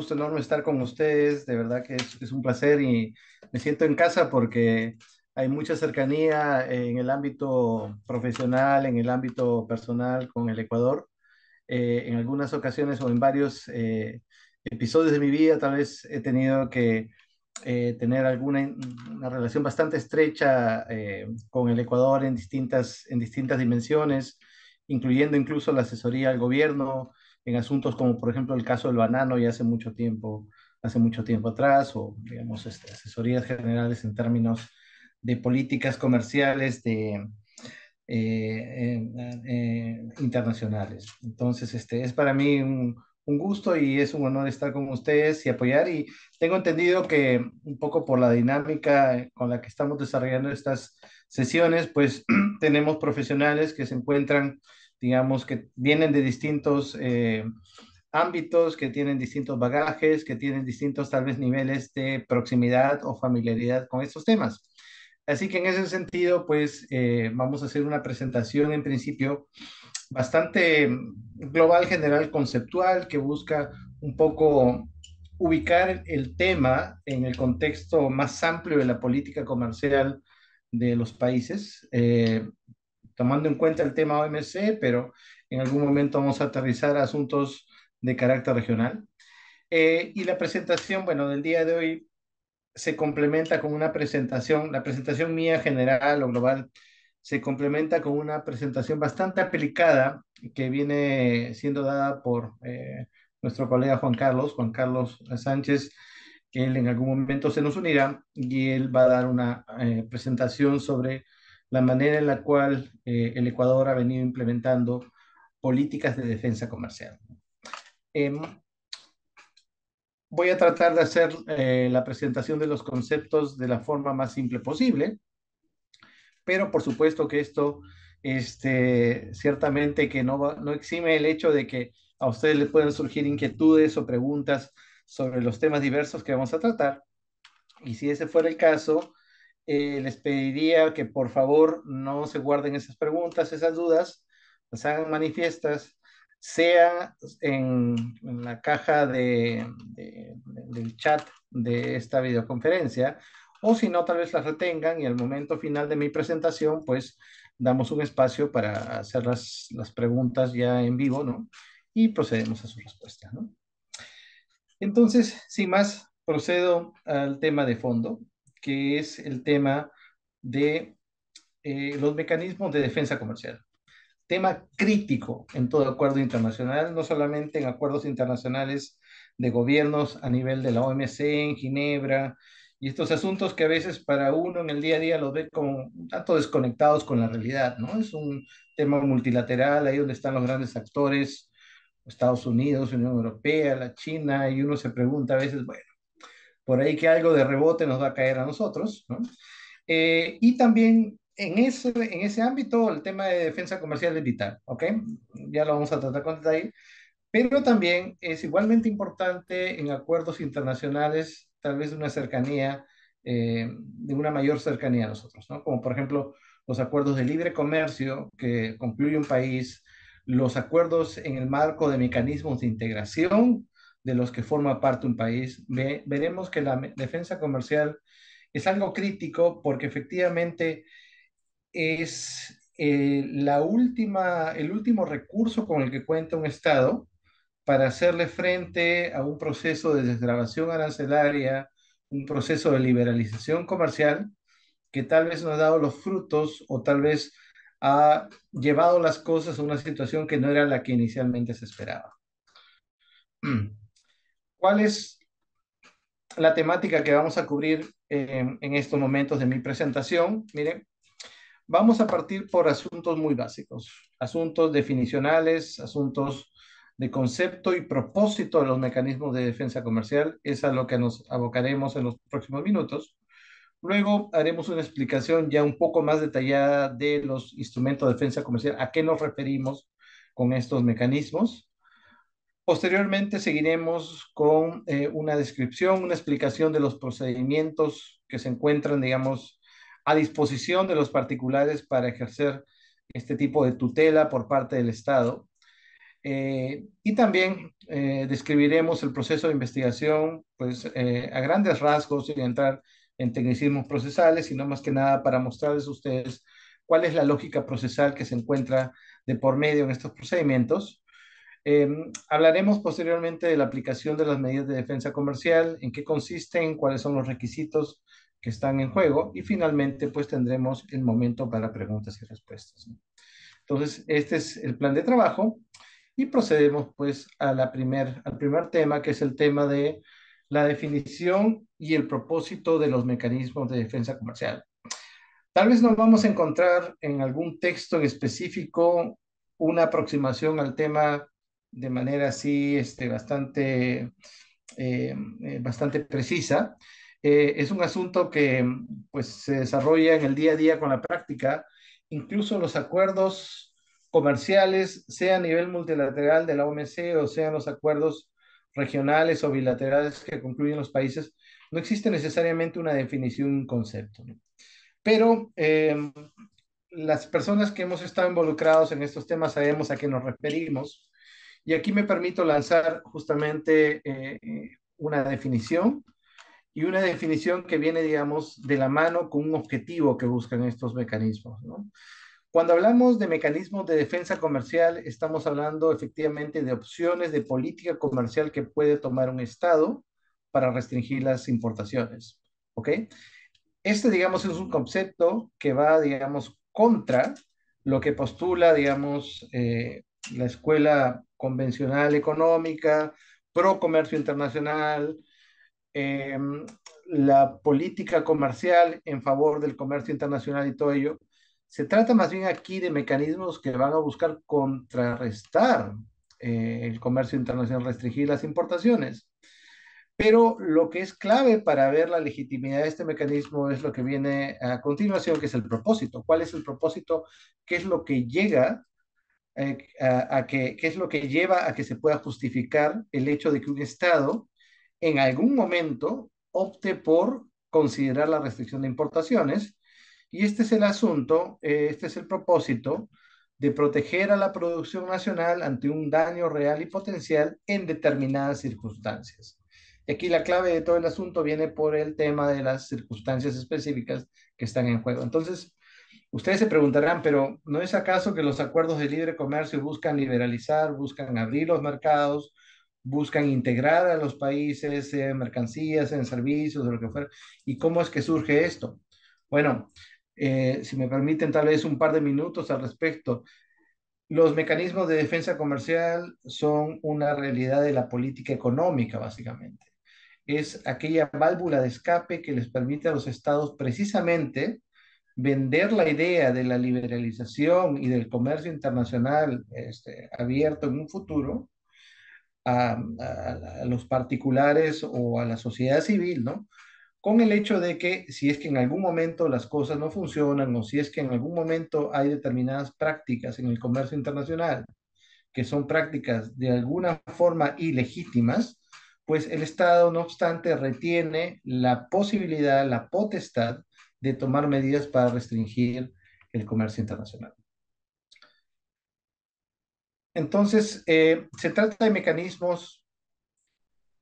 gusto enorme estar con ustedes, de verdad que es, un placer y me siento en casa porque hay mucha cercanía en el ámbito profesional, en el ámbito personal con el Ecuador. Eh, en algunas ocasiones o en varios eh, episodios de mi vida tal vez he tenido que eh, tener alguna una relación bastante estrecha con el Ecuador en distintas, en distintas dimensiones, incluyendo incluso la asesoría al gobierno, en asuntos como, por ejemplo, el caso del banano ya hace mucho tiempo, hace mucho tiempo atrás, o digamos, este, asesorías generales en términos de políticas comerciales de, eh, eh, internacionales. Entonces, este, es para mí un, un gusto y es un honor estar con ustedes y apoyar. Y tengo entendido que un poco por la dinámica con la que estamos desarrollando estas sesiones, pues tenemos profesionales que se encuentran digamos, que vienen de distintos eh, ámbitos, que tienen distintos bagajes, que tienen distintos tal vez niveles de proximidad o familiaridad con estos temas. Así que en ese sentido, pues eh, vamos a hacer una presentación en principio bastante global, general, conceptual, que busca un poco ubicar el tema en el contexto más amplio de la política comercial de los países. Eh, tomando en cuenta el tema OMC, pero en algún momento vamos a aterrizar asuntos de carácter regional. Eh, y la presentación, bueno, del día de hoy se complementa con una presentación, la presentación mía general o global, se complementa con una presentación bastante aplicada que viene siendo dada por eh, nuestro colega Juan Carlos, Juan Carlos Sánchez. que Él en algún momento se nos unirá y él va a dar una eh, presentación sobre la manera en la cual eh, el Ecuador ha venido implementando políticas de defensa comercial. Em, voy a tratar de hacer eh, la presentación de los conceptos de la forma más simple posible, pero por supuesto que esto este, ciertamente que no, exime el hecho de que a ustedes les puedan surgir inquietudes o preguntas sobre los temas diversos que vamos a tratar. Y si ese fuera el caso, eh, les pediría que por favor no se guarden esas preguntas, esas dudas, las hagan manifiestas, sea en, la caja de, del chat de esta videoconferencia, o si no, tal vez las retengan y al momento final de mi presentación, pues damos un espacio para hacer las, preguntas ya en vivo, ¿no? Y procedemos a su respuesta, ¿no? Entonces, sin más, procedo al tema de fondo que es el tema de eh, los mecanismos de defensa comercial. Tema crítico en todo acuerdo internacional, no solamente en acuerdos internacionales de gobiernos a nivel de la OMC, en Ginebra, y estos asuntos que a veces para uno en el día a día los ve como un tanto desconectados con la realidad, ¿no? Es un tema multilateral, ahí donde están los grandes actores, Estados Unidos, Unión Europea, la China, y uno se pregunta a veces, bueno, por ahí que algo de rebote nos va a caer a nosotros. ¿no? Eh, y también en ese, en ese ámbito el tema de defensa comercial es vital, ¿ok? Ya lo vamos a tratar con detalle. Pero también es igualmente importante en acuerdos internacionales, tal vez una cercanía, eh, de una mayor cercanía a nosotros, ¿no? Como por ejemplo los acuerdos de libre comercio que concluye un país, los acuerdos en el marco de mecanismos de integración de los que forma parte un país, veremos que la defensa comercial es algo crítico porque efectivamente es eh, la última, el último recurso con el que cuenta un Estado para hacerle frente a un proceso de desgravación arancelaria, un proceso de liberalización comercial que tal vez no ha dado los frutos o tal vez ha llevado las cosas a una situación que no era la que inicialmente se esperaba. Mm. ¿Cuál es la temática que vamos a cubrir en estos momentos de mi presentación? Miren, vamos a partir por asuntos muy básicos, asuntos definicionales, asuntos de concepto y propósito de los mecanismos de defensa comercial, es a lo que nos abocaremos en los próximos minutos. Luego haremos una explicación ya un poco más detallada de los instrumentos de defensa comercial, a qué nos referimos con estos mecanismos. Posteriormente seguiremos con eh, una descripción, una explicación de los procedimientos que se encuentran, digamos, a disposición de los particulares para ejercer este tipo de tutela por parte del Estado. Eh, y también eh, describiremos el proceso de investigación pues, a grandes rasgos sin entrar en tecnicismos procesales, sino más que nada para mostrarles a ustedes cuál es la lógica procesal que se encuentra de por medio en estos procedimientos. Em, hablaremos posteriormente de la aplicación de las medidas de defensa comercial, en qué consisten, cuáles son los requisitos que están en juego y finalmente pues tendremos el momento para preguntas y respuestas. Entonces, este es el plan de trabajo y procedemos pues a la primer, al primer tema que es el tema de la definición y el propósito de los mecanismos de defensa comercial. Tal vez nos vamos a encontrar en algún texto en específico una aproximación al tema de manera así este, bastante, eh, eh, bastante precisa. Eh, es un asunto que pues, se desarrolla en el día a día con la práctica, incluso los acuerdos comerciales, sea a nivel multilateral de la OMC o sean los acuerdos regionales o bilaterales que concluyen los países, no existe necesariamente una definición, un concepto. Pero las personas que hemos estado involucrados en estos temas sabemos a qué nos referimos. Y aquí me permito lanzar justamente eh, eh, una definición y una definición que viene, digamos, de la mano con un objetivo que buscan estos mecanismos. Cuando hablamos de mecanismos de defensa comercial, estamos hablando efectivamente de opciones de política comercial que puede tomar un Estado para restringir las importaciones. ¿Ok? Este, digamos, es un concepto que va, digamos, contra lo que postula, digamos, eh, la escuela convencional económica, pro comercio internacional, em, la política comercial en favor del comercio internacional y todo ello. Se trata más bien aquí de mecanismos que van a buscar contrarrestar eh, el comercio internacional, restringir las importaciones. Pero lo que es clave para ver la legitimidad de este mecanismo es lo que viene a continuación, que es el propósito. ¿Cuál es el propósito? ¿Qué es lo que llega eh, a, qué es lo que lleva a que se pueda justificar el hecho de que un Estado en algún momento opte por considerar la restricción de importaciones. Y este es el asunto, eh, este es el propósito de proteger a la producción nacional ante un daño real y potencial en determinadas circunstancias. aquí la clave de todo el asunto viene por el tema de las circunstancias específicas que están en juego. Entonces, Ustedes se preguntarán, pero ¿no es acaso que los acuerdos de libre comercio buscan liberalizar, buscan abrir los mercados, buscan integrar a los países en eh, mercancías, en servicios, de lo que fuera? ¿Y cómo es que surge esto? Bueno, eh, si me permiten tal vez un par de minutos al respecto. Los mecanismos de defensa comercial son una realidad de la política económica, básicamente. Es aquella válvula de escape que les permite a los estados precisamente vender la idea de la liberalización y del comercio internacional este, abierto en un futuro a, los particulares o a la sociedad civil, ¿no? Con el hecho de que si es que en algún momento las cosas no funcionan o si es que en algún momento hay determinadas prácticas en el comercio internacional que son prácticas de alguna forma ilegítimas, pues el Estado, no obstante, retiene la posibilidad, la potestad de tomar medidas para restringir el comercio internacional. Entonces, eh, se trata de mecanismos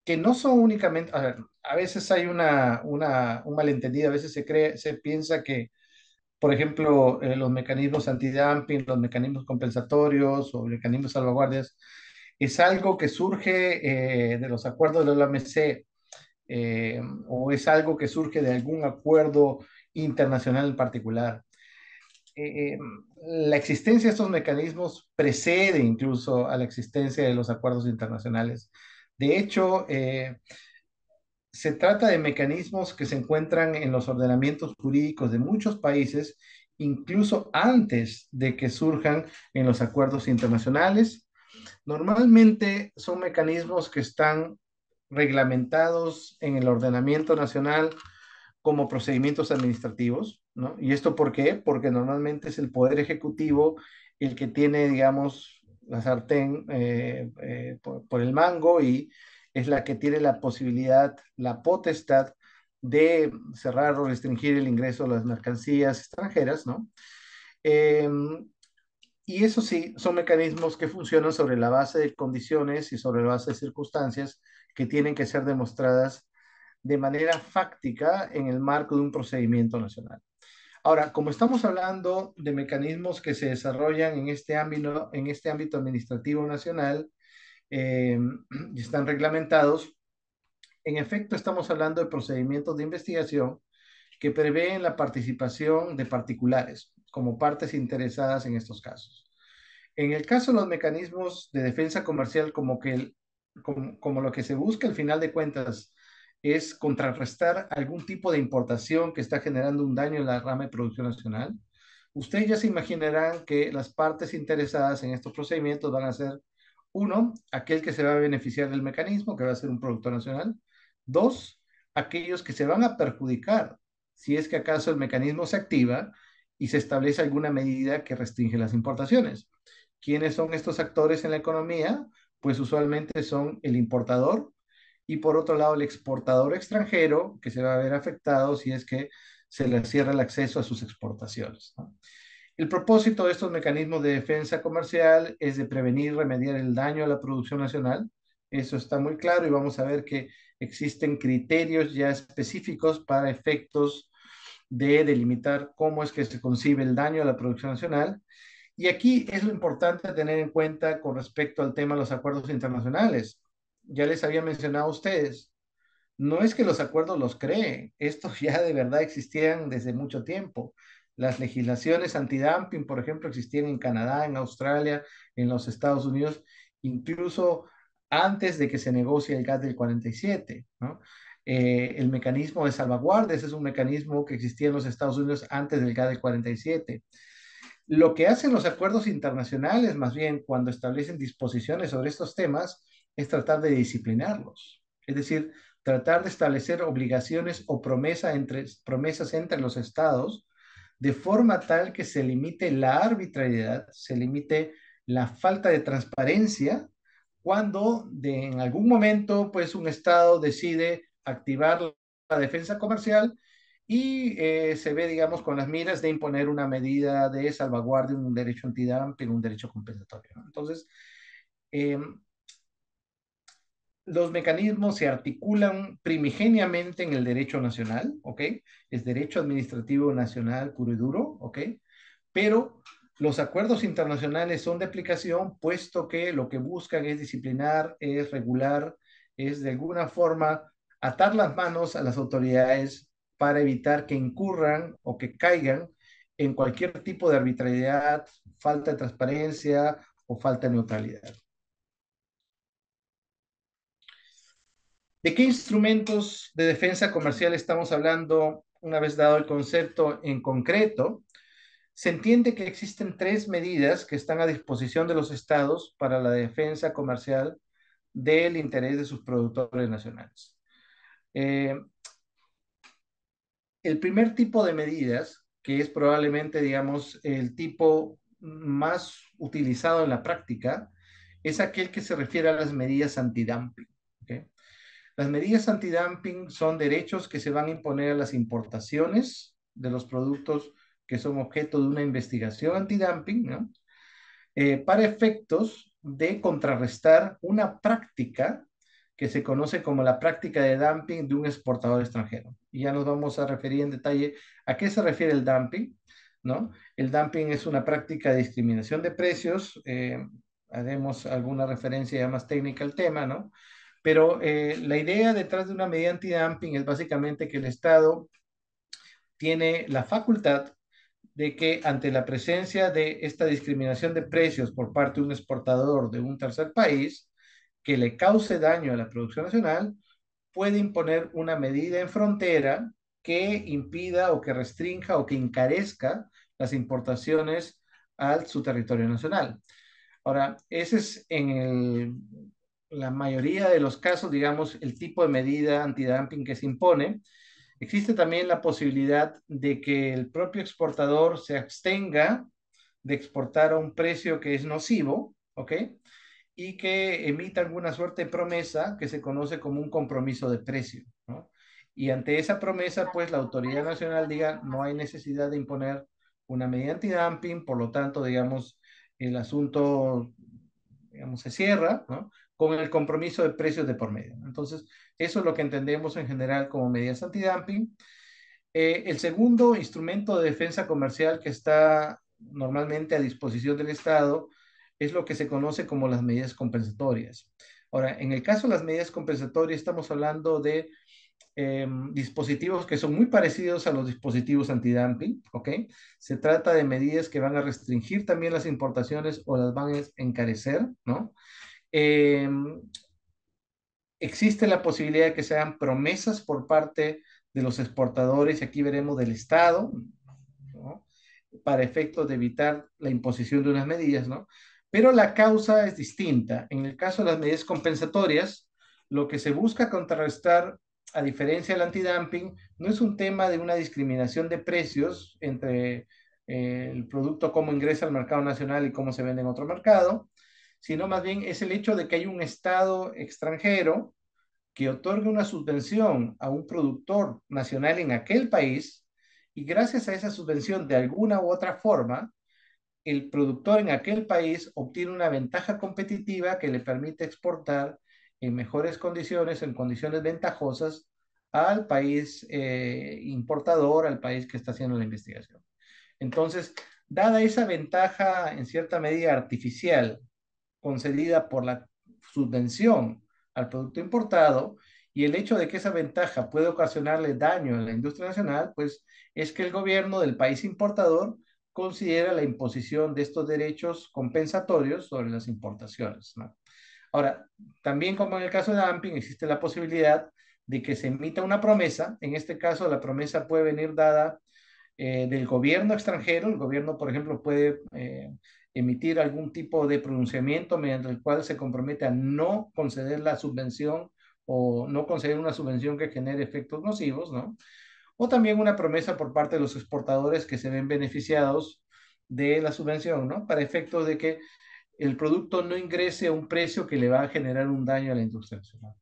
que no son únicamente, a, veces hay una, una, un malentendido, a veces se, cree, se piensa que, por ejemplo, eh, los mecanismos antidumping, los mecanismos compensatorios o mecanismos salvaguardias, es algo que surge eh, de los acuerdos de la OMC o es algo que surge de algún acuerdo internacional en particular. Eh, eh, la existencia de estos mecanismos precede incluso a la existencia de los acuerdos internacionales. De hecho, eh, se trata de mecanismos que se encuentran en los ordenamientos jurídicos de muchos países, incluso antes de que surjan en los acuerdos internacionales. Normalmente son mecanismos que están reglamentados en el ordenamiento nacional como procedimientos administrativos, ¿no? ¿Y esto por qué? Porque normalmente es el Poder Ejecutivo el que tiene, digamos, la sartén eh, eh, por, el mango y es la que tiene la posibilidad, la potestad de cerrar o restringir el ingreso a las mercancías extranjeras, ¿no? Em, y eso sí, son mecanismos que funcionan sobre la base de condiciones y sobre la base de circunstancias que tienen que ser demostradas de manera fáctica en el marco de un procedimiento nacional. Ahora, como estamos hablando de mecanismos que se desarrollan en este ámbito, en este ámbito administrativo nacional em, y están reglamentados, en efecto estamos hablando de procedimientos de investigación que prevén la participación de particulares como partes interesadas en estos casos. En el caso de los mecanismos de defensa comercial, como, que como, lo que se busca al final de cuentas es contrarrestar algún tipo de importación que está generando un daño en la rama de producción nacional. Ustedes ya se imaginarán que las partes interesadas en estos procedimientos van a ser, uno, aquel que se va a beneficiar del mecanismo, que va a ser un productor nacional. Dos, aquellos que se van a perjudicar si es que acaso el mecanismo se activa y se establece alguna medida que restringe las importaciones. ¿Quiénes son estos actores en la economía? Pues usualmente son el importador, y por otro lado el exportador extranjero que se va a ver afectado si es que se le cierra el acceso a sus exportaciones. El propósito de estos mecanismos de defensa comercial es de prevenir remediar el daño a la producción nacional. Eso está muy claro y vamos a ver que existen criterios ya específicos para efectos de delimitar cómo es que se concibe el daño a la producción nacional. Y aquí es lo importante tener en cuenta con respecto al tema de los acuerdos internacionales ya les había mencionado a ustedes, no es que los acuerdos los creen, estos ya de verdad existían desde mucho tiempo. Las legislaciones antidumping, por ejemplo, existían en Canadá, en Australia, en los Estados Unidos, incluso antes de que se negocie el GATT del 47. Eh, el mecanismo de salvaguardes es un mecanismo que existía en los Estados Unidos antes del GATT del 47. Lo que hacen los acuerdos internacionales, más bien, cuando establecen disposiciones sobre estos temas, es tratar de disciplinarlos, es decir, tratar de establecer obligaciones o promesa entre, promesas entre los estados de forma tal que se limite la arbitrariedad, se limite la falta de transparencia cuando en algún momento pues un estado decide activar la defensa comercial y eh, se ve, digamos, con las miras de imponer una medida de salvaguardia, un derecho antidumping, un derecho compensatorio. Entonces, em, los mecanismos se articulan primigeniamente en el derecho nacional, ¿ok? Es derecho administrativo nacional puro y duro, ¿ok? Pero los acuerdos internacionales son de aplicación puesto que lo que buscan es disciplinar, es regular, es de alguna forma atar las manos a las autoridades para evitar que incurran o que caigan en cualquier tipo de arbitrariedad, falta de transparencia o falta de neutralidad. ¿De qué instrumentos de defensa comercial estamos hablando una vez dado el concepto en concreto? Se entiende que existen tres medidas que están a disposición de los estados para la defensa comercial del interés de sus productores nacionales. Eh, el primer tipo de medidas, que es probablemente, digamos, el tipo más utilizado en la práctica, es aquel que se refiere a las medidas antidumping. Las medidas antidumping son derechos que se van a imponer a las importaciones de los productos que son objeto de una investigación antidumping, ¿no? Eh, para efectos de contrarrestar una práctica que se conoce como la práctica de dumping de un exportador extranjero. Y ya nos vamos a referir en detalle a qué se refiere el dumping, ¿no? El dumping es una práctica de discriminación de precios, eh, haremos alguna referencia ya más técnica al tema, ¿no? Pero eh, la idea detrás de una medida antidumping es básicamente que el Estado tiene la facultad de que ante la presencia de esta discriminación de precios por parte de un exportador de un tercer país que le cause daño a la producción nacional, puede imponer una medida en frontera que impida o que restrinja o que encarezca las importaciones a su territorio nacional. Ahora, ese es en el, la mayoría de los casos, digamos, el tipo de medida antidumping que se impone, existe también la posibilidad de que el propio exportador se abstenga de exportar a un precio que es nocivo, ¿ok? Y que emita alguna suerte de promesa que se conoce como un compromiso de precio, ¿no? Y ante esa promesa, pues la autoridad nacional diga, no hay necesidad de imponer una medida antidumping, por lo tanto, digamos, el asunto, digamos, se cierra, ¿no? con el compromiso de precios de por medio. Entonces, eso es lo que entendemos en general como medidas antidumping. Eh, el segundo instrumento de defensa comercial que está normalmente a disposición del Estado es lo que se conoce como las medidas compensatorias. Ahora, en el caso de las medidas compensatorias, estamos hablando de em, dispositivos que son muy parecidos a los dispositivos antidumping, ¿ok? Se trata de medidas que van a restringir también las importaciones o las van a encarecer, ¿no? Em, existe la posibilidad de que sean promesas por parte de los exportadores, y aquí veremos del Estado, para efectos de evitar la imposición de unas medidas, ¿no? Pero la causa es distinta. En el caso de las medidas compensatorias, lo que se busca contrarrestar, a diferencia del antidumping, no es un tema de una discriminación de precios entre eh, el producto, cómo ingresa al mercado nacional y cómo se vende en otro mercado, sino más bien es el hecho de que hay un Estado extranjero que otorga una subvención a un productor nacional en aquel país y gracias a esa subvención de alguna u otra forma, el productor en aquel país obtiene una ventaja competitiva que le permite exportar en mejores condiciones, en condiciones ventajosas, al país eh, importador, al país que está haciendo la investigación. Entonces, dada esa ventaja en cierta medida artificial concedida por la subvención al producto importado y el hecho de que esa ventaja puede ocasionarle daño a la industria nacional, pues es que el gobierno del país importador considera la imposición de estos derechos compensatorios sobre las importaciones. Ahora, también como en el caso de dumping, existe la posibilidad de que se emita una promesa. En este caso, la promesa puede venir dada eh, del gobierno extranjero. El gobierno, por ejemplo, puede eh, emitir algún tipo de pronunciamiento mediante el cual se compromete a no conceder la subvención o no conceder una subvención que genere efectos nocivos, ¿no? O también una promesa por parte de los exportadores que se ven beneficiados de la subvención, ¿no? Para efectos de que el producto no ingrese a un precio que le va a generar un daño a la industria nacional.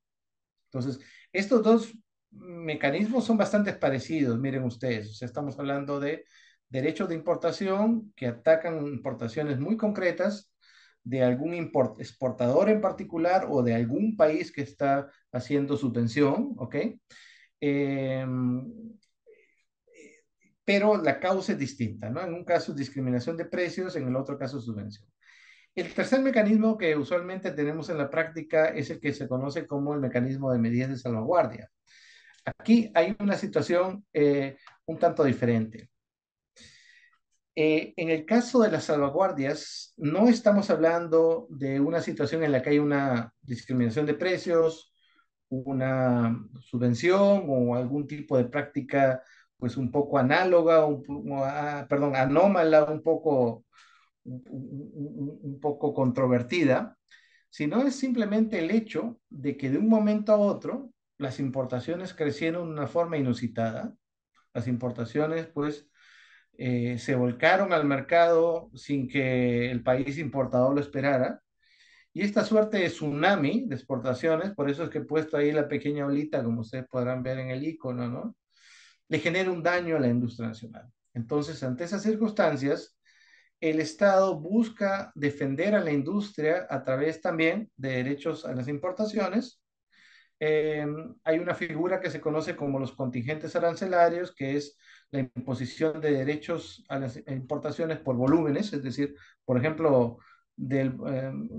Entonces, estos dos mecanismos son bastante parecidos, miren ustedes, o sea, estamos hablando de derechos de importación que atacan importaciones muy concretas de algún exportador en particular o de algún país que está haciendo subvención, ¿ok? Em, pero la causa es distinta, ¿no? En un caso discriminación de precios, en el otro caso subvención. El tercer mecanismo que usualmente tenemos en la práctica es el que se conoce como el mecanismo de medidas de salvaguardia. Aquí hay una situación eh, un tanto diferente. Eh, en el caso de las salvaguardias, no estamos hablando de una situación en la que hay una discriminación de precios, una subvención o algún tipo de práctica pues un poco análoga, un, ah, perdón, anómala, un poco, un poco controvertida, sino es simplemente el hecho de que de un momento a otro las importaciones crecieron de una forma inusitada, las importaciones pues eh, se volcaron al mercado sin que el país importador lo esperara. Y esta suerte de tsunami de exportaciones, por eso es que he puesto ahí la pequeña olita, como ustedes podrán ver en el icono, ¿no? Le genera un daño a la industria nacional. Entonces, ante esas circunstancias, el Estado busca defender a la industria a través también de derechos a las importaciones. Eh, hay una figura que se conoce como los contingentes arancelarios, que es la imposición de derechos a las importaciones por volúmenes, es decir, por ejemplo, eh,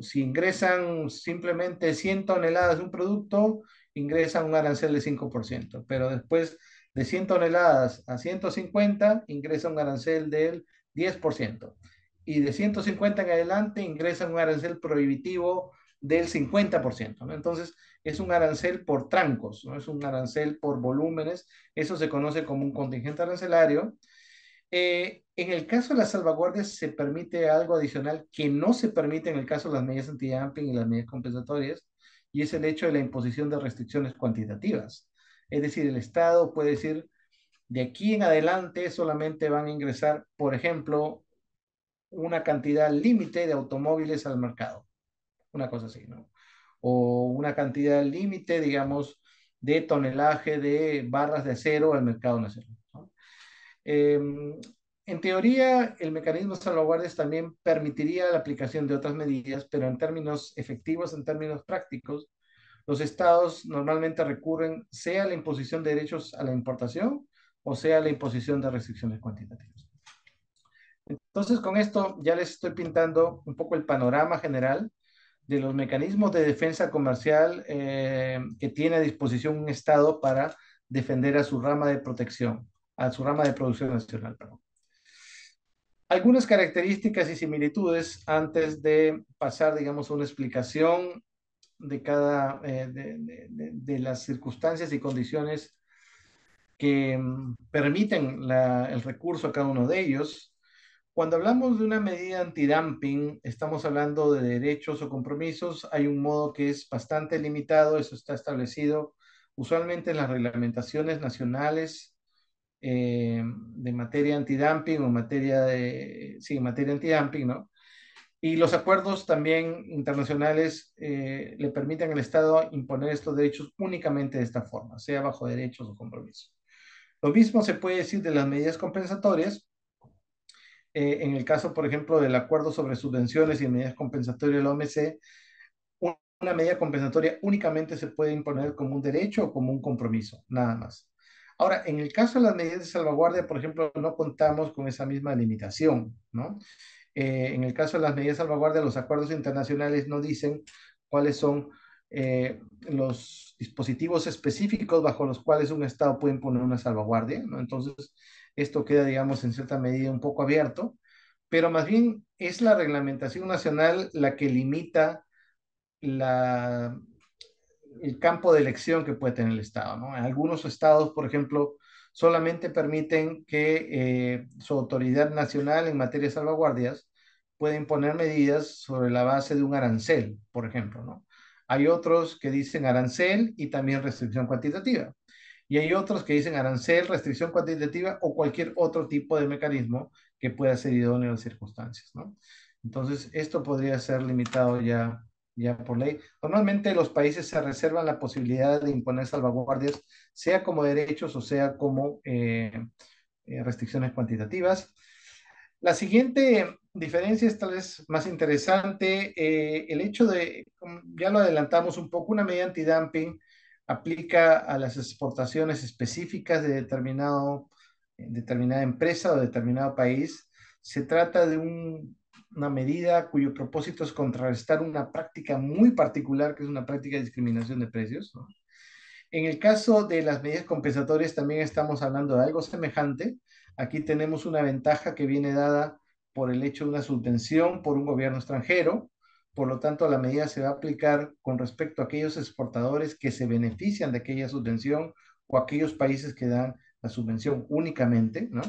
si ingresan simplemente 100 toneladas de un producto, ingresan un arancel de 5%, pero después de 100 toneladas a 150, ingresa un arancel del 10%, y de 150 en adelante ingresa un arancel prohibitivo del 50%. Entonces, es un arancel por trancos, ¿no? es un arancel por volúmenes, eso se conoce como un contingente arancelario. Eh, en el caso de las salvaguardias se permite algo adicional que no se permite en el caso de las medidas antidumping y las medidas compensatorias, y es el hecho de la imposición de restricciones cuantitativas. Es decir, el Estado puede decir, de aquí en adelante solamente van a ingresar, por ejemplo, una cantidad límite de automóviles al mercado una cosa así, ¿no? O una cantidad límite, digamos, de tonelaje de barras de acero al mercado nacional. Em, en teoría, el mecanismo de salvaguardias también permitiría la aplicación de otras medidas, pero en términos efectivos, en términos prácticos, los estados normalmente recurren sea a la imposición de derechos a la importación o sea a la imposición de restricciones cuantitativas. Entonces, con esto ya les estoy pintando un poco el panorama general de los mecanismos de defensa comercial eh, que tiene a disposición un Estado para defender a su rama de protección, a su rama de producción nacional. Algunas características y similitudes antes de pasar, digamos, a una explicación de cada, eh, de, las circunstancias y condiciones que mm, permiten el recurso a cada uno de ellos. Cuando hablamos de una medida antidumping, estamos hablando de derechos o compromisos. Hay un modo que es bastante limitado, eso está establecido usualmente en las reglamentaciones nacionales eh, de materia antidumping o materia de, sí, materia antidumping, ¿no? Y los acuerdos también internacionales eh, le permiten al Estado imponer estos derechos únicamente de esta forma, sea bajo derechos o compromisos. Lo mismo se puede decir de las medidas compensatorias, eh, en el caso, por ejemplo, del acuerdo sobre subvenciones y medidas compensatorias de la OMC, una medida compensatoria únicamente se puede imponer como un derecho o como un compromiso, nada más. Ahora, en el caso de las medidas de salvaguardia, por ejemplo, no contamos con esa misma limitación, ¿no? Eh, en el caso de las medidas de salvaguardia, los acuerdos internacionales no dicen cuáles son eh, los dispositivos específicos bajo los cuales un Estado puede imponer una salvaguardia, ¿no? Entonces, esto queda, digamos, en cierta medida un poco abierto, pero más bien es la reglamentación nacional la que limita el campo de elección que puede tener el Estado. algunos estados, por ejemplo, solamente permiten que eh, su autoridad nacional en materia de salvaguardias pueda imponer medidas sobre la base de un arancel, por ejemplo. Hay otros que dicen arancel y también restricción cuantitativa y hay otros que dicen arancel, restricción cuantitativa o cualquier otro tipo de mecanismo que pueda ser idóneo en las circunstancias, ¿no? Entonces, esto podría ser limitado ya, ya por ley. Normalmente los países se reservan la posibilidad de imponer salvaguardias, sea como derechos o sea como eh, eh, restricciones cuantitativas. La siguiente diferencia es tal vez más interesante, eh, el hecho de, ya lo adelantamos un poco, una medida antidumping aplica a las exportaciones específicas de determinado, determinada empresa o determinado país. Se trata de una medida cuyo propósito es contrarrestar una práctica muy particular, que es una práctica de discriminación de precios. En el caso de las medidas compensatorias también estamos hablando de algo semejante. Aquí tenemos una ventaja que viene dada por el hecho de una subvención por un gobierno extranjero, por lo tanto, la medida se va a aplicar con respecto a aquellos exportadores que se benefician de aquella subvención o aquellos países que dan la subvención únicamente, ¿no?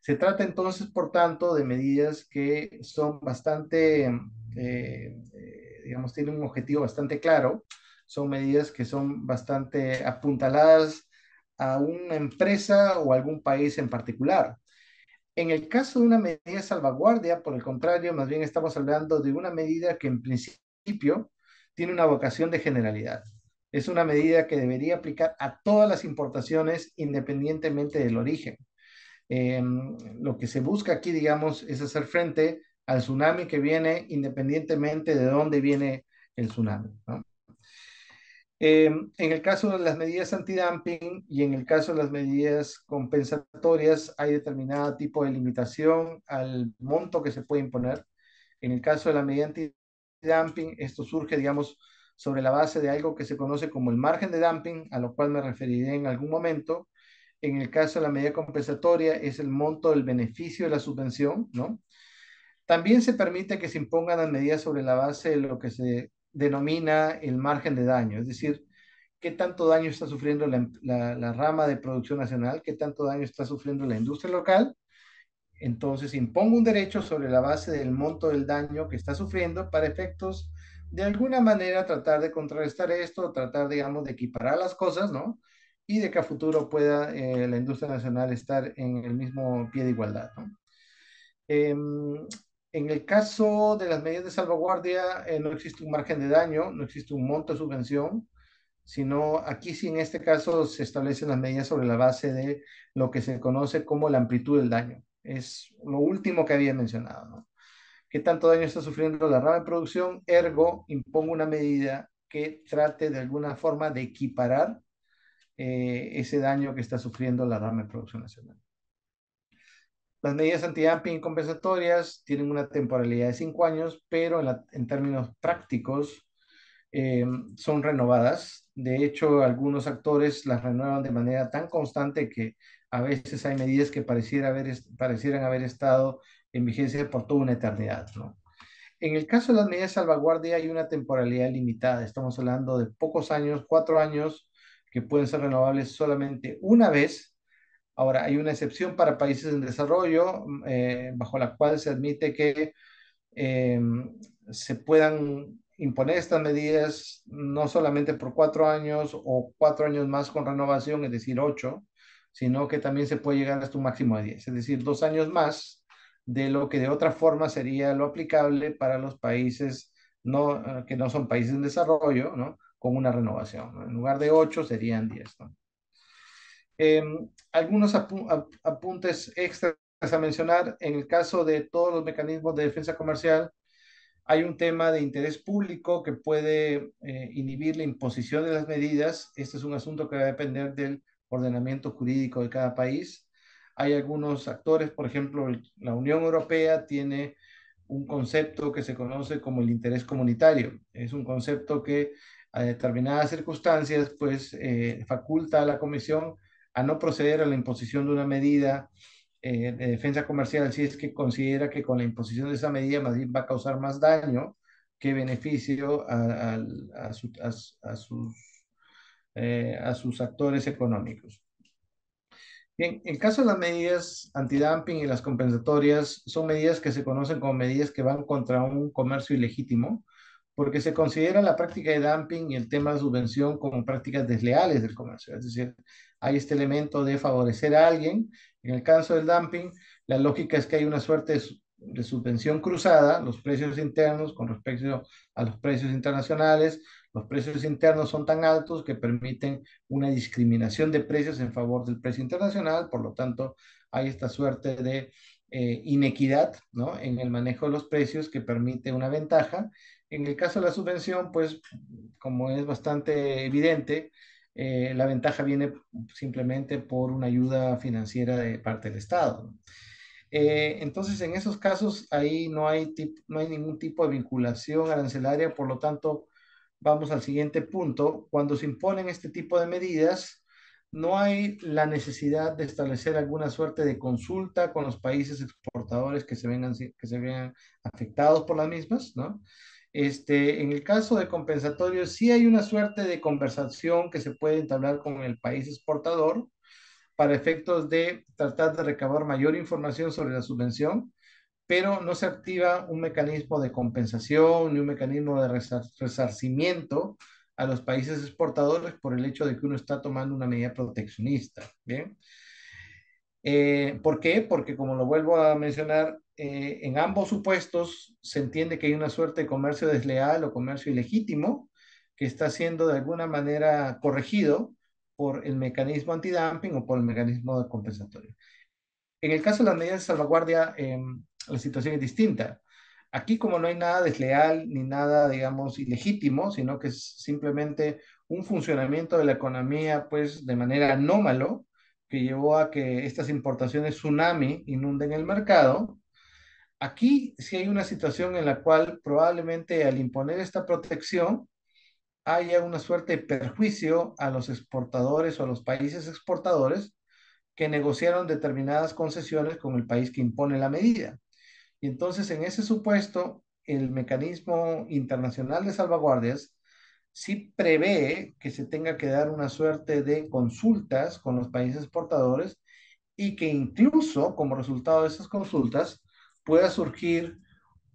Se trata entonces, por tanto, de medidas que son bastante, eh, eh, digamos, tienen un objetivo bastante claro, son medidas que son bastante apuntaladas a una empresa o algún país en particular. En el caso de una medida salvaguardia, por el contrario, más bien estamos hablando de una medida que en principio tiene una vocación de generalidad. Es una medida que debería aplicar a todas las importaciones independientemente del origen. Em, lo que se busca aquí, digamos, es hacer frente al tsunami que viene independientemente de dónde viene el tsunami. ¿no? Em, en el caso de las medidas antidumping y en el caso de las medidas compensatorias, hay determinado tipo de limitación al monto que se puede imponer. En el caso de la medida antidumping, esto surge, digamos, sobre la base de algo que se conoce como el margen de dumping, a lo cual me referiré en algún momento. En el caso de la medida compensatoria, es el monto del beneficio de la subvención, ¿no? También se permite que se impongan las medidas sobre la base de lo que se denomina el margen de daño, es decir, qué tanto daño está sufriendo la, rama de producción nacional, qué tanto daño está sufriendo la industria local. Entonces impongo un derecho sobre la base del monto del daño que está sufriendo para efectos de alguna manera tratar de contrarrestar esto, tratar, digamos, de equiparar las cosas, ¿no? Y de que a futuro pueda eh, la industria nacional estar en el mismo pie de igualdad, ¿no? Em, en el caso de las medidas de salvaguardia, eh, no existe un margen de daño, no existe un monto de subvención, sino aquí sí en este caso se establecen las medidas sobre la base de lo que se conoce como la amplitud del daño. Es lo último que había mencionado. ¿no? ¿Qué tanto daño está sufriendo la rama de producción? Ergo, impongo una medida que trate de alguna forma de equiparar eh, ese daño que está sufriendo la rama de producción nacional. Las medidas antidumping compensatorias tienen una temporalidad de cinco años, pero en, términos prácticos eh, son renovadas. De hecho, algunos actores las renuevan de manera tan constante que a veces hay medidas que pareciera haber, parecieran haber estado en vigencia por toda una eternidad. En el caso de las medidas salvaguardia hay una temporalidad limitada. Estamos hablando de pocos años, cuatro años, que pueden ser renovables solamente una vez Ahora, hay una excepción para países en desarrollo, mm, eh, bajo la cual se admite que eh, se puedan imponer estas medidas no solamente por cuatro años o cuatro años más con renovación, es decir, ocho, sino que también se puede llegar hasta un máximo de diez, es decir, dos años más de lo que de otra forma sería lo aplicable para los países eh, que no son países en desarrollo, ¿no? con una renovación. En lugar de ocho serían diez. ¿no? Em, algunos apuntes extras a mencionar. En el caso de todos los mecanismos de defensa comercial, hay un tema de interés público que puede eh, inhibir la imposición de las medidas. Este es un asunto que va a depender del ordenamiento jurídico de cada país. Hay algunos actores, por ejemplo, la Unión Europea tiene un concepto que se conoce como el interés comunitario. Es un concepto que a determinadas circunstancias, pues, eh, faculta a la Comisión a no proceder a la imposición de una medida eh, de defensa comercial si es que considera que con la imposición de esa medida Madrid va a causar más daño que beneficio a, sus, eh, a sus actores económicos. Bien, en caso de las medidas antidumping y las compensatorias, son medidas que se conocen como medidas que van contra un comercio ilegítimo, porque se considera la práctica de dumping y el tema de subvención como prácticas desleales del comercio. Es decir, hay este elemento de favorecer a alguien. En el caso del dumping, la lógica es que hay una suerte de, subvención cruzada, los precios internos con respecto a los precios internacionales, los precios internos son tan altos que permiten una discriminación de precios en favor del precio internacional, por lo tanto hay esta suerte de eh, inequidad ¿no? en el manejo de los precios que permite una ventaja. En el caso de la subvención, pues como es bastante evidente, eh, la ventaja viene simplemente por una ayuda financiera de parte del Estado. Eh, entonces, en esos casos, ahí no hay, no hay ningún tipo de vinculación arancelaria, por lo tanto, vamos al siguiente punto. Cuando se imponen este tipo de medidas, no hay la necesidad de establecer alguna suerte de consulta con los países exportadores que se vengan, que se vean afectados por las mismas, ¿no? Este, en el caso de compensatorio, sí hay una suerte de conversación que se puede entablar con el país exportador para efectos de tratar de recabar mayor información sobre la subvención, pero no se activa un mecanismo de compensación ni un mecanismo de resarcimiento a los países exportadores por el hecho de que uno está tomando una medida proteccionista. Bien. Eh, ¿Por qué? Porque como lo vuelvo a mencionar, eh, en ambos supuestos se entiende que hay una suerte de comercio desleal o comercio ilegítimo que está siendo de alguna manera corregido por el mecanismo antidumping o por el mecanismo compensatorio. En el caso de las medidas de salvaguardia, em, la situación es distinta. Aquí como no hay nada desleal ni nada, digamos, ilegítimo, sino que es simplemente un funcionamiento de la economía, pues, de manera anómalo, que llevó a que estas importaciones tsunami inunden el mercado, Aquí sí hay una situación en la cual probablemente al imponer esta protección haya una suerte de perjuicio a los exportadores o a los países exportadores que negociaron determinadas concesiones con el país que impone la medida. Y entonces, en ese supuesto, el mecanismo internacional de salvaguardias sí prevé que se tenga que dar una suerte de consultas con los países exportadores y que incluso como resultado de esas consultas pueda surgir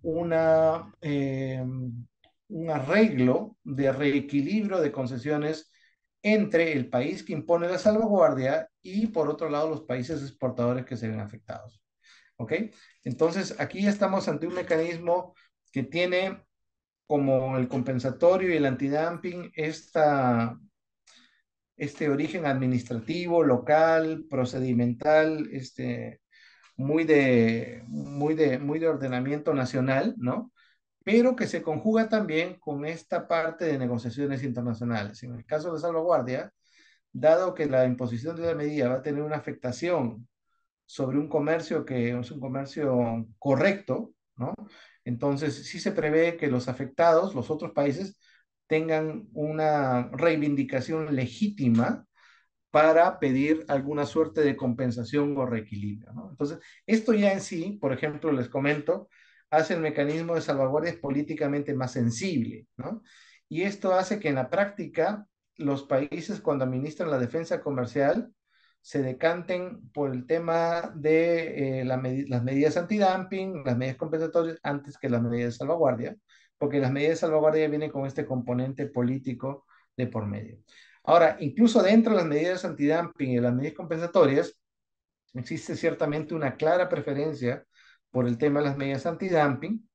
una, eh, un arreglo de reequilibrio de concesiones entre el país que impone la salvaguardia y por otro lado los países exportadores que se ven afectados. ¿Ok? Entonces aquí estamos ante un mecanismo que tiene como el compensatorio y el antidumping esta, este origen administrativo, local, procedimental, este, muy de, muy de, muy de ordenamiento nacional, ¿no? Pero que se conjuga también con esta parte de negociaciones internacionales. En el caso de salvaguardia, dado que la imposición de la medida va a tener una afectación sobre un comercio que es un comercio correcto, ¿no? Entonces, sí se prevé que los afectados, los otros países, tengan una reivindicación legítima para pedir alguna suerte de compensación o reequilibrio. Entonces, esto ya en sí, por ejemplo, les comento, hace el mecanismo de salvaguardia políticamente más sensible, ¿no? Y esto hace que en la práctica los países cuando administran la defensa comercial se decanten por el tema de eh, las medidas antidumping, las medidas compensatorias, antes que las medidas de salvaguardia, porque las medidas de salvaguardia vienen con este componente político de por medio. Ahora, incluso dentro de las medidas antidumping y las medidas compensatorias, existe ciertamente una clara preferencia por el tema de las medidas antidumping,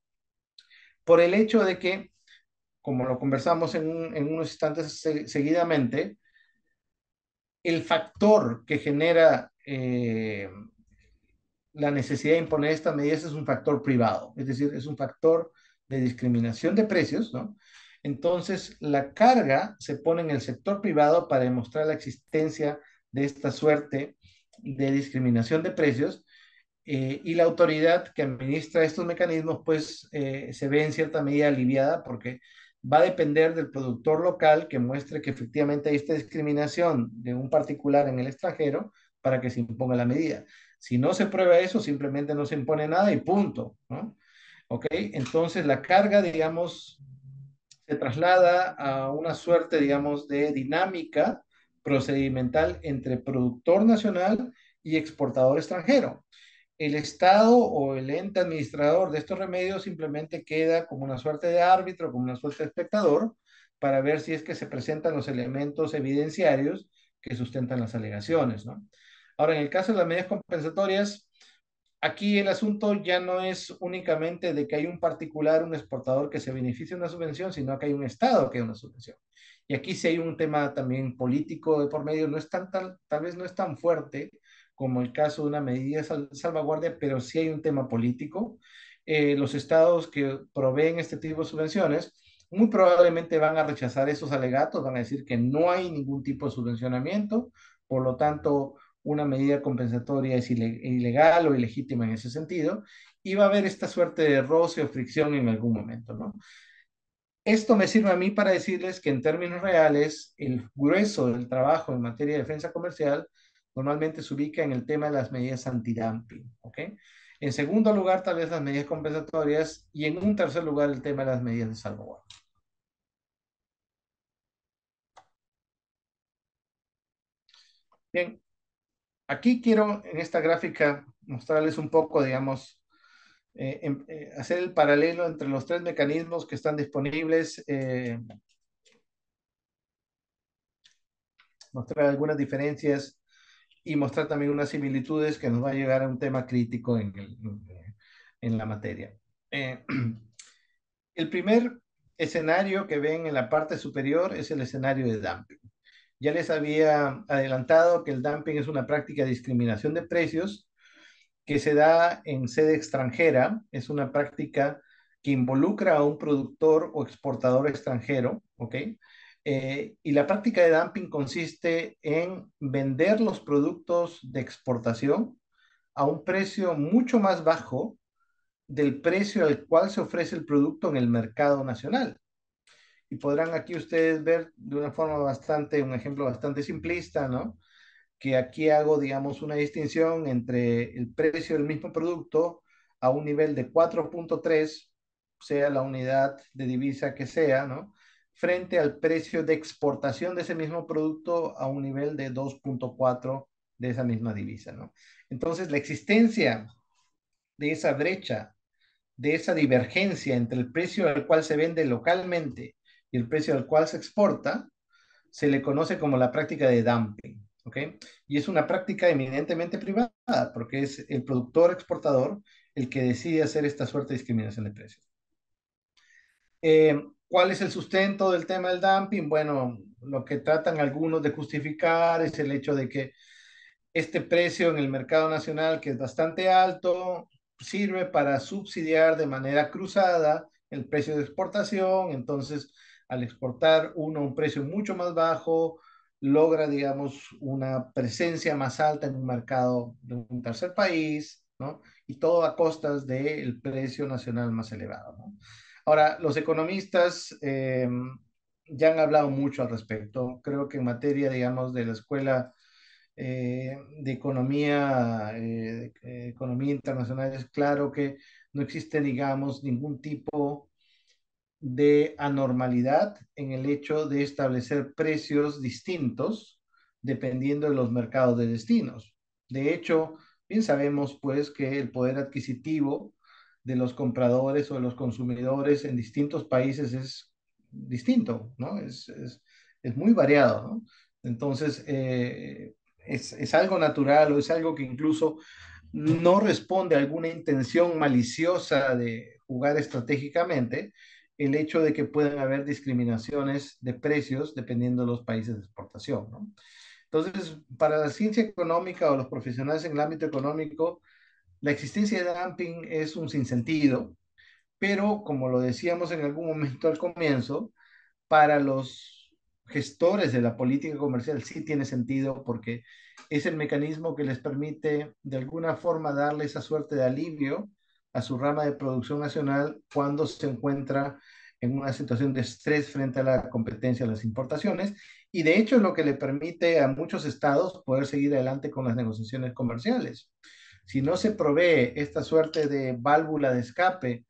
por el hecho de que, como lo conversamos en, unos instantes seguidamente, el factor que genera eh, la necesidad de imponer estas medidas es un factor privado, es decir, es un factor de discriminación de precios, ¿no? Entonces, la carga se pone en el sector privado para demostrar la existencia de esta suerte de discriminación de precios eh, y la autoridad que administra estos mecanismos pues eh, se ve en cierta medida aliviada porque va a depender del productor local que muestre que efectivamente hay esta discriminación de un particular en el extranjero para que se imponga la medida. Si no se prueba eso, simplemente no se impone nada y punto, ¿Ok? Entonces la carga, digamos, se traslada a una suerte, digamos, de dinámica procedimental entre productor nacional y exportador extranjero. El Estado o el ente administrador de estos remedios simplemente queda como una suerte de árbitro, como una suerte de espectador, para ver si es que se presentan los elementos evidenciarios que sustentan las alegaciones. ¿no? Ahora, en el caso de las medidas compensatorias, aquí el asunto ya no es únicamente de que hay un particular, un exportador que se beneficie de una subvención, sino que hay un Estado que da una subvención. Y aquí sí hay un tema también político de por medio, no es tan, tal, tal vez no es tan fuerte como el caso de una medida de salvaguardia, pero sí hay un tema político. Eh, los estados que proveen este tipo de subvenciones muy probablemente van a rechazar esos alegatos, van a decir que no hay ningún tipo de subvencionamiento, por lo tanto, una medida compensatoria es ilegal o ilegítima en ese sentido, y va a haber esta suerte de roce o fricción en algún momento, ¿no? Esto me sirve a mí para decirles que en términos reales, el grueso del trabajo en materia de defensa comercial normalmente se ubica en el tema de las medidas antidumping, ¿ok? En segundo lugar, tal vez las medidas compensatorias y en un tercer lugar, el tema de las medidas de salvaguarda. Bien, Aquí quiero en esta gráfica mostrarles un poco, digamos, eh, em, eh, hacer el paralelo entre los tres mecanismos que están disponibles, eh, mostrar algunas diferencias y mostrar también unas similitudes que nos va a llevar a un tema crítico en, la materia. el primer escenario que ven en la parte superior es el escenario de dumping. Ya les había adelantado que el dumping es una práctica de discriminación de precios que se da en sede extranjera. Es una práctica que involucra a un productor o exportador extranjero, eh, y la práctica de dumping consiste en vender los productos de exportación a un precio mucho más bajo del precio al cual se ofrece el producto en el mercado nacional y podrán aquí ustedes ver de una forma bastante, un ejemplo bastante simplista, ¿no? Que aquí hago, digamos, una distinción entre el precio del mismo producto a un nivel de 4.3, sea la unidad de divisa que sea, ¿no? Frente al precio de exportación de ese mismo producto a un nivel de 2.4 de esa misma divisa, ¿no? Entonces, la existencia de esa brecha, de esa divergencia entre el precio al cual se vende localmente y el precio al cual se exporta, se le conoce como la práctica de dumping. Y es una práctica eminentemente privada, porque es el productor exportador el que decide hacer esta suerte de discriminación de precios. Eh, ¿Cuál es el sustento del tema del dumping? Bueno, lo que tratan algunos de justificar es el hecho de que este precio en el mercado nacional, que es bastante alto, sirve para subsidiar de manera cruzada el precio de exportación, entonces al exportar uno a un precio mucho más bajo, logra, digamos, una presencia más alta en un mercado de un tercer país, ¿no? Y todo a costas del precio nacional más elevado, ¿no? Ahora, los economistas em, ya han hablado mucho al respecto. Creo que en materia, digamos, de la escuela eh, de economía, eh, de, eh, economía internacional, es claro que no existe, digamos, ningún tipo de anormalidad en el hecho de establecer precios distintos dependiendo de los mercados de destinos. De hecho, bien sabemos pues que el poder adquisitivo de los compradores o de los consumidores en distintos países es distinto, ¿no? Es, es, es muy variado, ¿no? Entonces, eh, es, es, algo natural o es algo que incluso no responde a alguna intención maliciosa de jugar estratégicamente, el hecho de que puedan haber discriminaciones de precios dependiendo de los países de exportación. Entonces, para la ciencia económica o los profesionales en el ámbito económico, la existencia de dumping es un sinsentido, pero como lo decíamos en algún momento al comienzo, para los gestores de la política comercial sí tiene sentido porque es el mecanismo que les permite de alguna forma darle esa suerte de alivio a su rama de producción nacional cuando se encuentra en una situación de estrés frente a la competencia de las importaciones y de hecho es lo que le permite a muchos estados poder seguir adelante con las negociaciones comerciales. Si no se provee esta suerte de válvula de escape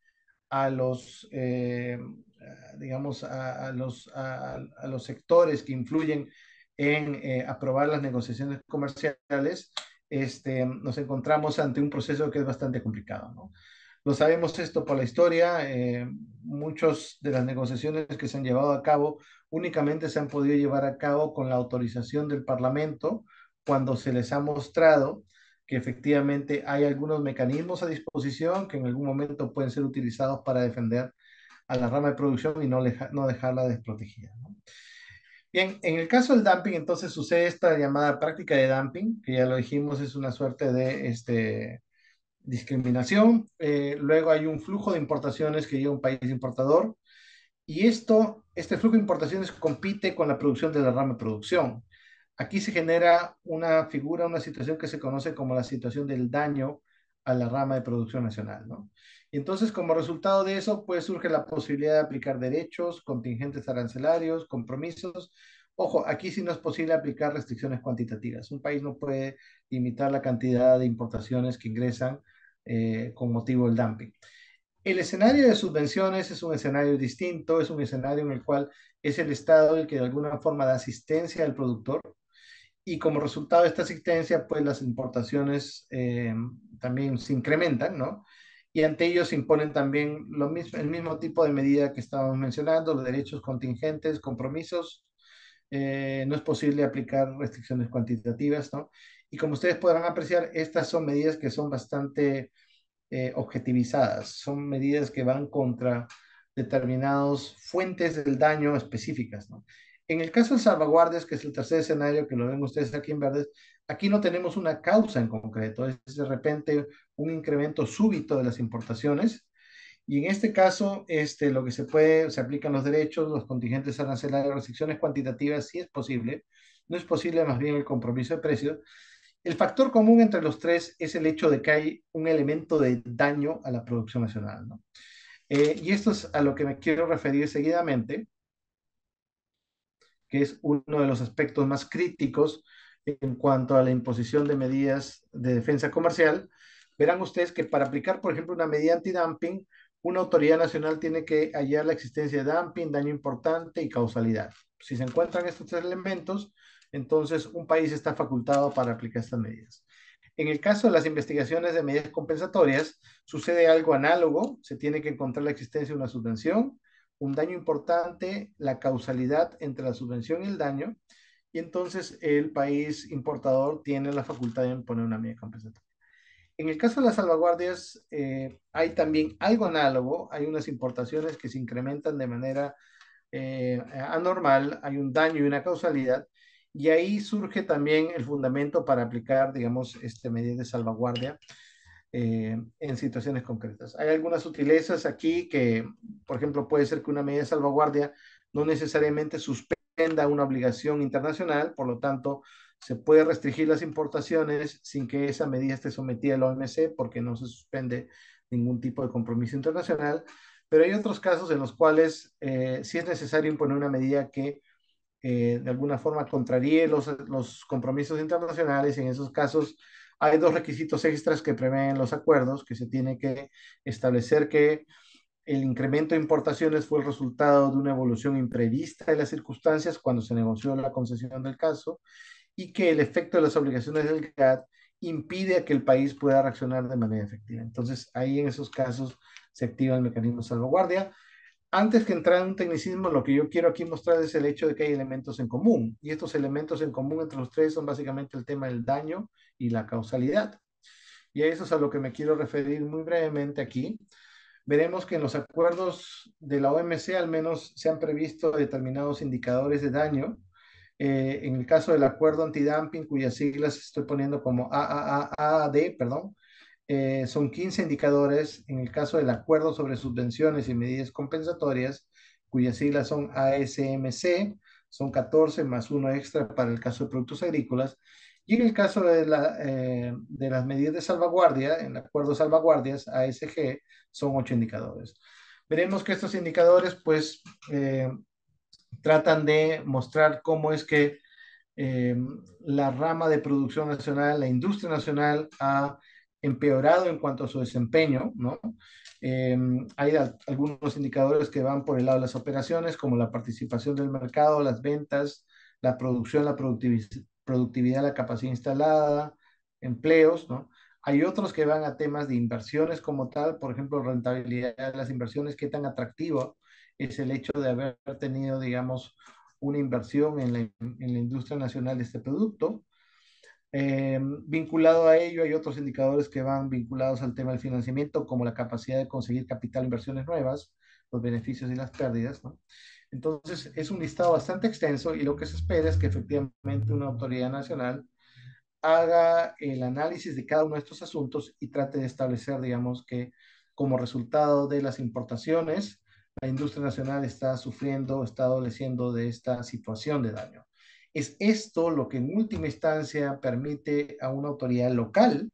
a los, eh, digamos, a, los, a, los sectores que influyen en eh, aprobar las negociaciones comerciales, este, nos encontramos ante un proceso que es bastante complicado. ¿no? Lo sabemos esto por la historia, eh, muchas de las negociaciones que se han llevado a cabo únicamente se han podido llevar a cabo con la autorización del Parlamento cuando se les ha mostrado que efectivamente hay algunos mecanismos a disposición que en algún momento pueden ser utilizados para defender a la rama de producción y no, no dejarla desprotegida. Bien, en el caso del dumping, entonces sucede esta llamada práctica de dumping, que ya lo dijimos, es una suerte de este, discriminación. Eh, luego hay un flujo de importaciones que lleva un país importador. Y esto, este flujo de importaciones compite con la producción de la rama de producción. Aquí se genera una figura, una situación que se conoce como la situación del daño a la rama de producción nacional. ¿no? Y entonces, como resultado de eso, pues surge la posibilidad de aplicar derechos, contingentes arancelarios, compromisos. Ojo, aquí sí no es posible aplicar restricciones cuantitativas. Un país no puede limitar la cantidad de importaciones que ingresan eh, con motivo del dumping. El escenario de subvenciones es un escenario distinto, es un escenario en el cual es el Estado el que de alguna forma da asistencia al productor y como resultado de esta asistencia, pues las importaciones eh, también se incrementan, ¿no? y ante ellos imponen también lo mismo, el mismo tipo de medida que estábamos mencionando, los derechos contingentes, compromisos, eh, no es posible aplicar restricciones cuantitativas, ¿no? Y como ustedes podrán apreciar, estas son medidas que son bastante eh, objetivizadas, son medidas que van contra determinadas fuentes del daño específicas, ¿no? En el caso de salvaguardias, que es el tercer escenario que lo ven ustedes aquí en verdes, Aquí no tenemos una causa en concreto, es de repente un incremento súbito de las importaciones y en este caso, este, lo que se puede, se aplican los derechos, los contingentes arancelarios, restricciones cuantitativas, si es posible. No es posible más bien el compromiso de precios. El factor común entre los tres es el hecho de que hay un elemento de daño a la producción nacional. ¿no? Eh, y esto es a lo que me quiero referir seguidamente, que es uno de los aspectos más críticos en cuanto a la imposición de medidas de defensa comercial, verán ustedes que para aplicar, por ejemplo, una medida antidumping, una autoridad nacional tiene que hallar la existencia de dumping, daño importante y causalidad. Si se encuentran estos tres elementos, entonces un país está facultado para aplicar estas medidas. En el caso de las investigaciones de medidas compensatorias, sucede algo análogo. Se tiene que encontrar la existencia de una subvención, un daño importante, la causalidad entre la subvención y el daño, y entonces el país importador tiene la facultad de imponer una medida compensatoria. En el caso de las salvaguardias, eh, hay también algo análogo, hay unas importaciones que se incrementan de manera eh, anormal, hay un daño y una causalidad, y ahí surge también el fundamento para aplicar, digamos, este medida de salvaguardia eh, en situaciones concretas. Hay algunas sutilezas aquí que, por ejemplo, puede ser que una medida de salvaguardia no necesariamente suspenda una obligación internacional, por lo tanto, se puede restringir las importaciones sin que esa medida esté sometida al OMC porque no se suspende ningún tipo de compromiso internacional, pero hay otros casos en los cuales si eh, sí es necesario imponer una medida que eh, de alguna forma contraríe los, compromisos internacionales en esos casos hay dos requisitos extras que prevén los acuerdos, que se tiene que establecer que el incremento de importaciones fue el resultado de una evolución imprevista de las circunstancias cuando se negoció la concesión del caso y que el efecto de las obligaciones del GATT impide a que el país pueda reaccionar de manera efectiva. Entonces, ahí en esos casos se activa el mecanismo de salvaguardia. Antes que entrar en un tecnicismo, lo que yo quiero aquí mostrar es el hecho de que hay elementos en común. Y estos elementos en común entre los tres son básicamente el tema del daño y la causalidad. Y a eso es a lo que me quiero referir muy brevemente aquí veremos que en los acuerdos de la OMC al menos se han previsto determinados indicadores de daño. Eh, en el caso del acuerdo antidumping, cuyas siglas estoy poniendo como AAAAD, perdón, eh, son 15 indicadores. En el caso del acuerdo sobre subvenciones y medidas compensatorias, cuyas siglas son ASMC, son 14 más uno extra para el caso de productos agrícolas. Y en el caso de, la, eh, de las medidas de salvaguardia, en el acuerdo salvaguardias ASG, son ocho indicadores. Veremos que estos indicadores, pues, eh, tratan de mostrar cómo es que eh, la rama de producción nacional, la industria nacional ha empeorado en cuanto a su desempeño, ¿no? hay algunos indicadores que van por el lado de las operaciones, como la participación del mercado, las ventas, la producción, la productividad, productividad, la capacidad instalada, empleos, ¿no? Hay otros que van a temas de inversiones como tal, por ejemplo, rentabilidad de las inversiones, qué tan atractivo es el hecho de haber tenido, digamos, una inversión en la, industria nacional de este producto. Em, vinculado a ello, hay otros indicadores que van vinculados al tema del financiamiento, como la capacidad de conseguir capital, inversiones nuevas, los beneficios y las pérdidas. ¿no? Entonces, es un listado bastante extenso y lo que se espera es que efectivamente una autoridad nacional haga el análisis de cada uno de estos asuntos y trate de establecer, digamos, que como resultado de las importaciones, la industria nacional está sufriendo, está adoleciendo de esta situación de daño. Es esto lo que en última instancia permite a una autoridad local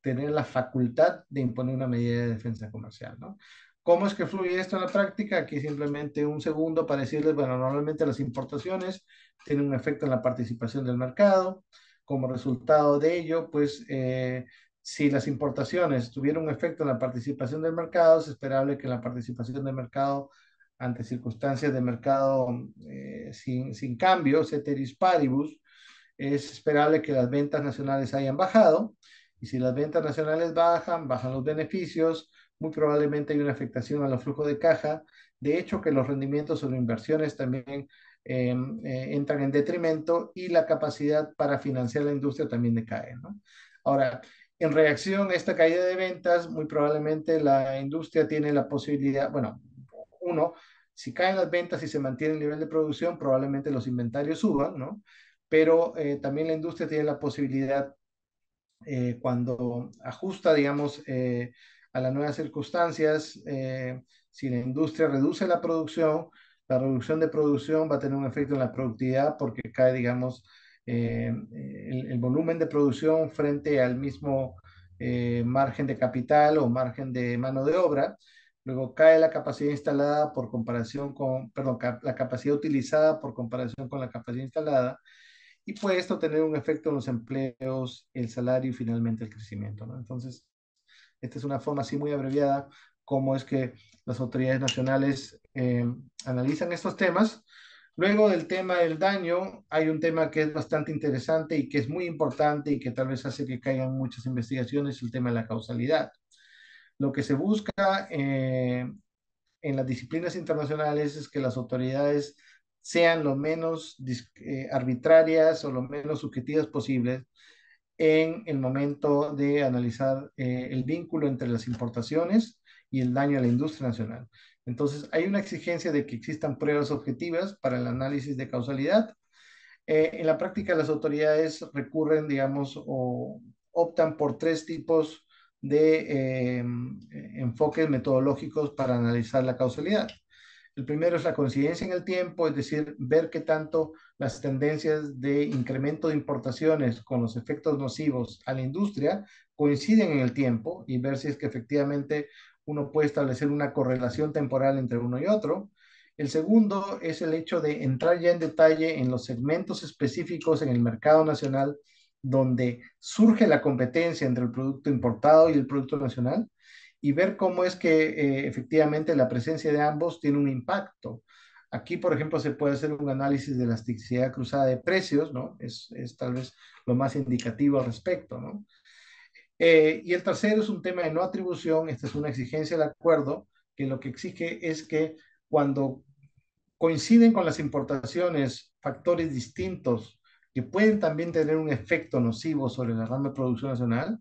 tener la facultad de imponer una medida de defensa comercial, ¿no? ¿Cómo es que fluye esto en la práctica? Aquí simplemente un segundo para decirles, bueno, normalmente las importaciones tienen un efecto en la participación del mercado. Como resultado de ello, pues eh, si las importaciones tuvieron un efecto en la participación del mercado, es esperable que la participación del mercado ante circunstancias de mercado eh, sin, sin cambio, ceteris paribus, es esperable que las ventas nacionales hayan bajado. Y si las ventas nacionales bajan, bajan los beneficios, muy probablemente hay una afectación a los flujos de caja. De hecho, que los rendimientos sobre inversiones también em, eh, entran en detrimento y la capacidad para financiar la industria también decae. ¿no? Ahora, en reacción a esta caída de ventas, muy probablemente la industria tiene la posibilidad, bueno, uno, si caen las ventas y se mantiene el nivel de producción, probablemente los inventarios suban, ¿no? Pero eh, también la industria tiene la posibilidad, eh, cuando ajusta, digamos, eh, a las nuevas circunstancias. Eh, si la industria reduce la producción, la reducción de producción va a tener un efecto en la productividad porque cae, digamos, eh, el, volumen de producción frente al mismo eh, margen de capital o margen de mano de obra. Luego cae la capacidad instalada por comparación con, perdón, la capacidad utilizada por comparación con la capacidad instalada. Y puede esto tener un efecto en los empleos, el salario y finalmente el crecimiento. ¿no? Entonces, esta es una forma así muy abreviada, cómo es que las autoridades nacionales eh, analizan estos temas. Luego del tema del daño, hay un tema que es bastante interesante y que es muy importante y que tal vez hace que caigan muchas investigaciones, el tema de la causalidad. Lo que se busca eh, en las disciplinas internacionales es que las autoridades sean lo menos eh, arbitrarias o lo menos subjetivas posibles en el momento de analizar eh, el vínculo entre las importaciones y el daño a la industria nacional. Entonces, hay una exigencia de que existan pruebas objetivas para el análisis de causalidad. Eh, en la práctica, las autoridades recurren, digamos, o optan por tres tipos de eh, enfoques metodológicos para analizar la causalidad. El primero es la coincidencia en el tiempo, es decir, ver qué tanto las tendencias de incremento de importaciones con los efectos nocivos a la industria coinciden en el tiempo y ver si es que efectivamente uno puede establecer una correlación temporal entre uno y otro. El segundo es el hecho de entrar ya en detalle en los segmentos específicos en el mercado nacional donde surge la competencia entre el producto importado y el producto nacional y ver cómo es que eh, efectivamente la presencia de ambos tiene un impacto. Aquí, por ejemplo, se puede hacer un análisis de elasticidad cruzada de precios, ¿no? Es, tal vez lo más indicativo al respecto, ¿no? Eh, y el tercero es un tema de no atribución, esta es una exigencia del acuerdo, que lo que exige es que cuando coinciden con las importaciones factores distintos que pueden también tener un efecto nocivo sobre la rama de producción nacional,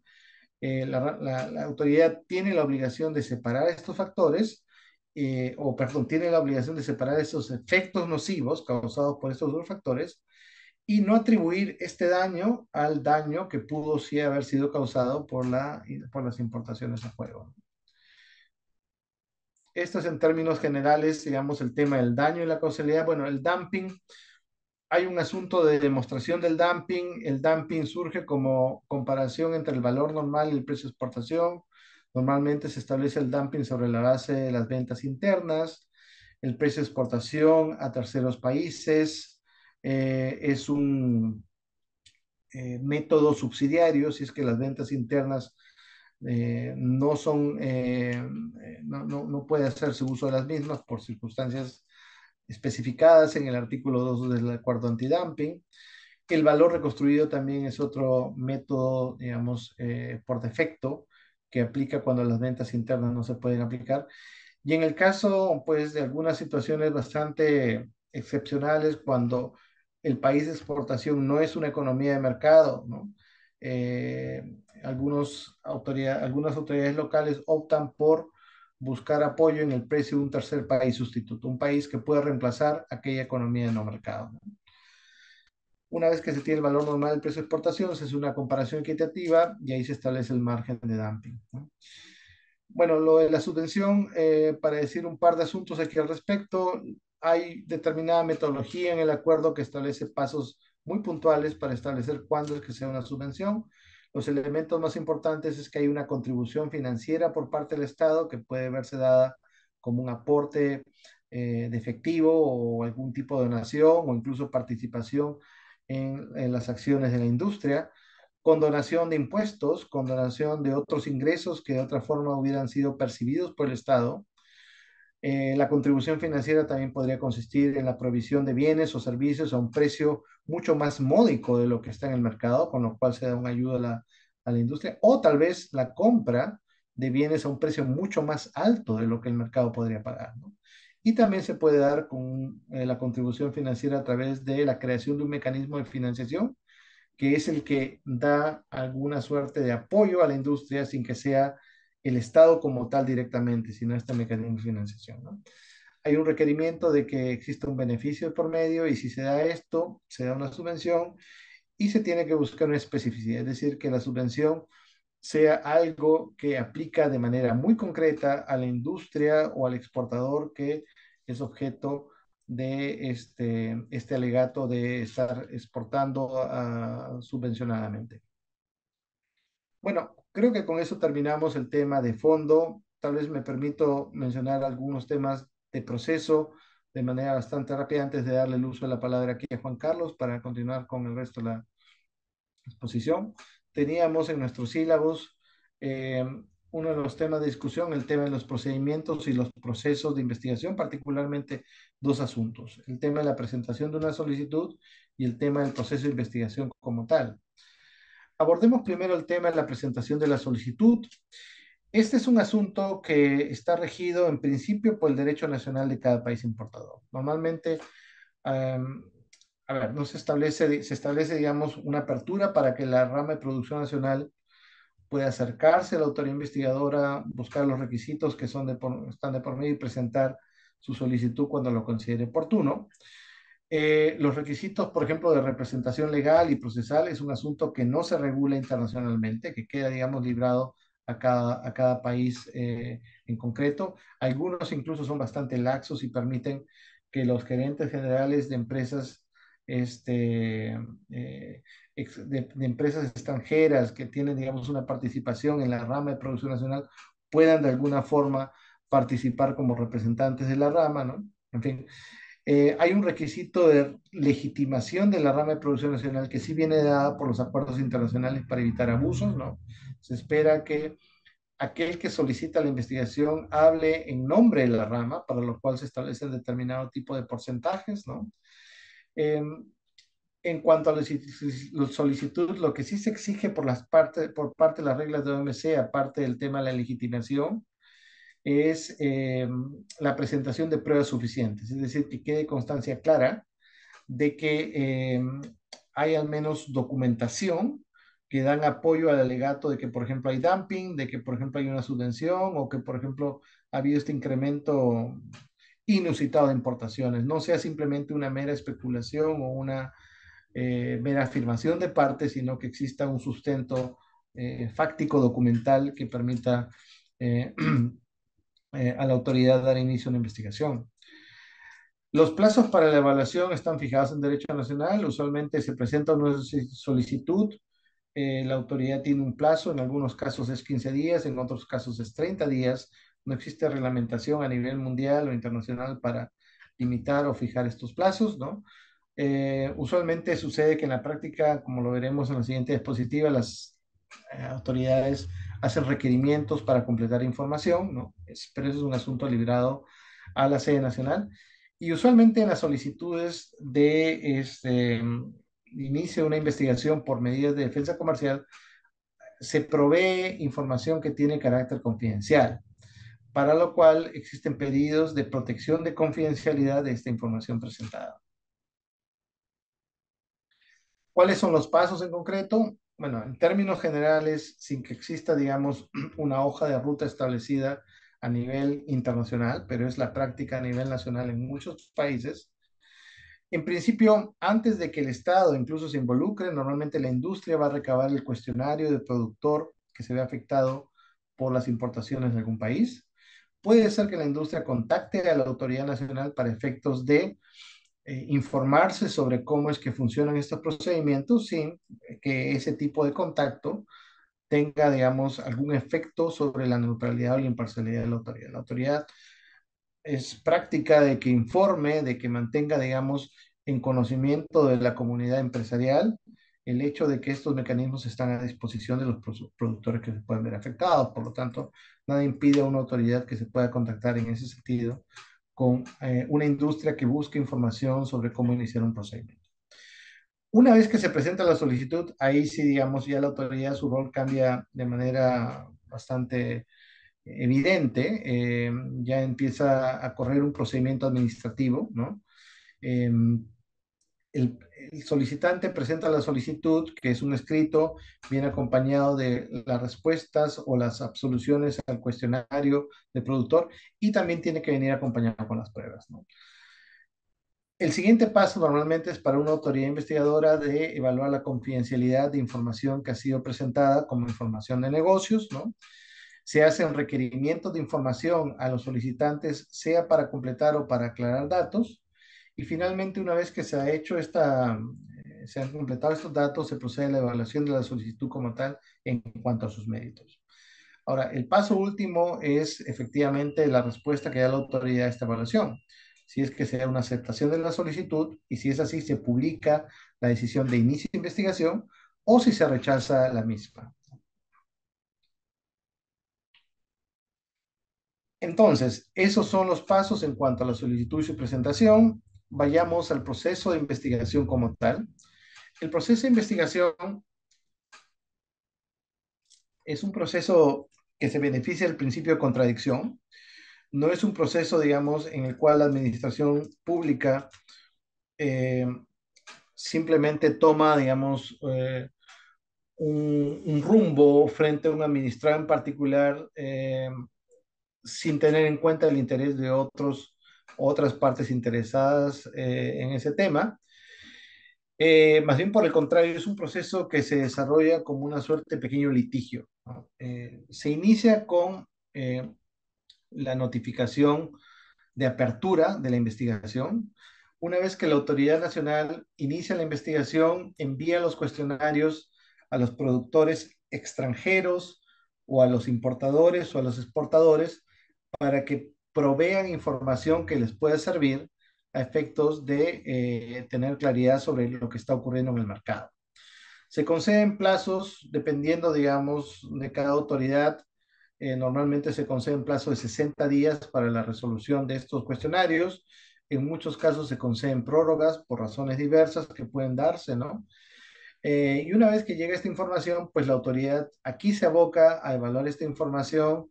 eh, la, autoridad tiene la obligación de separar estos factores, eh, o perdón, tiene la obligación de separar esos efectos nocivos causados por estos dos factores y no atribuir este daño al daño que pudo sí haber sido causado por, la, por las importaciones a juego. Esto es en términos generales, digamos, el tema del daño y la causalidad. Bueno, el dumping hay un asunto de demostración del dumping. El dumping surge como comparación entre el valor normal y el precio de exportación. Normalmente se establece el dumping sobre la base de las ventas internas, el precio de exportación a terceros países. Eh, es un eh, método subsidiario, si es que las ventas internas eh, no son, no, no puede hacerse uso de las mismas por circunstancias especificadas en el artículo 2 del acuerdo antidumping. El valor reconstruido también es otro método, digamos, eh, por defecto que aplica cuando las ventas internas no se pueden aplicar. Y en el caso, pues, de algunas situaciones bastante excepcionales, cuando el país de exportación no es una economía de mercado, ¿no? Eh, algunos autoridades, algunas autoridades locales optan por buscar apoyo en el precio de un tercer país sustituto, un país que pueda reemplazar aquella economía de no mercado. Una vez que se tiene el valor normal del precio de exportación, se hace una comparación equitativa y ahí se establece el margen de dumping. Bueno, lo de la subvención, eh, para decir un par de asuntos aquí al respecto, hay determinada metodología en el acuerdo que establece pasos muy puntuales para establecer cuándo es que sea una subvención los elementos más importantes es que hay una contribución financiera por parte del Estado que puede verse dada como un aporte eh, de efectivo o algún tipo de donación o incluso participación en, las acciones de la industria, con donación de impuestos, con donación de otros ingresos que de otra forma hubieran sido percibidos por el Estado, eh, la contribución financiera también podría consistir en la provisión de bienes o servicios a un precio mucho más módico de lo que está en el mercado, con lo cual se da una ayuda a la, industria, o tal vez la compra de bienes a un precio mucho más alto de lo que el mercado podría pagar. Y también se puede dar con eh, la contribución financiera a través de la creación de un mecanismo de financiación que es el que da alguna suerte de apoyo a la industria sin que sea el Estado como tal directamente, sino este mecanismo de financiación. Hay un requerimiento de que exista un beneficio por medio y si se da esto, se da una subvención y se tiene que buscar una especificidad, es decir, que la subvención sea algo que aplica de manera muy concreta a la industria o al exportador que es objeto de este, este alegato de estar exportando subvencionadamente. Bueno, creo que con eso terminamos el tema de fondo. Tal vez me permito mencionar algunos temas de proceso de manera bastante rápida antes de darle el uso de la palabra aquí a Juan Carlos para continuar con el resto de la exposición. Teníamos en nuestros sílabos eh, uno de los temas de discusión, el tema de los procedimientos y los procesos de investigación, particularmente dos asuntos, el tema de la presentación de una solicitud y el tema del proceso de investigación como tal. Abordemos primero el tema de la presentación de la solicitud. Este es un asunto que está regido en principio por el derecho nacional de cada país importador. Normalmente, em, a ver, no se establece, se establece, digamos, una apertura para que la rama de producción nacional pueda acercarse a la autoridad investigadora, buscar los requisitos que son de están de por medio y presentar su solicitud cuando lo considere oportuno. Eh, los requisitos, por ejemplo, de representación legal y procesal es un asunto que no se regula internacionalmente, que queda, digamos, librado a cada, a cada país eh, en concreto. Algunos incluso son bastante laxos y permiten que los gerentes generales de empresas este, eh, de, de, empresas extranjeras que tienen, digamos, una participación en la rama de producción nacional puedan de alguna forma participar como representantes de la rama, ¿no? En fin, eh, hay un requisito de legitimación de la rama de producción nacional que sí viene dada por los acuerdos internacionales para evitar abusos, ¿no? Se espera que aquel que solicita la investigación hable en nombre de la rama, para lo cual se establecen determinado tipo de porcentajes, ¿no? Em, en cuanto a la solicitud, lo que sí se exige por, por parte de las reglas de OMC, aparte del tema de la legitimación, es eh, la presentación de pruebas suficientes, es decir, que quede constancia clara de que eh, hay al menos documentación que dan apoyo al alegato de que, por ejemplo, hay dumping, de que, por ejemplo, hay una subvención o que, por ejemplo, ha habido este incremento inusitado de importaciones. No sea simplemente una mera especulación o una eh, mera afirmación de parte, sino que exista un sustento fáctico documental que permita Eh, a la autoridad dar inicio a una investigación. Los plazos para la evaluación están fijados en derecho nacional. Usualmente se presenta una solicitud. Eh, la autoridad tiene un plazo. En algunos casos es 15 días, en otros casos es 30 días. No existe reglamentación a nivel mundial o internacional para limitar o fijar estos plazos, ¿no? Eh, usualmente sucede que en la práctica, como lo veremos en la siguiente diapositiva, las autoridades hacen requerimientos para completar información, ¿no? pero eso es un asunto liberado a la sede nacional. Y usualmente en las solicitudes de este, inicio de una investigación por medidas de defensa comercial, se provee información que tiene carácter confidencial, para lo cual existen pedidos de protección de confidencialidad de esta información presentada. ¿Cuáles son los pasos en concreto? bueno, en términos generales, sin que exista, digamos, una hoja de ruta establecida a nivel internacional, pero es la práctica a nivel nacional en muchos países. En principio, antes de que el Estado incluso se involucre, normalmente la industria va a recabar el cuestionario del productor que se ve afectado por las importaciones de algún país. Puede ser que la industria contacte a la Autoridad Nacional para efectos de eh, informarse sobre cómo es que funcionan estos procedimientos sin que ese tipo de contacto tenga, digamos, algún efecto sobre la neutralidad o la imparcialidad de la autoridad. La autoridad es práctica de que informe, de que mantenga, digamos, en conocimiento de la comunidad empresarial el hecho de que estos mecanismos están a disposición de los productores que se pueden ver afectados. Por lo tanto, nada impide a una autoridad que se pueda contactar en ese sentido con eh, una industria que busca información sobre cómo iniciar un procedimiento. Una vez que se presenta la solicitud, ahí sí, digamos, ya la autoridad, su rol cambia de manera bastante evidente, eh, ya empieza a correr un procedimiento administrativo, ¿no? Em, el, el solicitante presenta la solicitud, que es un escrito, viene acompañado de las respuestas o las absoluciones al cuestionario del productor y también tiene que venir acompañado con las pruebas. El siguiente paso normalmente es para una autoridad investigadora de evaluar la confidencialidad de información que ha sido presentada como información de negocios, ¿no? Se un requerimiento de información a los solicitantes, sea para completar o para aclarar datos. Y finalmente, una vez que se ha hecho esta, eh, se han completado estos datos, se procede a la evaluación de la solicitud como tal en cuanto a sus méritos. Ahora, el paso último es efectivamente la respuesta que da la autoridad a esta evaluación. Si es que sea una aceptación de la solicitud y si es así, se publica la decisión de inicio de investigación o si se rechaza la misma. Entonces, esos son los pasos en cuanto a la solicitud y su presentación vayamos al proceso de investigación como tal. El proceso de investigación es un proceso que se beneficia del principio de contradicción. No es un proceso, digamos, en el cual la administración pública eh, simplemente toma, digamos, eh, un, rumbo frente a un administrado en particular eh, sin tener en cuenta el interés de otros otras partes interesadas eh, en ese tema. Eh, más bien por el contrario, es un proceso que se desarrolla como una suerte de pequeño litigio. Eh, se inicia con la notificación de apertura de la investigación. Una vez que la autoridad nacional inicia la investigación, envía los cuestionarios a los productores extranjeros o a los importadores o a los exportadores para que provean información que les pueda servir a efectos de eh, tener claridad sobre lo que está ocurriendo en el mercado. Se conceden plazos, dependiendo, digamos, de cada autoridad. Eh, normalmente se conceden plazos de 60 días para la resolución de estos cuestionarios. En muchos casos se conceden prórrogas por razones diversas que pueden darse, ¿no? Eh, y una vez que llega esta información, pues la autoridad aquí se aboca a evaluar esta información,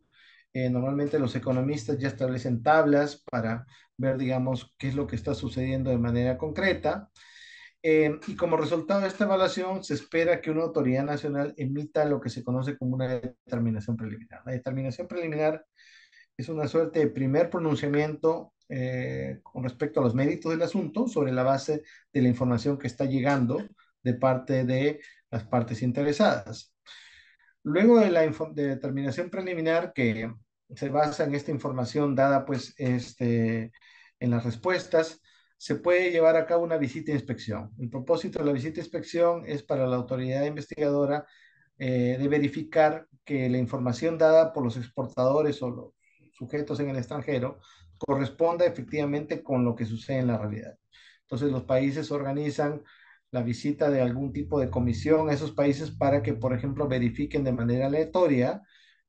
eh, normalmente los economistas ya establecen tablas para ver, digamos, qué es lo que está sucediendo de manera concreta. Eh, y como resultado de esta evaluación, se espera que una autoridad nacional emita lo que se conoce como una determinación preliminar. La determinación preliminar es una suerte de primer pronunciamiento eh, con respecto a los méritos del asunto sobre la base de la información que está llegando de parte de las partes interesadas. Luego de la determinación preliminar que se basa en esta información dada pues este, en las respuestas, se puede llevar a cabo una visita de inspección. El propósito de la visita e inspección es para la autoridad investigadora eh, de verificar que la información dada por los exportadores o los sujetos en el extranjero corresponda efectivamente con lo que sucede en la realidad. Entonces los países organizan la visita de algún tipo de comisión a esos países para que, por ejemplo, verifiquen de manera aleatoria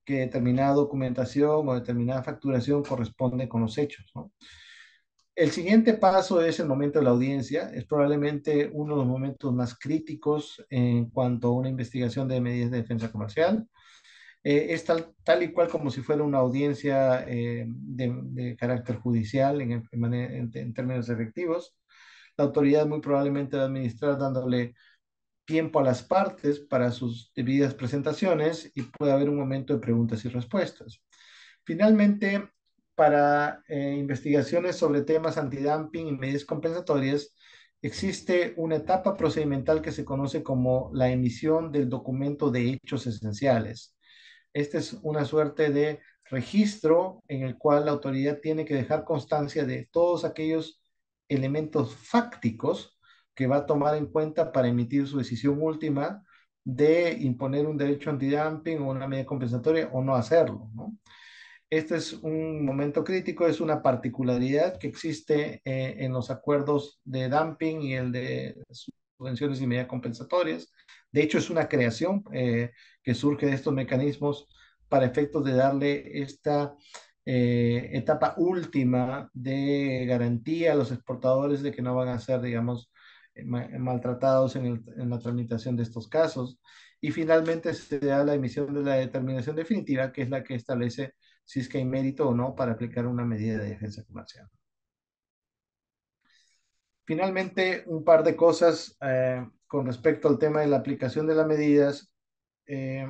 que determinada documentación o determinada facturación corresponde con los hechos. El siguiente paso es el momento de la audiencia. Es probablemente uno de los momentos más críticos en cuanto a una investigación de medidas de defensa comercial. Eh, es tal, tal, y cual como si fuera una audiencia eh, de, carácter judicial en, en, términos efectivos. La autoridad muy probablemente va a administrar dándole tiempo a las partes para sus debidas presentaciones y puede haber un momento de preguntas y respuestas. Finalmente, para eh, investigaciones sobre temas antidumping y medidas compensatorias, existe una etapa procedimental que se conoce como la emisión del documento de hechos esenciales. Esta es una suerte de registro en el cual la autoridad tiene que dejar constancia de todos aquellos elementos fácticos que va a tomar en cuenta para emitir su decisión última de imponer un derecho antidumping o una medida compensatoria o no hacerlo. ¿no? Este es un momento crítico, es una particularidad que existe eh, en los acuerdos de dumping y el de subvenciones y medidas compensatorias. De hecho, es una creación eh, que surge de estos mecanismos para efectos de darle esta eh, etapa última de garantía a los exportadores de que no van a ser, digamos, maltratados en, la tramitación de estos casos. Y finalmente se da la emisión de la determinación definitiva, que es la que establece si es que hay mérito o no para aplicar una medida de defensa comercial. Finalmente, un par de cosas eh, con respecto al tema de la aplicación de las medidas. Eh,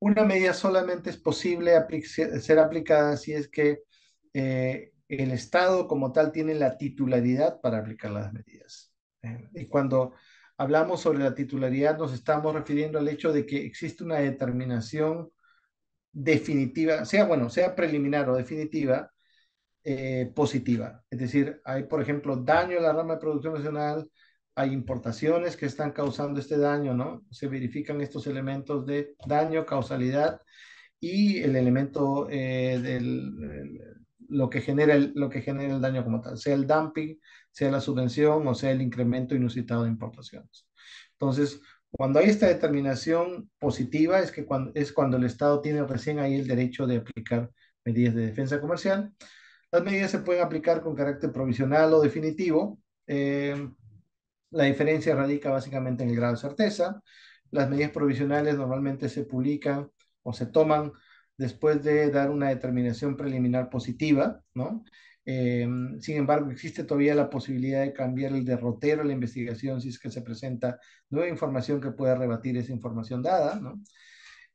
una medida solamente es posible ser aplicada si es que eh, el Estado como tal tiene la titularidad para aplicar las medidas. Y cuando hablamos sobre la titularidad nos estamos refiriendo al hecho de que existe una determinación definitiva, sea bueno, sea preliminar o definitiva, eh, positiva. Es decir, hay, por ejemplo, daño a la rama de producción nacional, hay importaciones que están causando este daño, ¿no? Se verifican estos elementos de daño, causalidad y el elemento eh, del lo que genera lo que genera el daño como tal, sea el dumping, sea la subvención o sea el incremento inusitado de importaciones. Entonces, cuando hay esta determinación positiva es que cuando, es cuando el Estado tiene recién ahí el derecho de aplicar medidas de defensa comercial. Las medidas se pueden aplicar con carácter provisional o definitivo. Eh, la diferencia radica básicamente en el grado de certeza. Las medidas provisionales normalmente se publican o se toman después de dar una determinación preliminar positiva, ¿no? Em, sin embargo, existe todavía la posibilidad de cambiar el derrotero de la investigación si es que se presenta nueva información que pueda rebatir esa información dada. ¿no?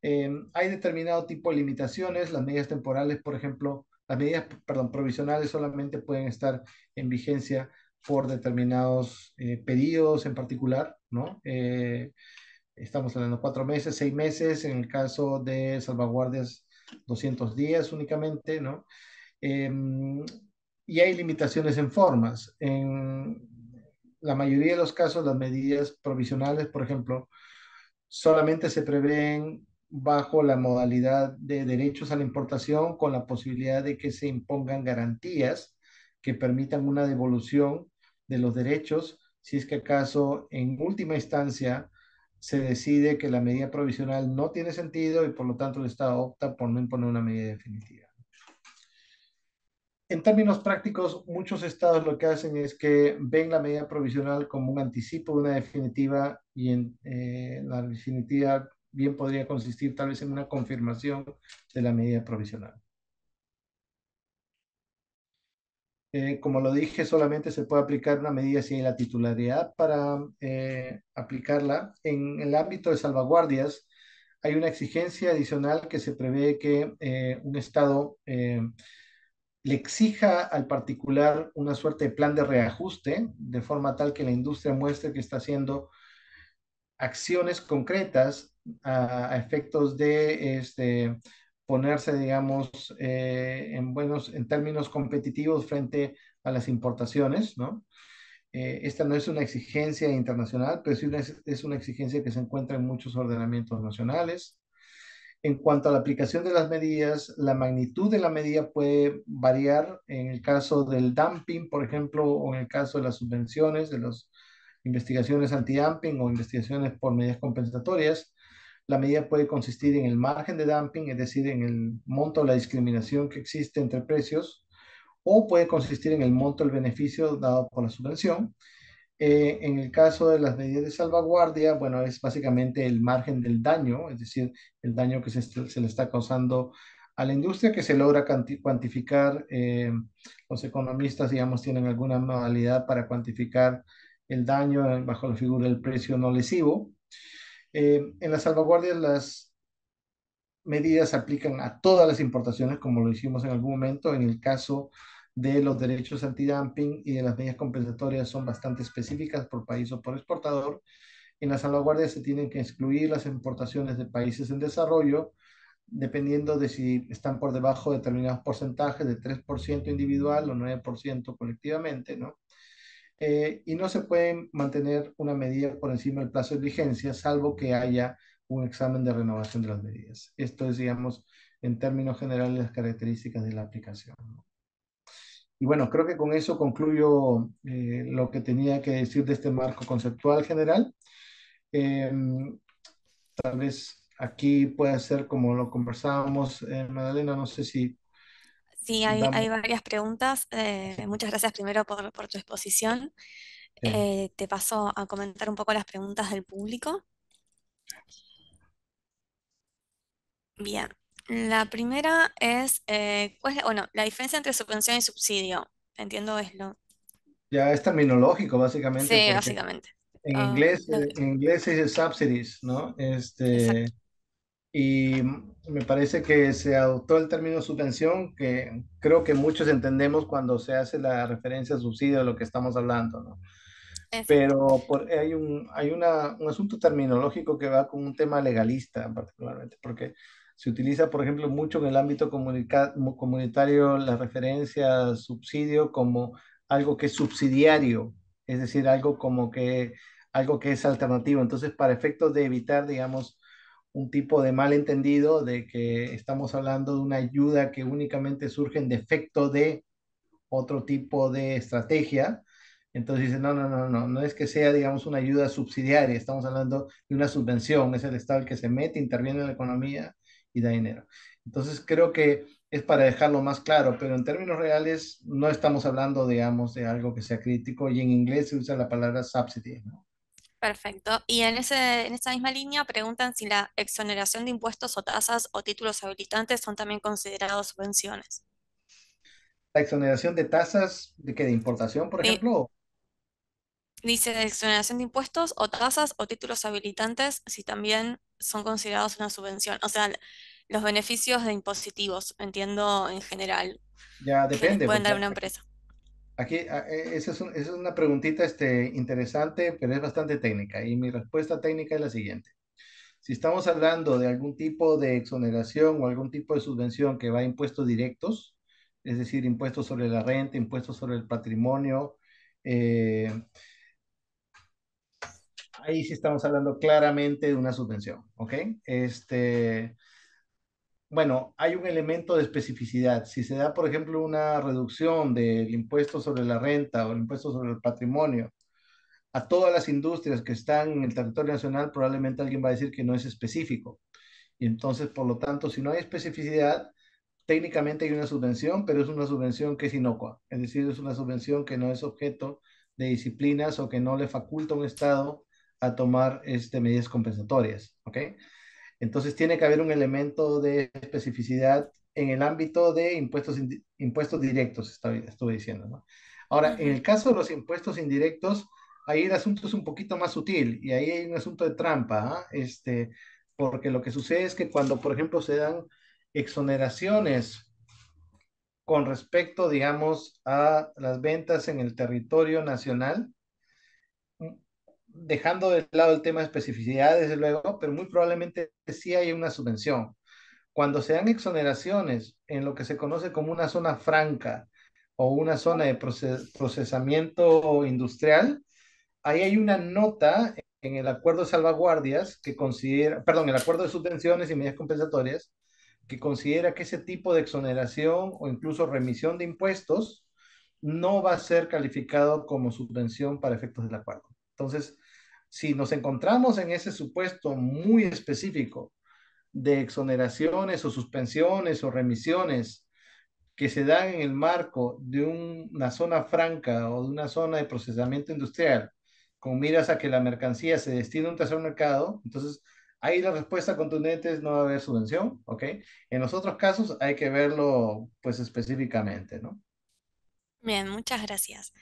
Em, hay determinado tipo de limitaciones, las medidas temporales, por ejemplo, las medidas perdón, provisionales solamente pueden estar en vigencia por determinados eh, periodos en particular, ¿no? Eh, estamos hablando cuatro meses, seis meses, en el caso de salvaguardias, 200 días únicamente, ¿no? Em, y hay limitaciones en formas. En la mayoría de los casos, las medidas provisionales, por ejemplo, solamente se prevén bajo la modalidad de derechos a la importación con la posibilidad de que se impongan garantías que permitan una devolución de los derechos si es que acaso en última instancia se decide que la medida provisional no tiene sentido y por lo tanto el Estado opta por no imponer una medida definitiva en términos prácticos, muchos estados lo que hacen es que ven la medida provisional como un anticipo de una definitiva y en eh, la definitiva bien podría consistir tal vez en una confirmación de la medida provisional. Eh, como lo dije, solamente se puede aplicar una medida si hay la titularidad para eh, aplicarla. En el ámbito de salvaguardias, hay una exigencia adicional que se prevé que un estado le exija al particular una suerte de plan de reajuste, de forma tal que la industria muestre que está haciendo acciones concretas a, efectos de este, ponerse, digamos, eh, en buenos, en términos competitivos frente a las importaciones, ¿no? Eh, esta no es una exigencia internacional, pero sí es una exigencia que se encuentra en muchos ordenamientos nacionales. En cuanto a la aplicación de las medidas, la magnitud de la medida puede variar en el caso del dumping, por ejemplo, o en el caso de las subvenciones, de las investigaciones anti-dumping o investigaciones por medidas compensatorias. La medida puede consistir en el margen de dumping, es decir, en el monto de la discriminación que existe entre precios, o puede consistir en el monto del beneficio dado por la subvención eh, en el caso de las medidas de salvaguardia, bueno, es básicamente el margen del daño, es decir, el daño que se, le está causando a la industria que se logra cuantificar. Eh, los economistas, digamos, tienen alguna modalidad para cuantificar el daño bajo la figura del precio no lesivo. Eh, en la salvaguardia, las medidas se aplican a todas las importaciones, como lo hicimos en algún momento. En el caso de los derechos antidumping y de las medidas compensatorias son bastante específicas por país o por exportador. En la salvaguardia se tienen que excluir las importaciones de países en desarrollo, dependiendo de si están por debajo de determinados porcentajes de 3% individual o 9% colectivamente, ¿no? Eh, y no se puede mantener una medida por encima del plazo de vigencia, salvo que haya un examen de renovación de las medidas. Esto es, digamos, en términos generales, las características de la aplicación. ¿no? Y bueno, creo que con eso concluyo eh, lo que tenía que decir de este marco conceptual general. Em, tal vez aquí puede ser como lo conversábamos, en eh, Magdalena, no sé si... Sí, hay, varias preguntas. Eh, muchas gracias primero por, por tu exposición. te paso a comentar un poco las preguntas del público. Bien. La primera es, eh, bueno, la diferencia entre subvención y subsidio. Entiendo es lo. Ya es terminológico, básicamente. Sí, básicamente. En ah, inglés, en inglés se subsidies, ¿no? Este, y me parece que se adoptó el término subvención, que creo que muchos entendemos cuando se hace la referencia a subsidio de lo que estamos hablando, ¿no? Pero por, hay, un, hay una, un asunto terminológico que va con un tema legalista particularmente, porque se utiliza, por ejemplo, mucho en el ámbito comunitario la referencia a subsidio como algo que es subsidiario, es decir, algo como que algo que es alternativo. Entonces, para efectos de evitar, digamos, un tipo de malentendido de que estamos hablando de una ayuda que únicamente surge en defecto de otro tipo de estrategia. Entonces dice, no, no, no, no, no es que sea, digamos, una ayuda subsidiaria, estamos hablando de una subvención, es el Estado el que se mete, interviene en la economía y da dinero. Entonces creo que es para dejarlo más claro, pero en términos reales no estamos hablando, digamos, de algo que sea crítico y en inglés se usa la palabra subsidy. Perfecto. Y en, ese, en esa misma línea preguntan si la exoneración de impuestos o tasas o títulos habilitantes son también considerados subvenciones. ¿La exoneración de tasas de qué? ¿De importación, por ejemplo? Dice exoneración de impuestos o tasas o títulos habilitantes, si también son considerados una subvención. O sea, los beneficios de impositivos, entiendo en general. Ya depende. Que pueden dar una empresa. Aquí, ah, e, esa es, una preguntita este, interesante, pero es bastante técnica. Y mi respuesta técnica es la siguiente. Si estamos hablando de algún tipo de exoneración o algún tipo de subvención que va a impuestos directos, es decir, impuestos sobre la renta, impuestos sobre el patrimonio, eh, ahí sí estamos hablando claramente de una subvención, ¿ok? Este, bueno, hay un elemento de especificidad. Si se da, por ejemplo, una reducción del impuesto sobre la renta o el impuesto sobre el patrimonio a todas las industrias que están en el territorio nacional, probablemente alguien va a decir que no es específico. Y entonces, por lo tanto, si no hay especificidad, técnicamente hay una subvención, pero es una subvención que es inocua. Es decir, es una subvención que no es objeto de disciplinas o que no le faculta a un Estado a tomar este, medidas compensatorias. ¿ok? Entonces tiene que haber un elemento de especificidad en el ámbito de impuestos, impuestos directos, estuve diciendo. Ahora, en el caso de los impuestos indirectos, ahí el asunto es un poquito más sutil y ahí hay un asunto de trampa, ¿ah? este, porque lo que sucede es que cuando, por ejemplo, se dan exoneraciones con respecto, digamos, a las ventas en el territorio nacional, dejando de lado el tema de especificidades desde luego, pero muy probablemente sí hay una subvención. Cuando se dan exoneraciones en lo que se conoce como una zona franca o una zona de procesamiento industrial, ahí hay una nota en el acuerdo de salvaguardias que considera, perdón, el acuerdo de subvenciones y medidas compensatorias que considera que ese tipo de exoneración o incluso remisión de impuestos no va a ser calificado como subvención para efectos del acuerdo. Entonces, si nos encontramos en ese supuesto muy específico de exoneraciones o suspensiones o remisiones que se dan en el marco de una zona franca o de una zona de procesamiento industrial con miras a que la mercancía se destine a un tercer mercado, entonces ahí la respuesta contundente es no va a haber subvención, ¿ok? En los otros casos hay que verlo pues específicamente, ¿no? Bien, muchas gracias.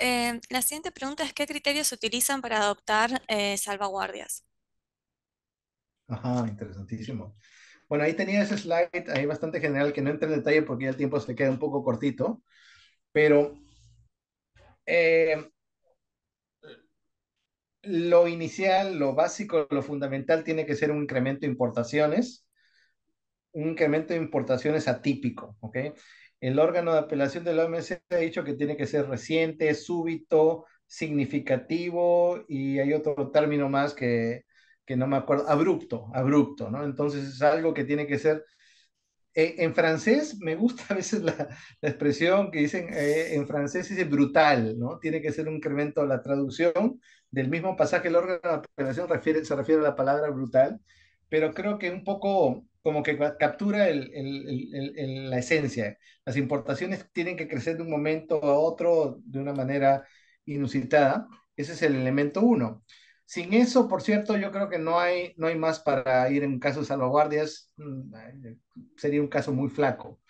Eh, la siguiente pregunta es, ¿qué criterios se utilizan para adoptar eh, salvaguardias? Ajá, interesantísimo. Bueno, ahí tenía ese slide, ahí bastante general, que no entra en detalle porque ya el tiempo se queda un poco cortito, pero eh, lo inicial, lo básico, lo fundamental tiene que ser un incremento de importaciones, un incremento de importaciones atípico, ¿ok? El órgano de apelación de la OMS ha dicho que tiene que ser reciente, súbito, significativo y hay otro término más que, no me acuerdo, abrupto, abrupto, ¿no? Entonces es algo que tiene que ser eh, en francés me gusta a veces la, expresión que dicen, eh, en francés es brutal, ¿no? Tiene que ser un incremento la traducción del mismo pasaje, el órgano de apelación se refiere a la palabra brutal pero creo que un poco como que captura la esencia. Las importaciones tienen que crecer de un momento a otro de una manera inusitada. Ese es el elemento uno. Sin eso, por cierto, yo creo que no hay, no hay más para ir en caso de salvaguardias. Mm, sería un caso muy flaco.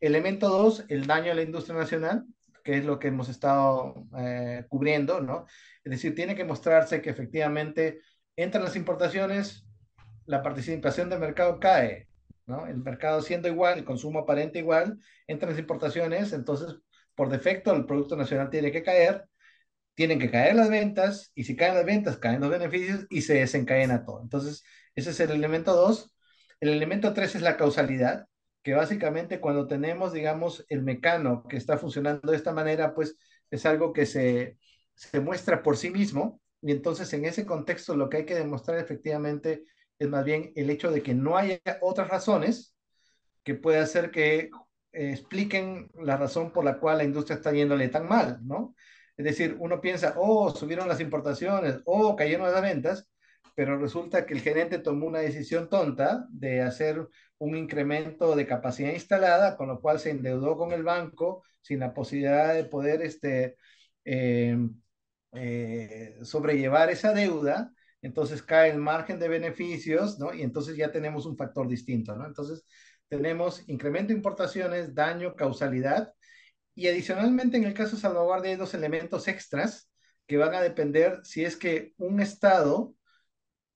Elemento dos, el daño a la industria nacional, que es lo que hemos estado eh, cubriendo, ¿no? Es decir, tiene que mostrarse que efectivamente entran las importaciones, la participación del mercado cae, ¿no? El mercado siendo igual, el consumo aparente igual, entran las importaciones, entonces por defecto el Producto Nacional tiene que caer, tienen que caer las ventas, y si caen las ventas, caen los beneficios y se desencadena todo. Entonces, ese es el elemento dos. El elemento tres es la causalidad, que básicamente cuando tenemos, digamos, el mecano que está funcionando de esta manera, pues es algo que se, se muestra por sí mismo, y entonces en ese contexto lo que hay que demostrar efectivamente es más bien el hecho de que no haya otras razones que pueda hacer que eh, expliquen la razón por la cual la industria está yéndole tan mal, ¿no? Es decir, uno piensa, oh, subieron las importaciones, oh, cayeron las ventas, pero resulta que el gerente tomó una decisión tonta de hacer un incremento de capacidad instalada, con lo cual se endeudó con el banco sin la posibilidad de poder este, eh, eh, sobrellevar esa deuda entonces cae el margen de beneficios, ¿no? Y entonces ya tenemos un factor distinto, ¿no? Entonces tenemos incremento de importaciones, daño, causalidad, y adicionalmente en el caso de salvaguardia hay dos elementos extras que van a depender si es que un Estado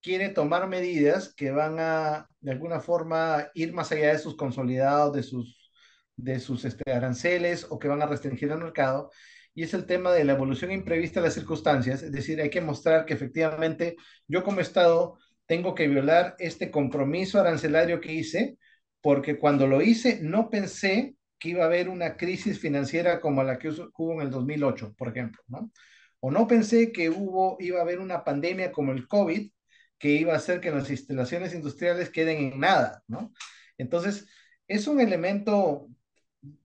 quiere tomar medidas que van a, de alguna forma, ir más allá de sus consolidados, de sus, de sus este, aranceles o que van a restringir el mercado y es el tema de la evolución imprevista de las circunstancias, es decir, hay que mostrar que efectivamente yo como Estado tengo que violar este compromiso arancelario que hice, porque cuando lo hice no pensé que iba a haber una crisis financiera como la que hubo en el 2008, por ejemplo, ¿no? O no pensé que hubo, iba a haber una pandemia como el COVID, que iba a hacer que las instalaciones industriales queden en nada, ¿no? Entonces, es un elemento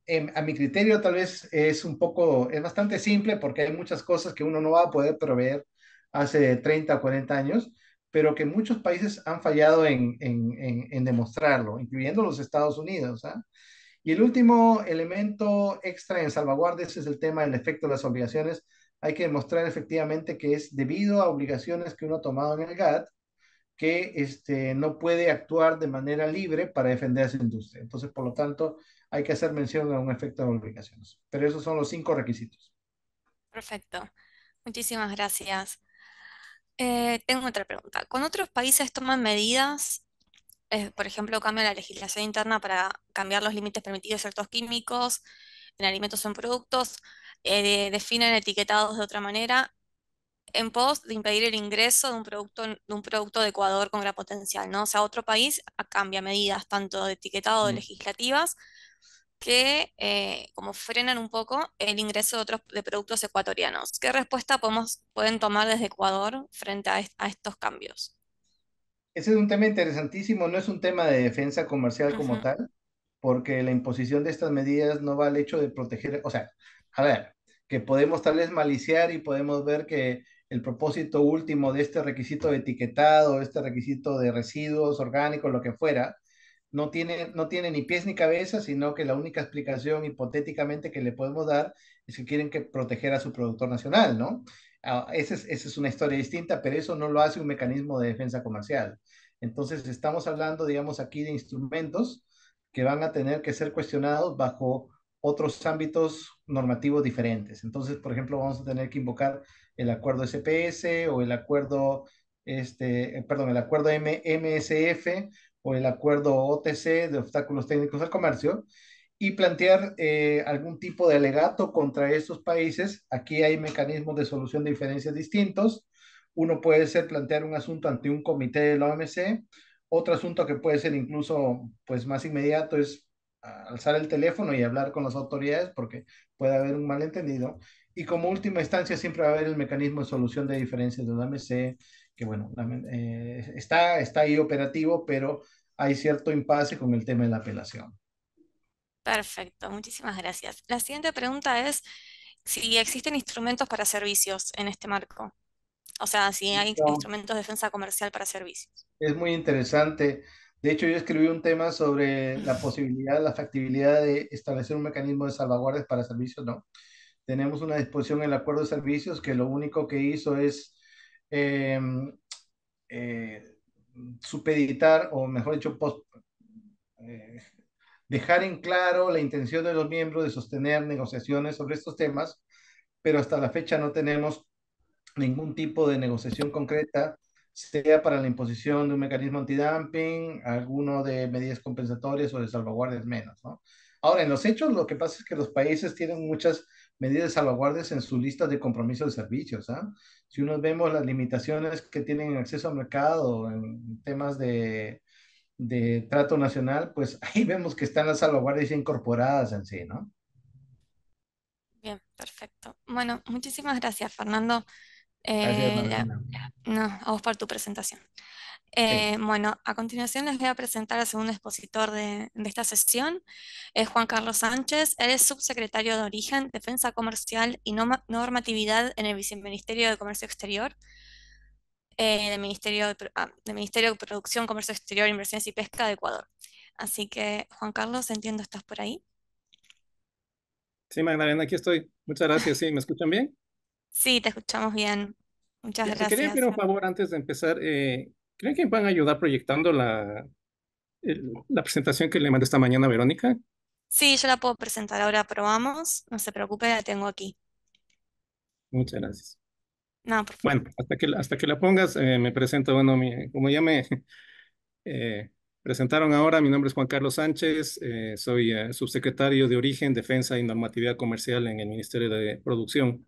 Em, a mi criterio tal vez es un poco, es bastante simple porque hay muchas cosas que uno no va a poder proveer hace 30 o 40 años, pero que muchos países han fallado en, demostrarlo, incluyendo los Estados Unidos. ¿ah? Y el último elemento extra en salvaguardas es el tema del efecto de las obligaciones. Hay que demostrar efectivamente que es debido a obligaciones que uno ha tomado en el GATT que este, no puede actuar de manera libre para defender a su industria. Entonces, por lo tanto, hay que hacer mención de un efecto de obligaciones. Pero esos son los cinco requisitos. Perfecto. Muchísimas gracias. Eh, tengo otra pregunta. ¿Con otros países toman medidas, por ejemplo, cambian la legislación interna para cambiar los límites permitidos de ciertos químicos en alimentos o en productos, eh, definen etiquetados de otra manera, en pos de impedir el ingreso de un producto de, un producto de Ecuador con gran potencial, ¿no? O sea, otro país cambia medidas tanto de etiquetado de mm. legislativas que eh, como frenan un poco el ingreso de otros de productos ecuatorianos. ¿Qué respuesta podemos, pueden tomar desde Ecuador frente a, estos cambios? Ese es un tema interesantísimo, no es un tema de defensa comercial como tal, porque la imposición de estas medidas no va al hecho de proteger, o sea, a ver, que podemos tal vez maliciar y podemos ver que el propósito último de este requisito de etiquetado, este requisito de residuos orgánicos, lo que fuera, no tiene, no tiene ni pies ni cabeza, sino que la única explicación hipotéticamente que le podemos dar es que quieren que proteger a su productor nacional, ¿no? Ah, esa, es, una historia distinta, pero eso no lo hace un mecanismo de defensa comercial. Entonces, estamos hablando, digamos, aquí de instrumentos que van a tener que ser cuestionados bajo otros ámbitos normativos diferentes. Entonces, por ejemplo, vamos a tener que invocar el acuerdo SPS o el acuerdo, este, eh, perdón, el acuerdo MSF o el acuerdo OTC de obstáculos técnicos al comercio y plantear eh, algún tipo de alegato contra estos países. Aquí hay mecanismos de solución de diferencias distintos. Uno puede ser plantear un asunto ante un comité de la OMC. Otro asunto que puede ser incluso pues, más inmediato es alzar el teléfono y hablar con las autoridades porque puede haber un malentendido. Y como última instancia siempre va a haber el mecanismo de solución de diferencias de la OMC, que bueno, eh, está, está ahí operativo, pero hay cierto impasse con el tema de la apelación. Perfecto, muchísimas gracias. La siguiente pregunta es si existen instrumentos para servicios en este marco. O sea, si hay instrumentos de defensa comercial para servicios. Es muy interesante. De hecho, yo escribí un tema sobre la posibilidad, la factibilidad de establecer un mecanismo de salvaguardas para servicios. No, tenemos una disposición en el acuerdo de servicios que lo único que hizo es em, eh, supeditar, o mejor dicho, eh, dejar en claro la intención de los miembros de sostener negociaciones sobre estos temas, pero hasta la fecha no tenemos ningún tipo de negociación concreta, sea para la imposición de un mecanismo antidumping, alguno de medidas compensatorias o de salvaguardias menos, Ahora, en los hechos, lo que pasa es que los países tienen muchas medidas salvaguardias en su lista de compromisos de servicios. ¿ah? Si uno vemos las limitaciones que tienen en acceso al mercado en temas de, de trato nacional, pues ahí vemos que están las salvaguardias incorporadas en sí, ¿no? Bien, perfecto. Bueno, muchísimas gracias, Fernando. gracias, eh, no, a vos por tu presentación. Eh, bueno, a continuación les voy a presentar al segundo expositor de, esta sesión, es Juan Carlos Sánchez, él es subsecretario de Origen, Defensa Comercial y Normatividad en el Viceministerio de Comercio Exterior, eh, del, Ministerio de, ah, Ministerio de Producción, Comercio Exterior, Inversiones y Pesca de Ecuador. Así que, Juan Carlos, entiendo, estás por ahí. Sí, Magdalena, aquí estoy. Muchas gracias. Sí, ¿me escuchan bien? Sí, te escuchamos bien. Muchas gracias. Quería pedir un favor antes de empezar. Eh, ¿Creen que van a ayudar proyectando la, la presentación que le mandé esta mañana a Verónica? Sí, yo la puedo presentar ahora, probamos. No se preocupe, la tengo aquí. Muchas gracias. No, Bueno, hasta que, hasta que la pongas, eh, me presento. Bueno, mi, como ya me eh, presentaron ahora, mi nombre es Juan Carlos Sánchez, eh, soy subsecretario de Origen, Defensa y Normatividad Comercial en el Ministerio de Producción.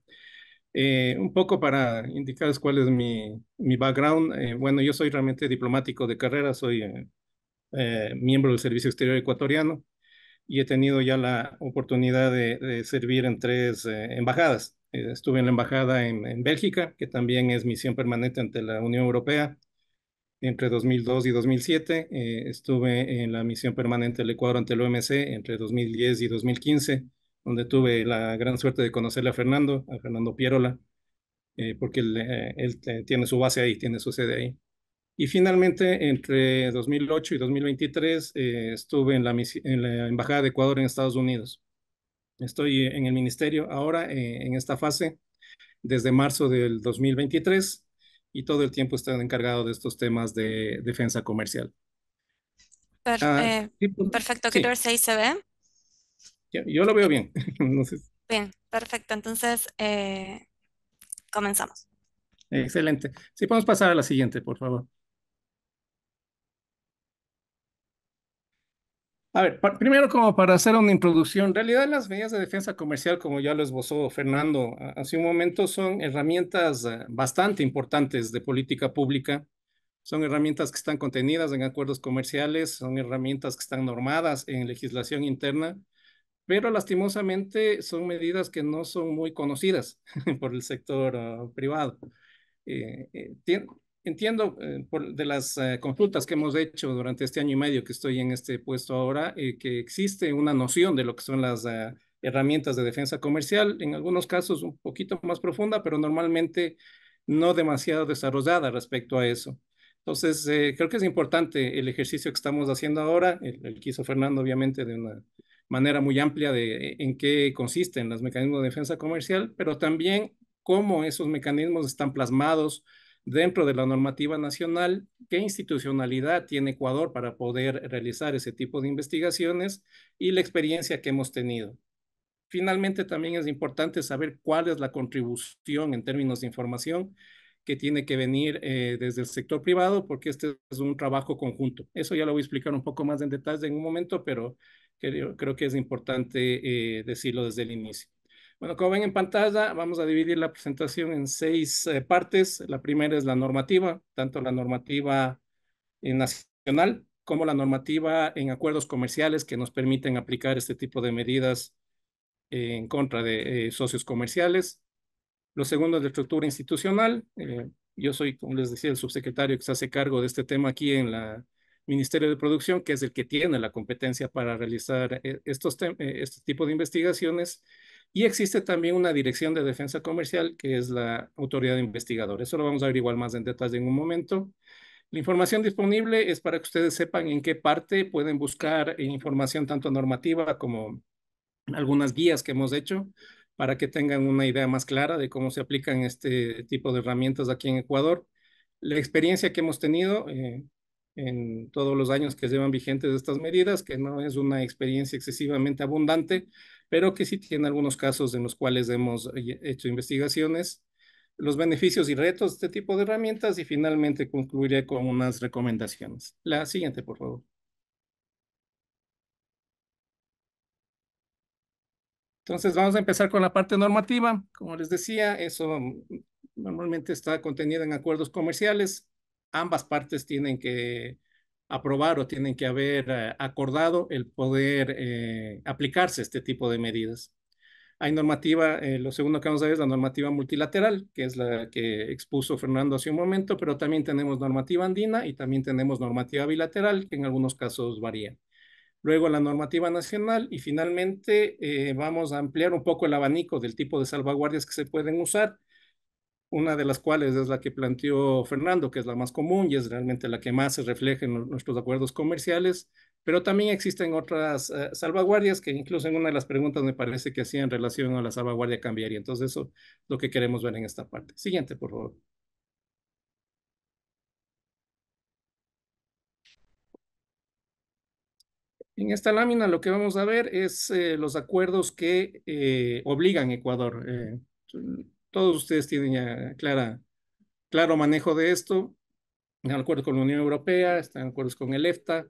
Eh, un poco para indicarles cuál es mi, background. Eh, bueno, yo soy realmente diplomático de carrera, soy eh, miembro del Servicio Exterior Ecuatoriano y he tenido ya la oportunidad de, servir en tres embajadas. estuve en la embajada en, en, Bélgica, que también es misión permanente ante la Unión Europea entre 2002 y 2007. estuve en la misión permanente del Ecuador ante el OMC entre 2010 y 2015 donde tuve la gran suerte de conocerle a Fernando, a Fernando Pierola, eh, porque él, eh, eh, tiene su base ahí, tiene su sede ahí. Y finalmente, entre 2008 y 2023, estuve en la, Embajada de Ecuador en Estados Unidos. Estoy en el ministerio ahora, en esta fase, desde marzo del 2023, y todo el tiempo estoy encargado de estos temas de defensa comercial. Ah, pues, perfecto, ¿qué sí. ahí se ve? yo, lo veo bien. Bien, perfecto. Entonces, eh, comenzamos. Excelente. Si podemos pasar a la siguiente, por favor. A ver, primero como para hacer una introducción, en realidad las medidas de defensa comercial, como ya lo esbozó Fernando hace un momento, son herramientas eh, bastante importantes de política pública. Son herramientas que están contenidas en acuerdos comerciales, son herramientas que están normadas en legislación interna pero lastimosamente son medidas que no son muy conocidas por el sector ah, privado. Eh, eh, entiendo eh, por, de las consultas que hemos hecho durante este año y medio que estoy en este puesto ahora, que existe una noción de lo que son las ah, herramientas de defensa comercial, en algunos casos un poquito más profunda, pero normalmente no demasiado desarrollada respecto a eso. Entonces, creo que es importante el ejercicio que estamos haciendo ahora, el, el que hizo Fernando, obviamente, de una manera muy amplia de en qué consisten los mecanismos de defensa comercial, pero también cómo esos mecanismos están plasmados dentro de la normativa nacional, qué institucionalidad tiene Ecuador para poder realizar ese tipo de investigaciones y la experiencia que hemos tenido. Finalmente, también es importante saber cuál es la contribución en términos de información que tiene que venir eh, desde el sector privado, porque este es un trabajo conjunto. Eso ya lo voy a explicar un poco más en detalle en un momento, pero Creo, creo que es importante eh, decirlo desde el inicio. Bueno, como ven en pantalla, vamos a dividir la presentación en seis eh, partes. La primera es la normativa, tanto la normativa eh, nacional como la normativa en acuerdos comerciales que nos permiten aplicar este tipo de medidas en contra de socios comerciales. Lo segundo es la estructura institucional. yo soy, como les decía, el subsecretario que se hace cargo de este tema aquí en la, Ministerio de Producción, que es el que tiene la competencia para realizar eh, estos eh, este tipo de investigaciones. Y existe también una Dirección de Defensa Comercial, que es la autoridad de Investigadores. Eso lo vamos a ver igual más en detalle en un momento. La información disponible es para que ustedes sepan en qué parte pueden buscar información tanto normativa como algunas guías que hemos hecho para que tengan una idea más clara de cómo se aplican este tipo de herramientas aquí en Ecuador. La experiencia que hemos tenido, eh, en todos los años que llevan vigentes estas medidas, que no es una experiencia excesivamente abundante, pero que sí tiene algunos casos en los cuales hemos eh, hecho investigaciones, los beneficios y retos de este tipo de herramientas y finalmente concluiré con unas recomendaciones. La siguiente, por favor. Entonces vamos a empezar con la parte normativa. Como les decía, eso normalmente está contenido en acuerdos comerciales ambas partes tienen que aprobar o tienen que haber eh, acordado el poder eh, aplicarse este tipo de medidas. Hay normativa, eh, lo segundo que vamos a ver es la normativa multilateral, que es la que expuso Fernando hace un momento, pero también tenemos normativa andina y también tenemos normativa bilateral, que en algunos casos varía. Luego la normativa nacional y finalmente vamos a ampliar un poco el abanico del tipo de salvaguardias que se pueden usar una de las cuales es la que planteó Fernando, que es la más común y es realmente la que más se refleja en nuestros acuerdos comerciales, pero también existen otras eh, salvaguardias que incluso en una de las preguntas me parece que hacía en relación a la salvaguardia cambiaria. Entonces eso es lo que queremos ver en esta parte. Siguiente, por favor. En esta lámina lo que vamos a ver es eh, los acuerdos que eh, obligan a Ecuador todos ustedes tienen ya claro manejo de esto. Están de acuerdo con la Unión Europea, están en acuerdos con el EFTA,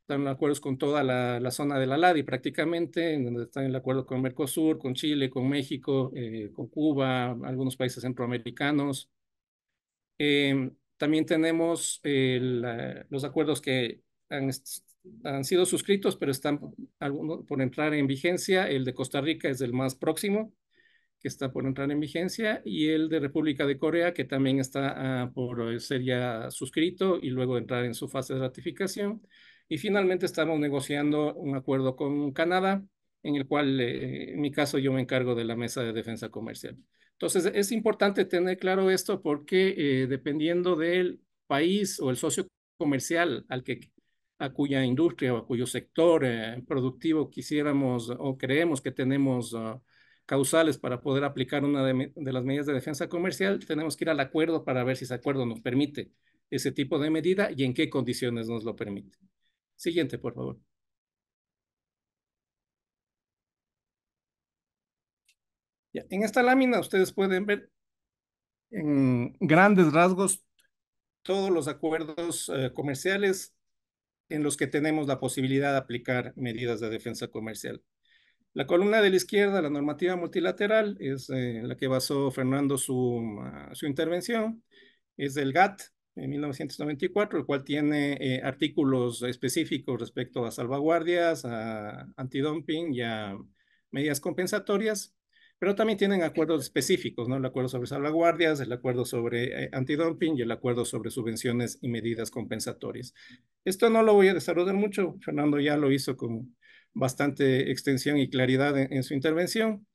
están de acuerdo con toda la, zona de la LADI prácticamente, en donde están en acuerdo con Mercosur, con Chile, con México, eh, con Cuba, algunos países centroamericanos. Eh, también tenemos eh, los acuerdos que han, sido suscritos, pero están por entrar en vigencia. El de Costa Rica es el más próximo que está por entrar en vigencia, y el de República de Corea, que también está ah, por eh, ser ya suscrito y luego entrar en su fase de ratificación. Y finalmente estamos negociando un acuerdo con Canadá, en el cual, eh, en mi caso, yo me encargo de la mesa de defensa comercial. Entonces, es importante tener claro esto porque eh, dependiendo del país o el socio comercial al que, a cuya industria o a cuyo sector productivo quisiéramos o creemos que tenemos ah, causales para poder aplicar una de, las medidas de defensa comercial, tenemos que ir al acuerdo para ver si ese acuerdo nos permite ese tipo de medida y en qué condiciones nos lo permite. Siguiente, por favor. en esta lámina ustedes pueden ver en grandes rasgos todos los acuerdos eh, comerciales en los que tenemos la posibilidad de aplicar medidas de defensa comercial. La columna de la izquierda, la normativa multilateral, es eh, la que basó Fernando su, ah, intervención, es del GATT en 1994, el cual tiene eh, artículos específicos respecto a salvaguardias, a antidumping y a medidas compensatorias, pero también tienen acuerdos específicos, ¿no? El acuerdo sobre salvaguardias, el acuerdo sobre eh, antidumping y el acuerdo sobre subvenciones y medidas compensatorias. Esto no lo voy a desarrollar mucho, Fernando ya lo hizo con bastante extensión y claridad en, su intervención,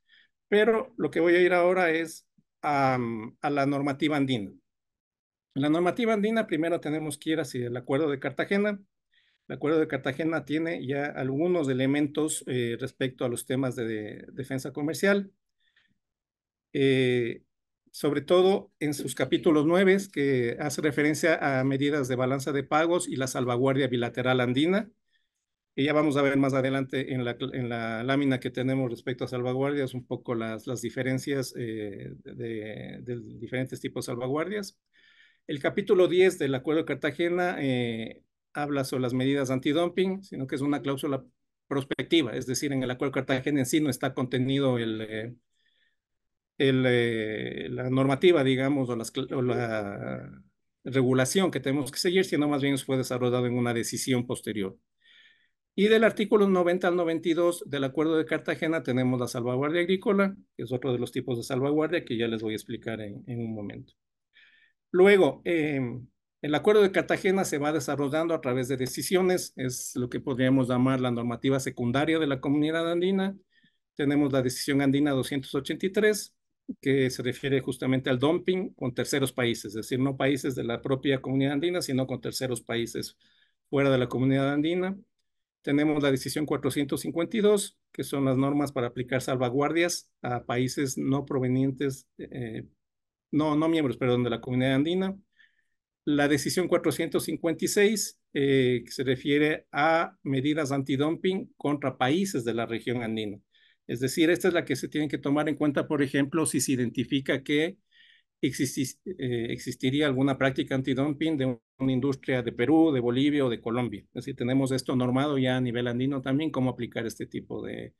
pero lo que voy a ir ahora es a, la normativa andina. la normativa andina primero tenemos que ir hacia el Acuerdo de Cartagena. El Acuerdo de Cartagena tiene ya algunos elementos eh, respecto a los temas de, defensa comercial, eh, sobre todo en sus capítulos 9, que hace referencia a medidas de balanza de pagos y la salvaguardia bilateral andina, y ya vamos a ver más adelante en la, en la lámina que tenemos respecto a salvaguardias, un poco las, las diferencias eh, de, diferentes tipos de salvaguardias. El capítulo 10 del Acuerdo de Cartagena eh, habla sobre las medidas antidumping, sino que es una cláusula prospectiva, es decir, en el Acuerdo de Cartagena en sí no está contenido el, eh, la normativa, digamos, o, o la regulación que tenemos que seguir, sino más bien fue desarrollado en una decisión posterior. Y del artículo 90 al 92 del Acuerdo de Cartagena tenemos la salvaguardia agrícola, que es otro de los tipos de salvaguardia que ya les voy a explicar en, un momento. Luego, eh, el Acuerdo de Cartagena se va desarrollando a través de decisiones, es lo que podríamos llamar la normativa secundaria de la comunidad andina. Tenemos la decisión andina 283, que se refiere justamente al dumping con terceros países, es decir, no países de la propia comunidad andina, sino con terceros países fuera de la comunidad andina. Tenemos la decisión 452, que son las normas para aplicar salvaguardias a países no provenientes, eh, no, no miembros, perdón, de la comunidad andina. La decisión 456, eh, que se refiere a medidas antidumping contra países de la región andina. Es decir, esta es la que se tiene que tomar en cuenta, por ejemplo, si se identifica que eh, existiría alguna práctica antidumping de una industria de Perú, de Bolivia o de Colombia. Si tenemos esto normado ya a nivel andino también, cómo aplicar este tipo de,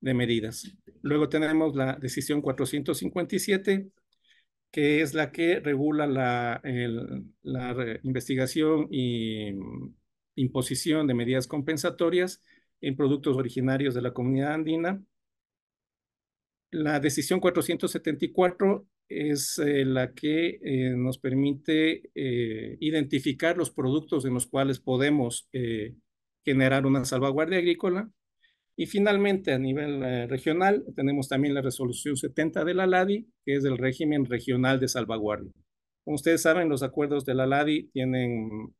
medidas. Luego tenemos la decisión 457, que es la que regula la, la investigación y mm, imposición de medidas compensatorias en productos originarios de la comunidad andina. La decisión 474 es eh, la que eh, nos permite eh, identificar los productos en los cuales podemos generar una salvaguardia agrícola. Y finalmente, a nivel regional, tenemos también la resolución 70 de la LADI, que es el régimen regional de salvaguardia. Como ustedes saben, los acuerdos de la LADI tienen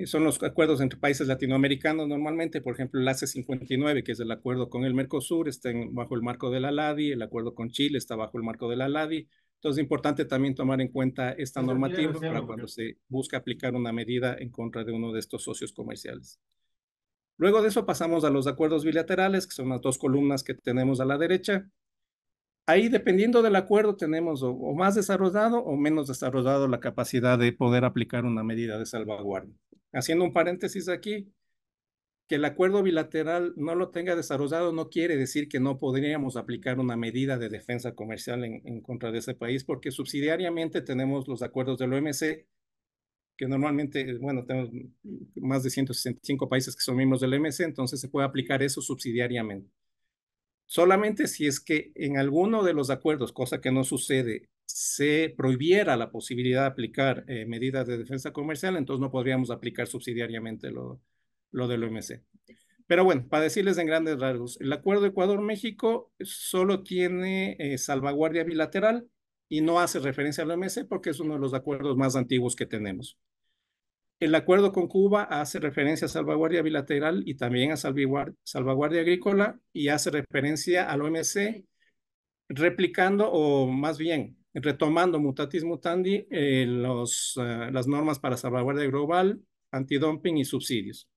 eh, son los acuerdos entre países latinoamericanos normalmente, por ejemplo, el AC-59, que es el acuerdo con el Mercosur, está bajo el marco de la LADI, el acuerdo con Chile está bajo el marco de la LADI. Entonces, es importante también tomar en cuenta esta normativa para cuando se busca aplicar una medida en contra de uno de estos socios comerciales. Luego de eso pasamos a los acuerdos bilaterales, que son las dos columnas que tenemos a la derecha. Ahí, dependiendo del acuerdo, tenemos o más desarrollado o menos desarrollado la capacidad de poder aplicar una medida de salvaguardia haciendo un paréntesis aquí, que el acuerdo bilateral no lo tenga desarrollado no quiere decir que no podríamos aplicar una medida de defensa comercial en, contra de ese país, porque subsidiariamente tenemos los acuerdos del OMC, que normalmente, bueno, tenemos más de 165 países que son miembros del OMC, entonces se puede aplicar eso subsidiariamente. Solamente si es que en alguno de los acuerdos, cosa que no sucede, se prohibiera la posibilidad de aplicar eh, medidas de defensa comercial, entonces no podríamos aplicar subsidiariamente lo, del OMC. Pero bueno, para decirles en grandes rasgos, el acuerdo Ecuador-México solo tiene eh, salvaguardia bilateral y no hace referencia al OMC porque es uno de los acuerdos más antiguos que tenemos. El acuerdo con Cuba hace referencia a salvaguardia bilateral y también a salvaguardia agrícola y hace referencia al OMC replicando o más bien retomando mutatis mutandi eh, los, eh, las normas para salvaguardia global, antidumping y subsidios.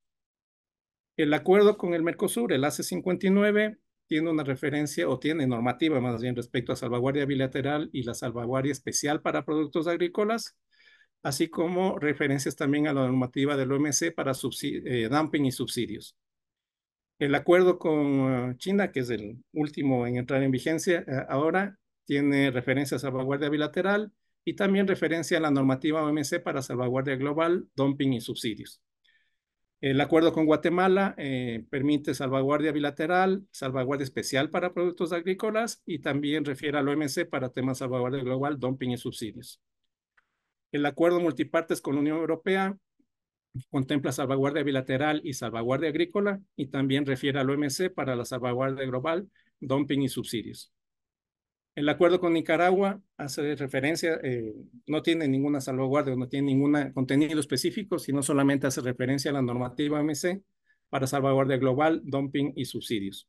El acuerdo con el Mercosur, el AC59, tiene una referencia o tiene normativa más bien respecto a salvaguardia bilateral y la salvaguardia especial para productos agrícolas, así como referencias también a la normativa del OMC para eh, dumping y subsidios. El acuerdo con China, que es el último en entrar en vigencia ahora, tiene referencia a salvaguardia bilateral y también referencia a la normativa OMC para salvaguardia global, dumping y subsidios. El acuerdo con Guatemala eh, permite salvaguardia bilateral, salvaguardia especial para productos agrícolas y también refiere al OMC para temas salvaguardia global, dumping y subsidios. El acuerdo multipartes con la Unión Europea contempla salvaguardia bilateral y salvaguardia agrícola y también refiere al OMC para la salvaguardia global, dumping y subsidios. El acuerdo con Nicaragua hace referencia, eh, no tiene ninguna salvaguardia, no tiene ningún contenido específico, sino solamente hace referencia a la normativa OMC para salvaguardia global, dumping y subsidios.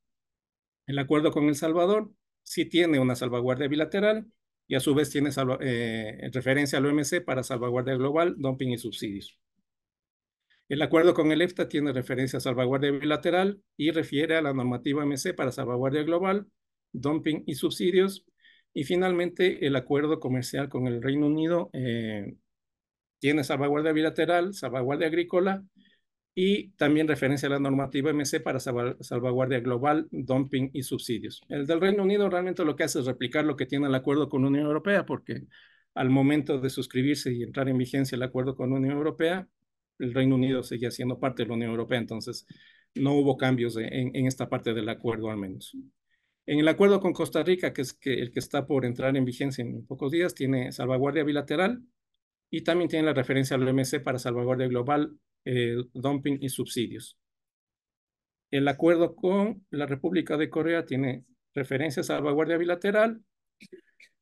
El acuerdo con El Salvador sí tiene una salvaguardia bilateral y a su vez tiene eh, referencia al OMC para salvaguardia global, dumping y subsidios. El acuerdo con el EFTA tiene referencia a salvaguardia bilateral y refiere a la normativa MC para salvaguardia global, dumping y subsidios y finalmente, el acuerdo comercial con el Reino Unido eh, tiene salvaguardia bilateral, salvaguardia agrícola y también referencia a la normativa MC para salvaguardia global, dumping y subsidios. El del Reino Unido realmente lo que hace es replicar lo que tiene el acuerdo con la Unión Europea, porque al momento de suscribirse y entrar en vigencia el acuerdo con la Unión Europea, el Reino Unido seguía siendo parte de la Unión Europea, entonces no hubo cambios en esta parte del acuerdo al menos. En el acuerdo con Costa Rica, que es el que está por entrar en vigencia en pocos días, tiene salvaguardia bilateral y también tiene la referencia al OMC para salvaguardia global, eh, dumping y subsidios. El acuerdo con la República de Corea tiene referencia a salvaguardia bilateral,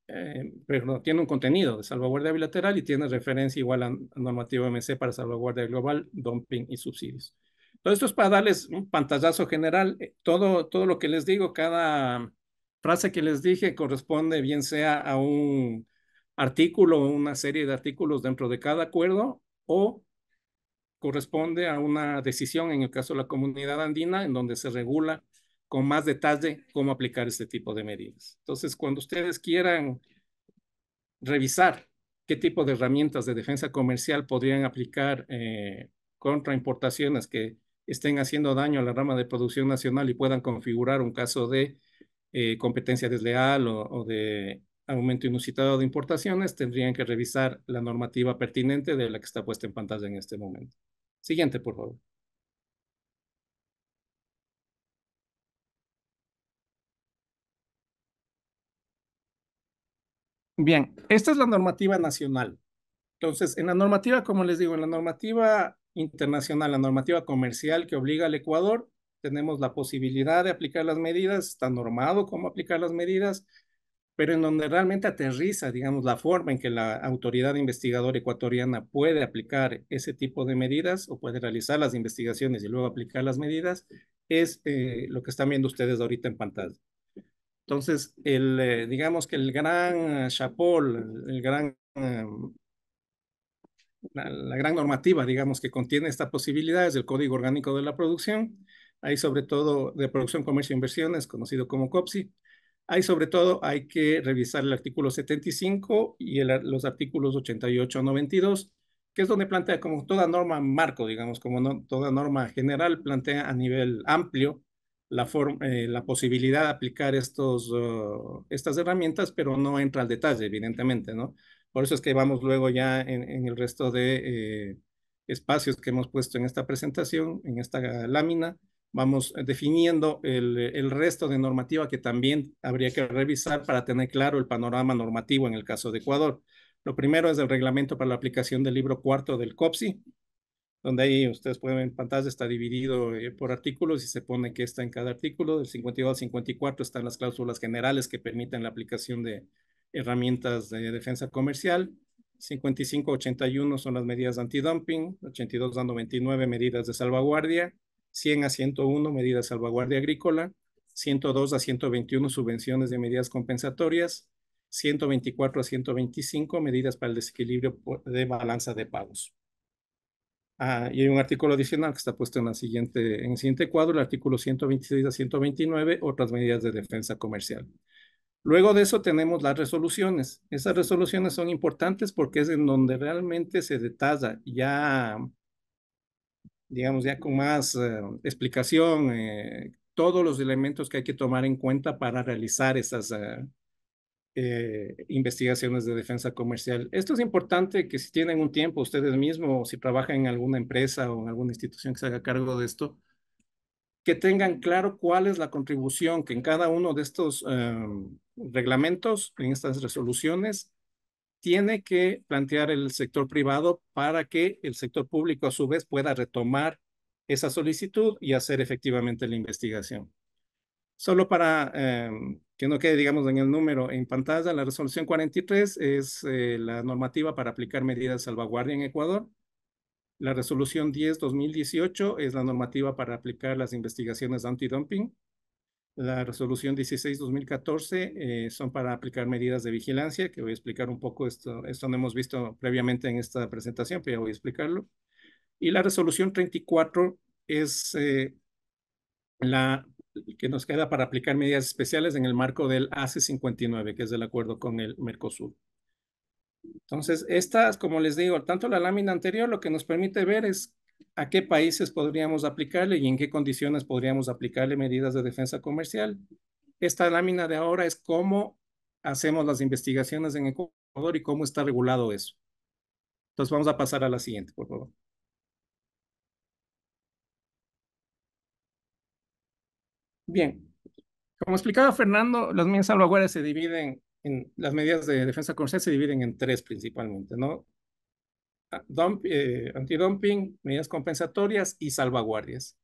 eh, pero no, tiene un contenido de salvaguardia bilateral y tiene referencia igual a normativa OMC para salvaguardia global, dumping y subsidios. Todo esto es para darles un pantallazo general. Eh, todo, todo lo que les digo, cada frase que les dije corresponde bien sea a un artículo o una serie de artículos dentro de cada acuerdo o corresponde a una decisión, en el caso de la comunidad andina, en donde se regula con más detalle cómo aplicar este tipo de medidas. Entonces, cuando ustedes quieran revisar qué tipo de herramientas de defensa comercial podrían aplicar eh, contra importaciones que estén haciendo daño a la rama de producción nacional y puedan configurar un caso de eh, competencia desleal o, o, de aumento inusitado de importaciones, tendrían que revisar la normativa pertinente de la que está puesta en pantalla en este momento. Siguiente, por favor. Bien, esta es la normativa nacional. Entonces, en la normativa, como les digo, en la normativa internacional, la normativa comercial que obliga al Ecuador. Tenemos la posibilidad de aplicar las medidas, está normado cómo aplicar las medidas, pero en donde realmente aterriza, digamos, la forma en que la autoridad investigadora ecuatoriana puede aplicar ese tipo de medidas o puede realizar las investigaciones y luego aplicar las medidas, es eh, lo que están viendo ustedes ahorita en pantalla. Entonces, el, eh, digamos que el gran eh, chapol, el gran la, gran normativa, digamos, que contiene posibilidad posibilidades el Código Orgánico de la Producción. Hay sobre todo de Producción, Comercio e Inversiones, conocido como COPSI. Hay sobre todo, hay que revisar el artículo 75 y los artículos 88 a 92, que es donde plantea, como toda norma marco, digamos, como toda norma general, plantea a nivel amplio la, eh, posibilidad de aplicar estos, oh, estas herramientas, pero no entra al detalle, evidentemente, ¿no? Por eso es que vamos luego ya en, el resto de eh, espacios que hemos puesto en esta presentación, en esta lámina, vamos definiendo el, resto de normativa que también habría que revisar para tener claro el panorama normativo en el caso de Ecuador. Lo primero es el reglamento para la aplicación del libro cuarto del COPSI, donde ahí ustedes pueden ver en pantalla, está dividido eh, por artículos y se pone que está en cada artículo. Del 52 al 54 están las cláusulas generales que permiten la aplicación de, herramientas de defensa comercial, 55-81 son las medidas de antidumping, 82 a 99 medidas de salvaguardia, 100 a 101 medidas de salvaguardia agrícola, 102 a 121 subvenciones de medidas compensatorias, 124 a 125 medidas para el desequilibrio de balanza de pagos. Ah, y hay un artículo adicional que está puesto en, la siguiente, en el siguiente cuadro, el artículo 126 a 129, otras medidas de defensa comercial. Luego de eso tenemos las resoluciones. Esas resoluciones son importantes porque es en donde realmente se detalla ya, digamos, ya con más eh, explicación eh, todos los elementos que hay que tomar en cuenta para realizar esas eh, investigaciones de defensa comercial. Esto es importante que si tienen un tiempo ustedes mismos, si trabajan en alguna empresa o en alguna institución que se haga cargo de esto, que tengan claro cuál es la contribución que en cada uno de estos em, reglamentos, en estas resoluciones, tiene que plantear el sector privado para que el sector público a su vez pueda retomar esa solicitud y hacer efectivamente la investigación. Solo para em, que no quede, digamos, en el número en pantalla, la resolución 43 es eh, la normativa para aplicar medidas de salvaguardia en Ecuador. La resolución 10-2018 es la normativa para aplicar las investigaciones antidumping. La resolución 16-2014 eh, son para aplicar medidas de vigilancia, que voy a explicar un poco esto. Esto no hemos visto previamente en esta presentación, pero ya voy a explicarlo. Y la resolución 34 es eh, la que nos queda para aplicar medidas especiales en el marco del AC59, que es el acuerdo con el Mercosur. Entonces, estas, como les digo, tanto la lámina anterior lo que nos permite ver es a qué países podríamos aplicarle y en qué condiciones podríamos aplicarle medidas de defensa comercial. Esta lámina de ahora es cómo hacemos las investigaciones en Ecuador y cómo está regulado eso. Entonces vamos a pasar a la siguiente, por favor. Bien, como explicaba Fernando, las medidas salvaguardas se dividen las medidas de defensa comercial se dividen en tres principalmente, ¿no? Eh, antidumping, medidas compensatorias y salvaguardias.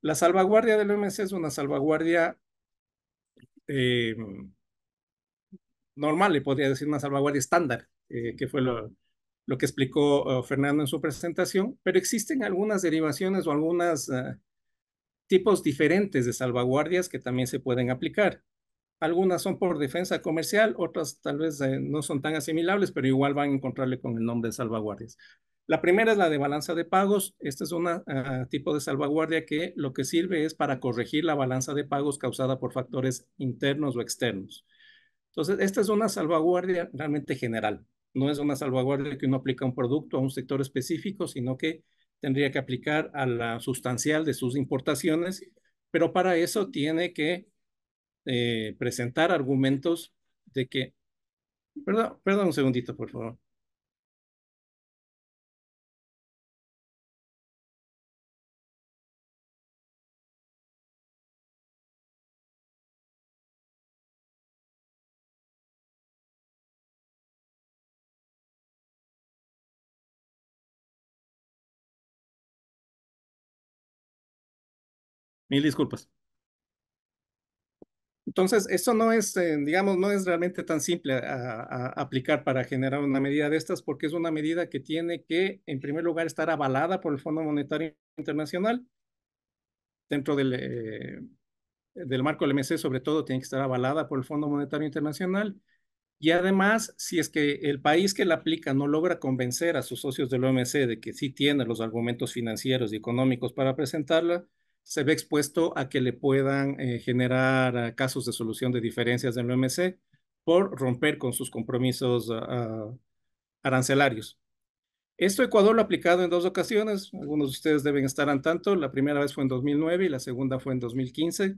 La salvaguardia del OMC es una salvaguardia eh, normal, le podría decir una salvaguardia estándar, eh, que fue lo, que explicó Fernando en su presentación, pero existen algunas derivaciones o algunos tipos diferentes de salvaguardias que también se pueden aplicar. Algunas son por defensa comercial, otras tal vez eh, no son tan asimilables, pero igual van a encontrarle con el nombre de salvaguardias. La primera es la de balanza de pagos. Este es un ah, tipo de salvaguardia que lo que sirve es para corregir la balanza de pagos causada por factores internos o externos. Entonces, esta es una salvaguardia realmente general. No es una salvaguardia que uno aplica a un producto, a un sector específico, sino que tendría que aplicar a la sustancial de sus importaciones, pero para eso tiene que eh, presentar argumentos de que... Perdón, perdón un segundito, por favor. Mil disculpas. Entonces, esto no es, eh, digamos, no es realmente tan simple a, aplicar para generar una medida de estas, porque es una medida que tiene que, en primer lugar, estar avalada por el Fondo Monetario Internacional. Dentro del, eh, marco del MC, sobre todo, tiene que estar avalada por el Fondo Monetario Internacional. Y además, si es que el país que la aplica no logra convencer a sus socios del OMC de que sí tiene los argumentos financieros y económicos para presentarla, se ve expuesto a que le puedan eh, generar eh, casos de solución de diferencias en del OMC por romper con sus compromisos ah, ah, arancelarios. Esto Ecuador lo ha aplicado en dos ocasiones, algunos de ustedes deben estar al tanto, la primera vez fue en 2009 y la segunda fue en 2015.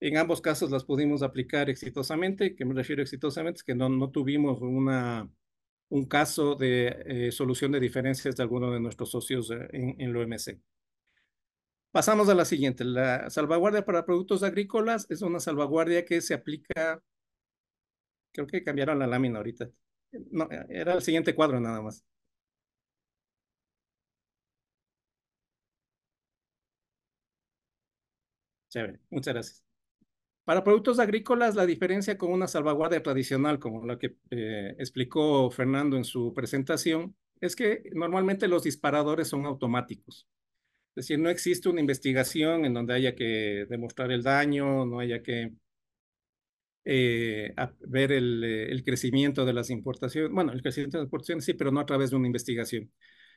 En ambos casos las pudimos aplicar exitosamente, que me refiero exitosamente, es que no, no tuvimos una, un caso de eh, solución de diferencias de alguno de nuestros socios en, en el OMC. Pasamos a la siguiente. La salvaguardia para productos agrícolas es una salvaguardia que se aplica, creo que cambiaron la lámina ahorita. No, era el siguiente cuadro nada más. Chévere, muchas gracias. Para productos agrícolas, la diferencia con una salvaguardia tradicional, como la que eh, explicó Fernando en su presentación, es que normalmente los disparadores son automáticos. Es decir, no existe una investigación en donde haya que demostrar el daño, no haya que eh, ver eh, el, crecimiento de las importaciones. Bueno, el crecimiento de las importaciones sí, pero no a través de una investigación,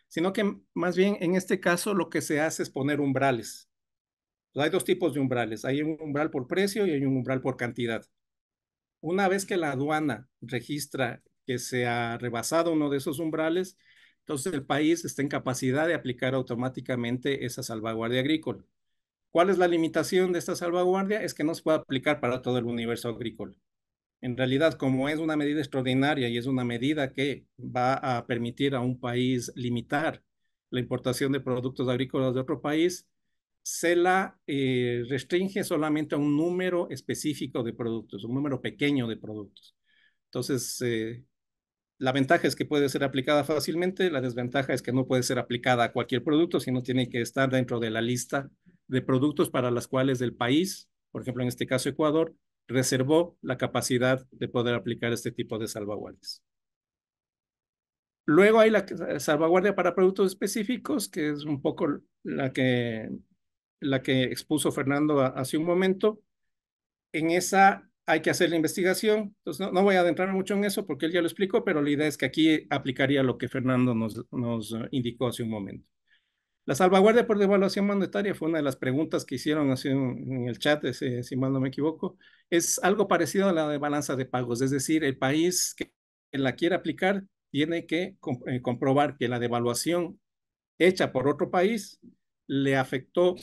sino que más bien en este caso lo que se hace es poner umbrales. Pues hay dos tipos de umbrales. Hay un umbral por precio y hay un umbral por cantidad. Una vez que la aduana registra que se ha rebasado uno de esos umbrales, entonces el país está en capacidad de aplicar automáticamente esa salvaguardia agrícola. ¿Cuál es la limitación de esta salvaguardia? Es que no se puede aplicar para todo el universo agrícola. En realidad, como es una medida extraordinaria y es una medida que va a permitir a un país limitar la importación de productos agrícolas de otro país, se la eh, restringe solamente a un número específico de productos, un número pequeño de productos. Entonces, eh, la ventaja es que puede ser aplicada fácilmente, la desventaja es que no puede ser aplicada a cualquier producto, sino tiene que estar dentro de la lista de productos para las cuales el país, por ejemplo en este caso Ecuador, reservó la capacidad de poder aplicar este tipo de salvaguardias. Luego hay la salvaguardia para productos específicos, que es un poco la que, la que expuso Fernando hace un momento. En esa hay que hacer la investigación. Entonces, no, voy a adentrarme mucho en eso porque él ya lo explicó, pero la idea es que aquí aplicaría lo que Fernando nos, nos indicó hace un momento. La salvaguardia por devaluación monetaria fue una de las preguntas que hicieron en el chat, si mal no me equivoco. Es algo parecido a la de balanza de pagos, es decir, el país que la quiere aplicar tiene que eh, comprobar que la devaluación hecha por otro país le afectó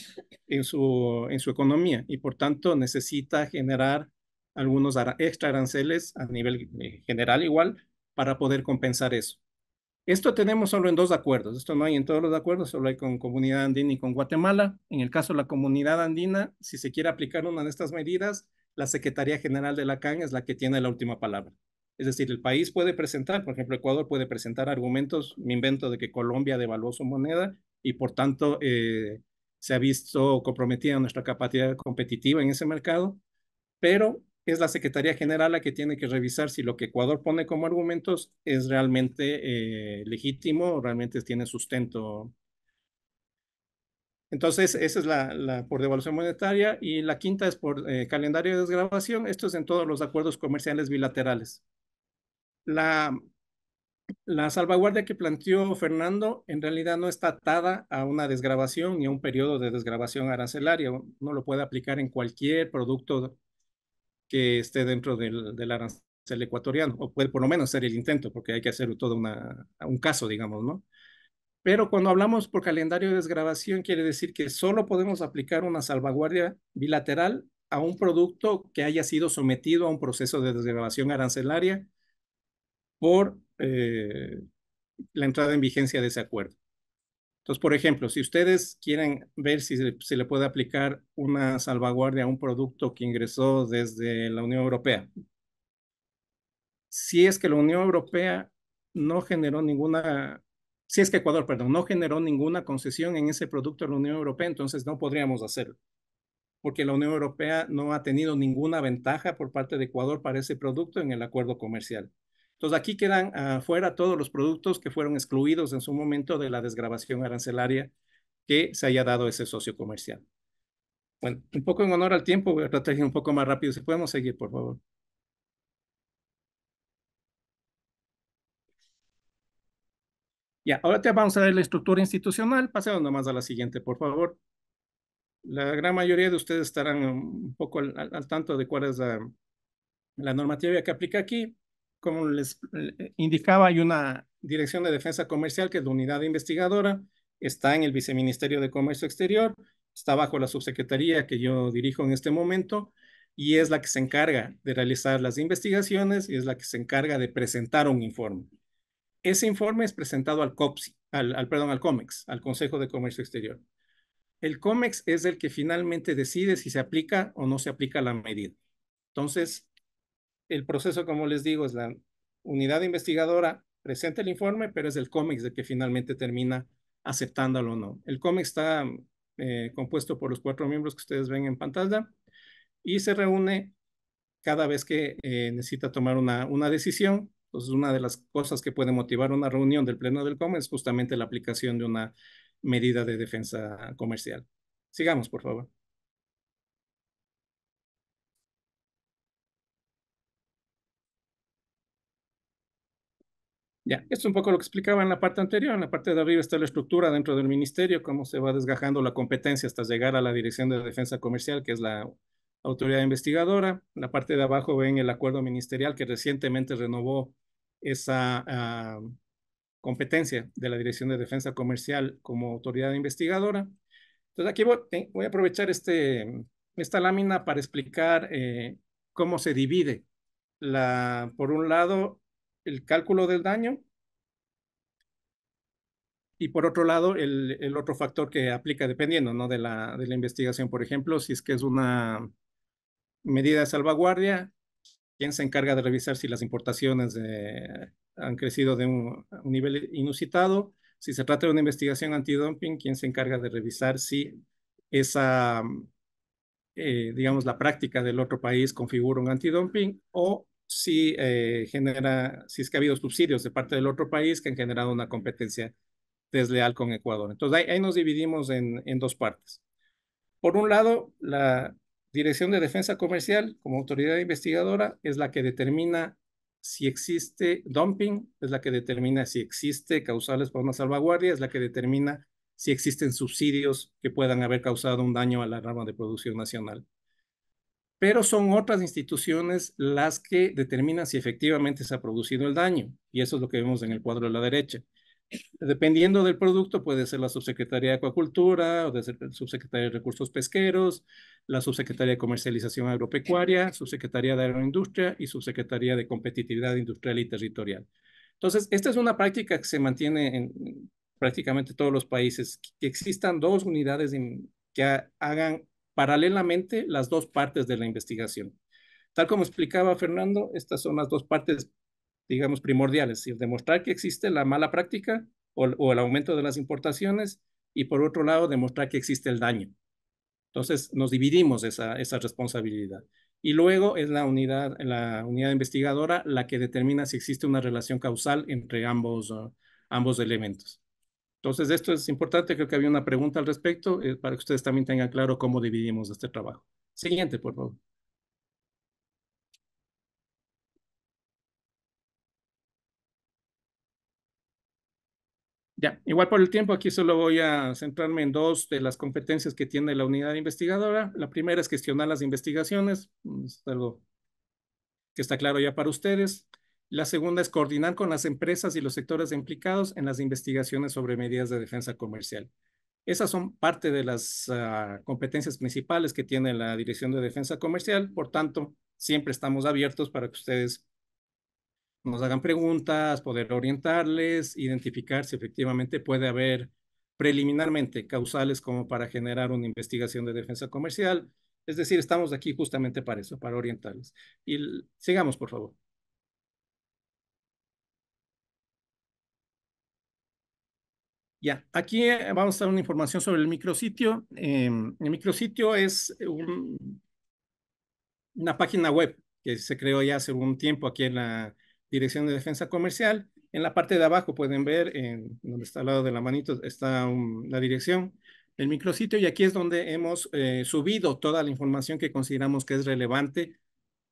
en su, en su economía y por tanto necesita generar algunos extra aranceles a nivel eh, general igual para poder compensar eso. Esto tenemos solo en dos acuerdos, esto no hay en todos los acuerdos, solo hay con comunidad andina y con Guatemala. En el caso de la comunidad andina, si se quiere aplicar una de estas medidas, la Secretaría General de la CAN es la que tiene la última palabra. Es decir, el país puede presentar, por ejemplo, Ecuador puede presentar argumentos, me invento de que Colombia devaluó su moneda y por tanto eh, se ha visto comprometida nuestra capacidad competitiva en ese mercado, pero es la Secretaría General la que tiene que revisar si lo que Ecuador pone como argumentos es realmente eh, legítimo realmente tiene sustento. Entonces, esa es la, por devaluación monetaria y la quinta es por eh, calendario de desgrabación. Esto es en todos los acuerdos comerciales bilaterales. La, la salvaguardia que planteó Fernando en realidad no está atada a una desgrabación ni a un periodo de desgrabación arancelaria. No lo puede aplicar en cualquier producto que esté dentro del, del arancel ecuatoriano, o puede por lo menos ser el intento, porque hay que hacer todo una, un caso, digamos, ¿no? Pero cuando hablamos por calendario de desgrabación, quiere decir que solo podemos aplicar una salvaguardia bilateral a un producto que haya sido sometido a un proceso de desgrabación arancelaria por eh, la entrada en vigencia de ese acuerdo. Entonces, por ejemplo, si ustedes quieren ver si se, le puede aplicar una salvaguardia a un producto que ingresó desde la Unión Europea, si es que la Unión Europea no generó ninguna, si es que Ecuador, perdón, no generó ninguna concesión en ese producto de la Unión Europea, entonces no podríamos hacerlo, porque la Unión Europea no ha tenido ninguna ventaja por parte de Ecuador para ese producto en el acuerdo comercial. Entonces, aquí quedan afuera todos los productos que fueron excluidos en su momento de la desgrabación arancelaria que se haya dado ese socio comercial. Bueno, un poco en honor al tiempo, voy a tratar de ir un poco más rápido. Si podemos seguir, por favor. Ya, ahora te vamos a ver la estructura institucional. Pasemos nomás a la siguiente, por favor. La gran mayoría de ustedes estarán un poco al, tanto de cuál es la normativa que aplica aquí como les eh, indicaba, hay una Dirección de Defensa Comercial, que es la unidad investigadora, está en el Viceministerio de Comercio Exterior, está bajo la subsecretaría que yo dirijo en este momento, y es la que se encarga de realizar las investigaciones y es la que se encarga de presentar un informe. Ese informe es presentado al COPSI, al, perdón, al COMEX, al Consejo de Comercio Exterior. El COMEX es el que finalmente decide si se aplica o no se aplica la medida. Entonces, el proceso, como les digo, es la unidad investigadora presenta el informe, pero es el COMEX de que finalmente termina aceptándolo o no. El COMEX está eh, compuesto por los cuatro miembros que ustedes ven en pantalla y se reúne cada vez que eh, necesita tomar una, una decisión. Entonces, una de las cosas que puede motivar una reunión del Pleno del COMEX es justamente la aplicación de una medida de defensa comercial. Sigamos, por favor. Ya, esto es un poco lo que explicaba en la parte anterior. En la parte de arriba está la estructura dentro del ministerio, cómo se va desgajando la competencia hasta llegar a la Dirección de Defensa Comercial, que es la autoridad investigadora. En la parte de abajo ven el acuerdo ministerial que recientemente renovó esa ah, competencia de la Dirección de Defensa Comercial como autoridad investigadora. Entonces aquí voy, eh, a aprovechar este, esta lámina para explicar eh, cómo se divide. La, por un lado, el cálculo del daño y por otro lado, el, otro factor que aplica dependiendo ¿no? de, la, de la investigación, por ejemplo, si es que es una medida de salvaguardia, ¿quién se encarga de revisar si las importaciones han crecido de un, nivel inusitado? Si se trata de una investigación antidumping, ¿quién se encarga de revisar si esa, eh, digamos, la práctica del otro país configura un antidumping o si eh, genera, si es que ha habido subsidios de parte del otro país que han generado una competencia desleal con Ecuador. Entonces ahí, nos dividimos en, en dos partes. Por un lado, la Dirección de Defensa Comercial como autoridad investigadora es la que determina si existe dumping, es la que determina si existe causales por una salvaguardia, es la que determina si existen subsidios que puedan haber causado un daño a la rama de producción nacional pero son otras instituciones las que determinan si efectivamente se ha producido el daño, y eso es lo que vemos en el cuadro de la derecha. Dependiendo del producto, puede ser la Subsecretaría de Acuacultura, o de la Subsecretaría de Recursos Pesqueros, la Subsecretaría de Comercialización Agropecuaria, Subsecretaría de Agroindustria y Subsecretaría de Competitividad Industrial y Territorial. Entonces, esta es una práctica que se mantiene en prácticamente todos los países, que existan dos unidades que hagan paralelamente las dos partes de la investigación. Tal como explicaba Fernando, estas son las dos partes, digamos, primordiales, demostrar que existe la mala práctica o, el aumento de las importaciones y por otro lado, demostrar que existe el daño. Entonces, nos dividimos esa, responsabilidad. Y luego es la unidad, la unidad investigadora la que determina si existe una relación causal entre ambos elementos. Entonces, esto es importante. Creo que había una pregunta al respecto eh, para que ustedes también tengan claro cómo dividimos este trabajo. Siguiente, por favor. Ya, igual por el tiempo, aquí solo voy a centrarme en dos de las competencias que tiene la unidad investigadora. La primera es gestionar las investigaciones, algo que está claro ya para ustedes. La segunda es coordinar con las empresas y los sectores implicados en las investigaciones sobre medidas de defensa comercial. Esas son parte de las ah, competencias principales que tiene la Dirección de Defensa Comercial. Por tanto, siempre estamos abiertos para que ustedes nos hagan preguntas, poder orientarles, identificar si efectivamente puede haber preliminarmente causales como para generar una investigación de defensa comercial. Es decir, estamos aquí justamente para eso, para orientarles. Y sigamos, por favor. Ya, aquí eh, vamos a dar una información sobre el micrositio. Em, el micrositio es un, una página web que se creó ya hace un tiempo aquí en la Dirección de Defensa Comercial. En la parte de abajo pueden ver, en donde está al lado de la manito, está la dirección del micrositio y aquí es donde hemos eh, subido toda la información que consideramos que es relevante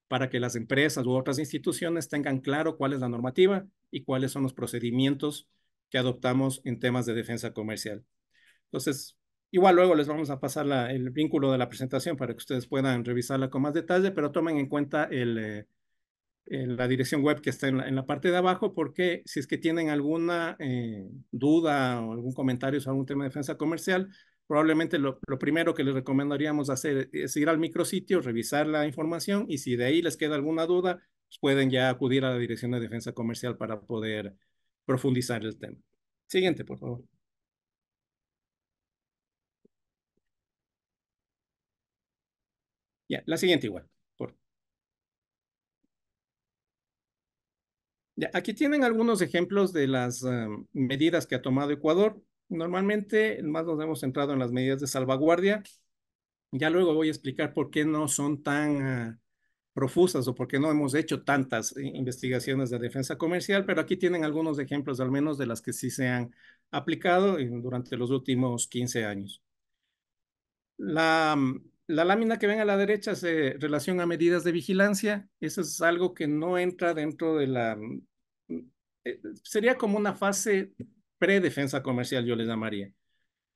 para que las empresas u otras instituciones tengan claro cuál es la normativa y cuáles son los procedimientos que adoptamos en temas de defensa comercial. Entonces, igual luego les vamos a pasar el vínculo de la presentación para que ustedes puedan revisarla con más detalle, pero tomen en cuenta el, eh, la dirección web que está en la, parte de abajo, porque si es que tienen alguna eh, duda o algún comentario sobre algún tema de defensa comercial, probablemente lo, primero que les recomendaríamos hacer es ir al micrositio, revisar la información y si de ahí les queda alguna duda, pues pueden ya acudir a la Dirección de Defensa Comercial para poder profundizar el tema. Siguiente, por favor. Ya, la siguiente igual. aquí tienen algunos ejemplos de las medidas que ha tomado Ecuador. Normalmente más nos hemos centrado en las medidas de salvaguardia. Ya luego voy a explicar por qué no son tan ah, profusas o porque no hemos hecho tantas eh, investigaciones de defensa comercial, pero aquí tienen algunos ejemplos al menos de las que sí se han aplicado durante los últimos 15 años. Mm, la, lámina que ven a la derecha se relaciona relación a medidas de vigilancia. Eso es algo que no entra dentro de la... Mm, mm, eh, sería como una fase predefensa comercial, yo le llamaría.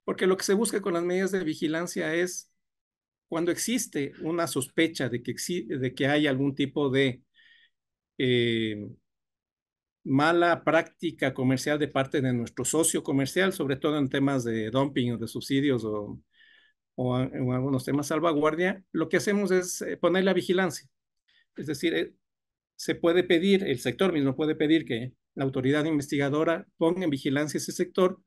Porque lo que se busca con las medidas de vigilancia es cuando existe una sospecha de que, de que hay algún tipo de eh, mala práctica comercial de parte de nuestro socio comercial, sobre todo en temas de dumping o de subsidios o, o en algunos temas salvaguardia, lo que hacemos es eh, poner la vigilancia. Es decir, eh, se puede pedir, el sector mismo puede pedir que la autoridad investigadora ponga en vigilancia ese sector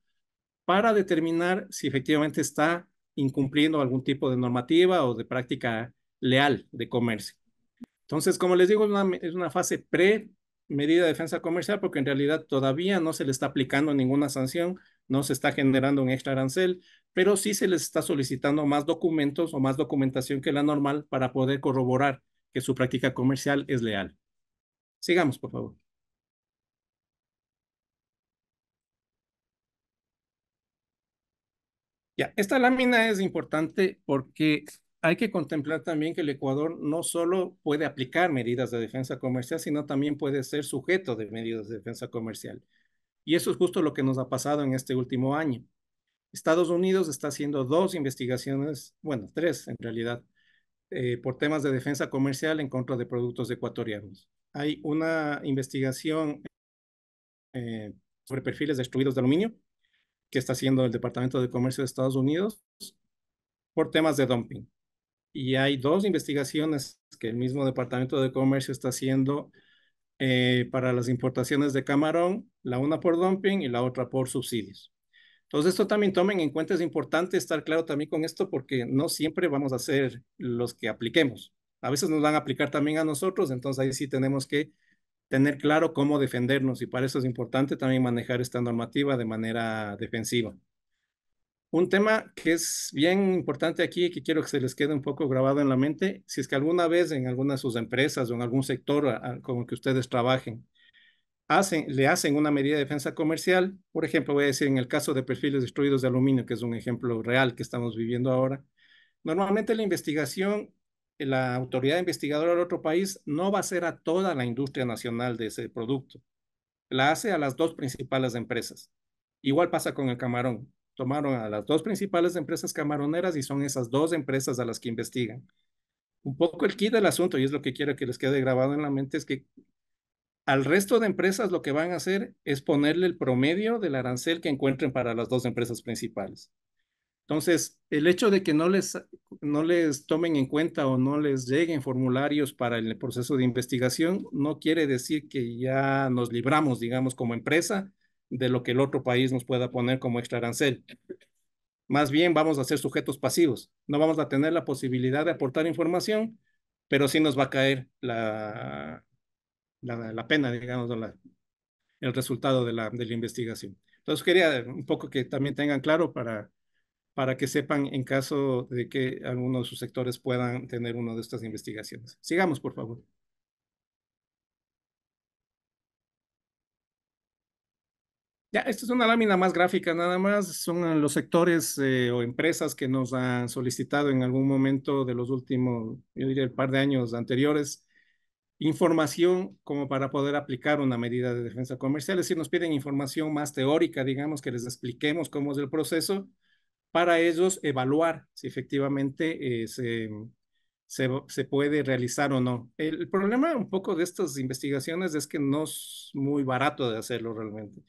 para determinar si efectivamente está incumpliendo algún tipo de normativa o de práctica leal de comercio. Entonces, como les digo, es una, fase pre medida de defensa comercial porque en realidad todavía no se le está aplicando ninguna sanción, no se está generando un extra arancel, pero sí se les está solicitando más documentos o más documentación que la normal para poder corroborar que su práctica comercial es leal. Sigamos, por favor. esta lámina es importante porque hay que contemplar también que el Ecuador no solo puede aplicar medidas de defensa comercial, sino también puede ser sujeto de medidas de defensa comercial. Y eso es justo lo que nos ha pasado en este último año. Estados Unidos está haciendo dos investigaciones, bueno, tres en realidad, eh, por temas de defensa comercial en contra de productos ecuatorianos. Hay una investigación eh, sobre perfiles destruidos de aluminio que está haciendo el Departamento de Comercio de Estados Unidos por temas de dumping. Y hay dos investigaciones que el mismo Departamento de Comercio está haciendo eh, para las importaciones de camarón, la una por dumping y la otra por subsidios. Entonces, esto también tomen en cuenta, es importante estar claro también con esto porque no siempre vamos a ser los que apliquemos. A veces nos van a aplicar también a nosotros, entonces ahí sí tenemos que tener claro cómo defendernos y para eso es importante también manejar esta normativa de manera defensiva. Un tema que es bien importante aquí y que quiero que se les quede un poco grabado en la mente, si es que alguna vez en alguna de sus empresas o en algún sector con el que ustedes trabajen, hacen, le hacen una medida de defensa comercial, por ejemplo, voy a decir en el caso de perfiles destruidos de aluminio, que es un ejemplo real que estamos viviendo ahora, normalmente la investigación la autoridad investigadora del otro país no va a ser a toda la industria nacional de ese producto. La hace a las dos principales empresas. Igual pasa con el camarón. Tomaron a las dos principales empresas camaroneras y son esas dos empresas a las que investigan. Un poco el kit del asunto, y es lo que quiero que les quede grabado en la mente, es que al resto de empresas lo que van a hacer es ponerle el promedio del arancel que encuentren para las dos empresas principales. Entonces, el hecho de que no les, no les tomen en cuenta o no les lleguen formularios para el proceso de investigación no quiere decir que ya nos libramos, digamos, como empresa de lo que el otro país nos pueda poner como extra arancel. Más bien vamos a ser sujetos pasivos. No vamos a tener la posibilidad de aportar información, pero sí nos va a caer la, la, pena, digamos, la, el resultado de la, de la investigación. Entonces quería un poco que también tengan claro para para que sepan en caso de que algunos de sus sectores puedan tener una de estas investigaciones. Sigamos, por favor. Ya, esta es una lámina más gráfica nada más, son eh, los sectores eh, o empresas que nos han solicitado en algún momento de los últimos, yo diría el par de años anteriores, información como para poder aplicar una medida de defensa comercial, es decir, nos piden información más teórica, digamos, que les expliquemos cómo es el proceso, para ellos evaluar si efectivamente eh, se, puede realizar o no. El, problema un poco de estas investigaciones es que no es muy barato de hacerlo realmente,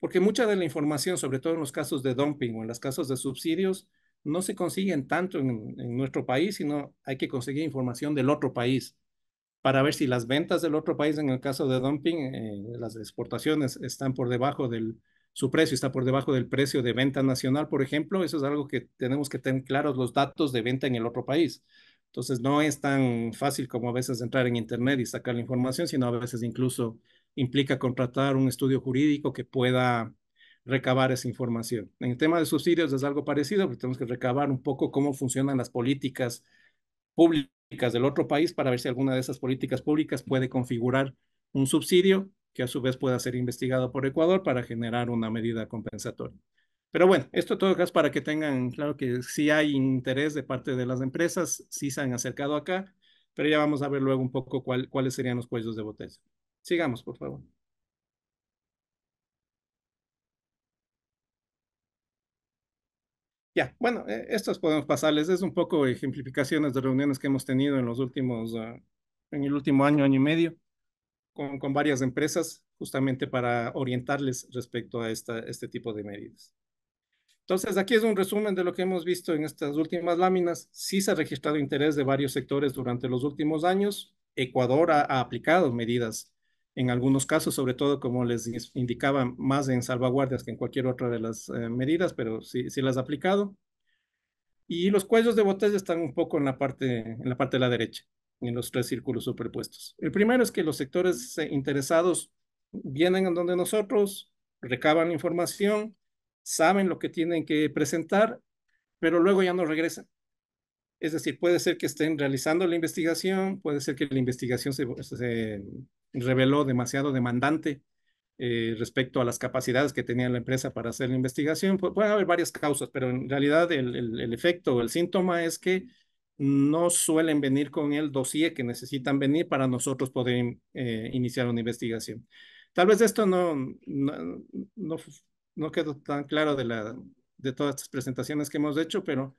porque mucha de la información, sobre todo en los casos de dumping o en los casos de subsidios, no se consiguen tanto en, nuestro país, sino hay que conseguir información del otro país para ver si las ventas del otro país, en el caso de dumping, eh, las exportaciones están por debajo del, su precio está por debajo del precio de venta nacional, por ejemplo, eso es algo que tenemos que tener claros los datos de venta en el otro país. Entonces, no es tan fácil como a veces entrar en Internet y sacar la información, sino a veces incluso implica contratar un estudio jurídico que pueda recabar esa información. En el tema de subsidios es algo parecido, porque tenemos que recabar un poco cómo funcionan las políticas públicas del otro país para ver si alguna de esas políticas públicas puede configurar un subsidio que a su vez pueda ser investigado por Ecuador para generar una medida compensatoria. Pero bueno, esto todo es para que tengan claro que si hay interés de parte de las empresas, sí se han acercado acá, pero ya vamos a ver luego un poco cuáles serían los cuellos de botella. Sigamos, por favor. Ya, bueno, eh, estos podemos pasarles. Es un poco ejemplificaciones de reuniones que hemos tenido en los últimos, ah, en el último año, año y medio con, varias empresas justamente para orientarles respecto a esta, este tipo de medidas. Entonces, aquí es un resumen de lo que hemos visto en estas últimas láminas. Sí se ha registrado interés de varios sectores durante los últimos años. Ecuador ha, aplicado medidas en algunos casos, sobre todo como les indicaba, más en salvaguardias que en cualquier otra de las eh, medidas, pero sí, las ha aplicado. Y los cuellos de botella están un poco en la parte, en la parte de la derecha en los tres círculos superpuestos. El primero es que los sectores eh, interesados vienen a donde nosotros, recaban información, saben lo que tienen que presentar, pero luego ya no regresan. Es decir, puede ser que estén realizando la investigación, puede ser que la investigación se, reveló demasiado demandante eh, respecto a las capacidades que tenía la empresa para hacer la investigación. pueden haber varias causas, pero en realidad el, el efecto o el síntoma es que no suelen venir con el dossier que necesitan venir para nosotros poder eh, iniciar una investigación. Tal vez esto no, no, quedó tan claro de, la, de todas estas presentaciones que hemos hecho, pero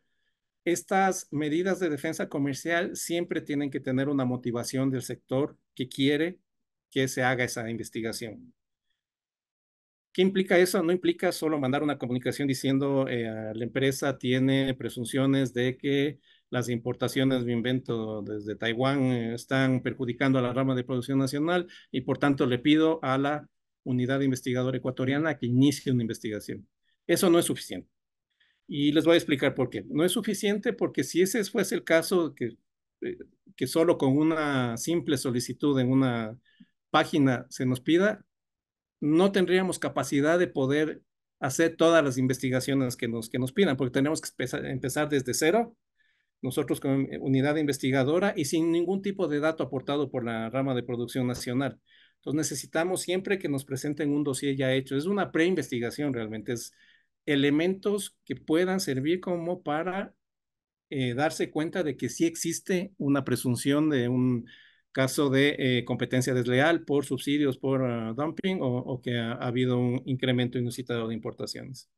estas medidas de defensa comercial siempre tienen que tener una motivación del sector que quiere que se haga esa investigación. ¿Qué implica eso? No implica solo mandar una comunicación diciendo eh, la empresa tiene presunciones de que las importaciones, de invento, desde Taiwán eh, están perjudicando a la rama de producción nacional y por tanto le pido a la unidad investigadora ecuatoriana que inicie una investigación. Eso no es suficiente. Y les voy a explicar por qué. No es suficiente porque si ese fuese el caso, que, eh, que solo con una simple solicitud en una página se nos pida, no tendríamos capacidad de poder hacer todas las investigaciones que nos, que nos pidan, porque tenemos que empezar desde cero nosotros como unidad investigadora y sin ningún tipo de dato aportado por la rama de producción nacional. Entonces necesitamos siempre que nos presenten un dossier ya hecho. Es una preinvestigación realmente, es elementos que puedan servir como para eh, darse cuenta de que sí existe una presunción de un caso de eh, competencia desleal por subsidios, por ah, dumping o, que ha, ha habido un incremento inusitado de importaciones.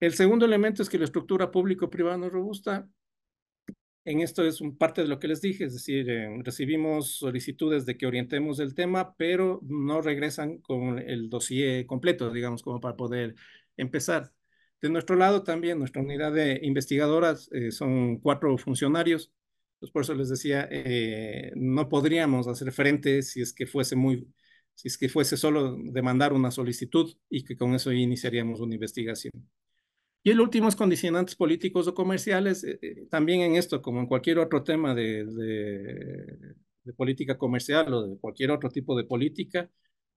El segundo elemento es que la estructura público-privada no es robusta. En esto es un parte de lo que les dije, es decir, eh, recibimos solicitudes de que orientemos el tema, pero no regresan con el dossier completo, digamos, como para poder empezar. De nuestro lado también, nuestra unidad de investigadoras eh, son cuatro funcionarios, pues, por eso les decía, eh, no podríamos hacer frente si es que fuese muy, si es que fuese solo demandar una solicitud y que con eso iniciaríamos una investigación. Y el último es condicionantes políticos o comerciales, eh, eh, también en esto, como en cualquier otro tema de, política comercial o de cualquier otro tipo de política,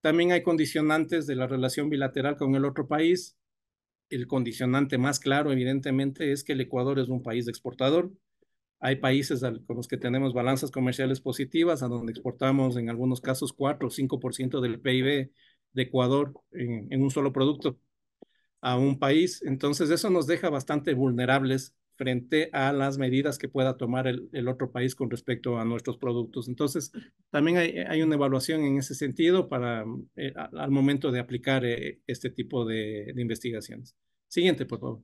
también hay condicionantes de la relación bilateral con el otro país. El condicionante más claro, evidentemente, es que el Ecuador es un país exportador. Hay países con los que tenemos balanzas comerciales positivas, a donde exportamos en algunos casos 4 o 5% del PIB de Ecuador en un solo producto a un país. Entonces, eso nos deja bastante vulnerables frente a las medidas que pueda tomar el, otro país con respecto a nuestros productos. Entonces, también hay, una evaluación en ese sentido para eh, al momento de aplicar eh, este tipo de, investigaciones. Siguiente, por favor.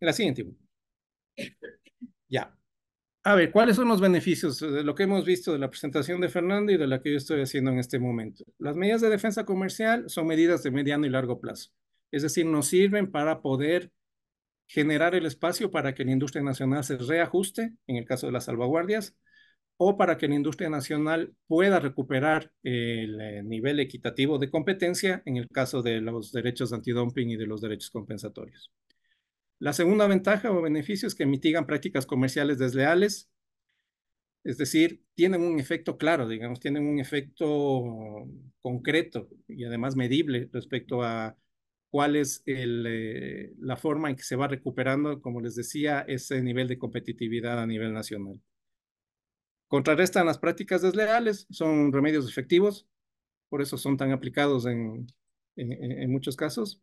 la siguiente. Ya. A ver, ¿cuáles son los beneficios eh, de lo que hemos visto de la presentación de Fernando y de la que yo estoy haciendo en este momento? Las medidas de defensa comercial son medidas de mediano y largo plazo. Es decir, nos sirven para poder generar el espacio para que la industria nacional se reajuste, en el caso de las salvaguardias, o para que la industria nacional pueda recuperar el eh, nivel equitativo de competencia, en el caso de los derechos antidumping y de los derechos compensatorios. La segunda ventaja o beneficio es que mitigan prácticas comerciales desleales, es decir, tienen un efecto claro, digamos, tienen un efecto concreto y además medible respecto a cuál es eh, la forma en que se va recuperando, como les decía, ese nivel de competitividad a nivel nacional. Contrarrestan las prácticas desleales, son remedios efectivos, por eso son tan aplicados en muchos casos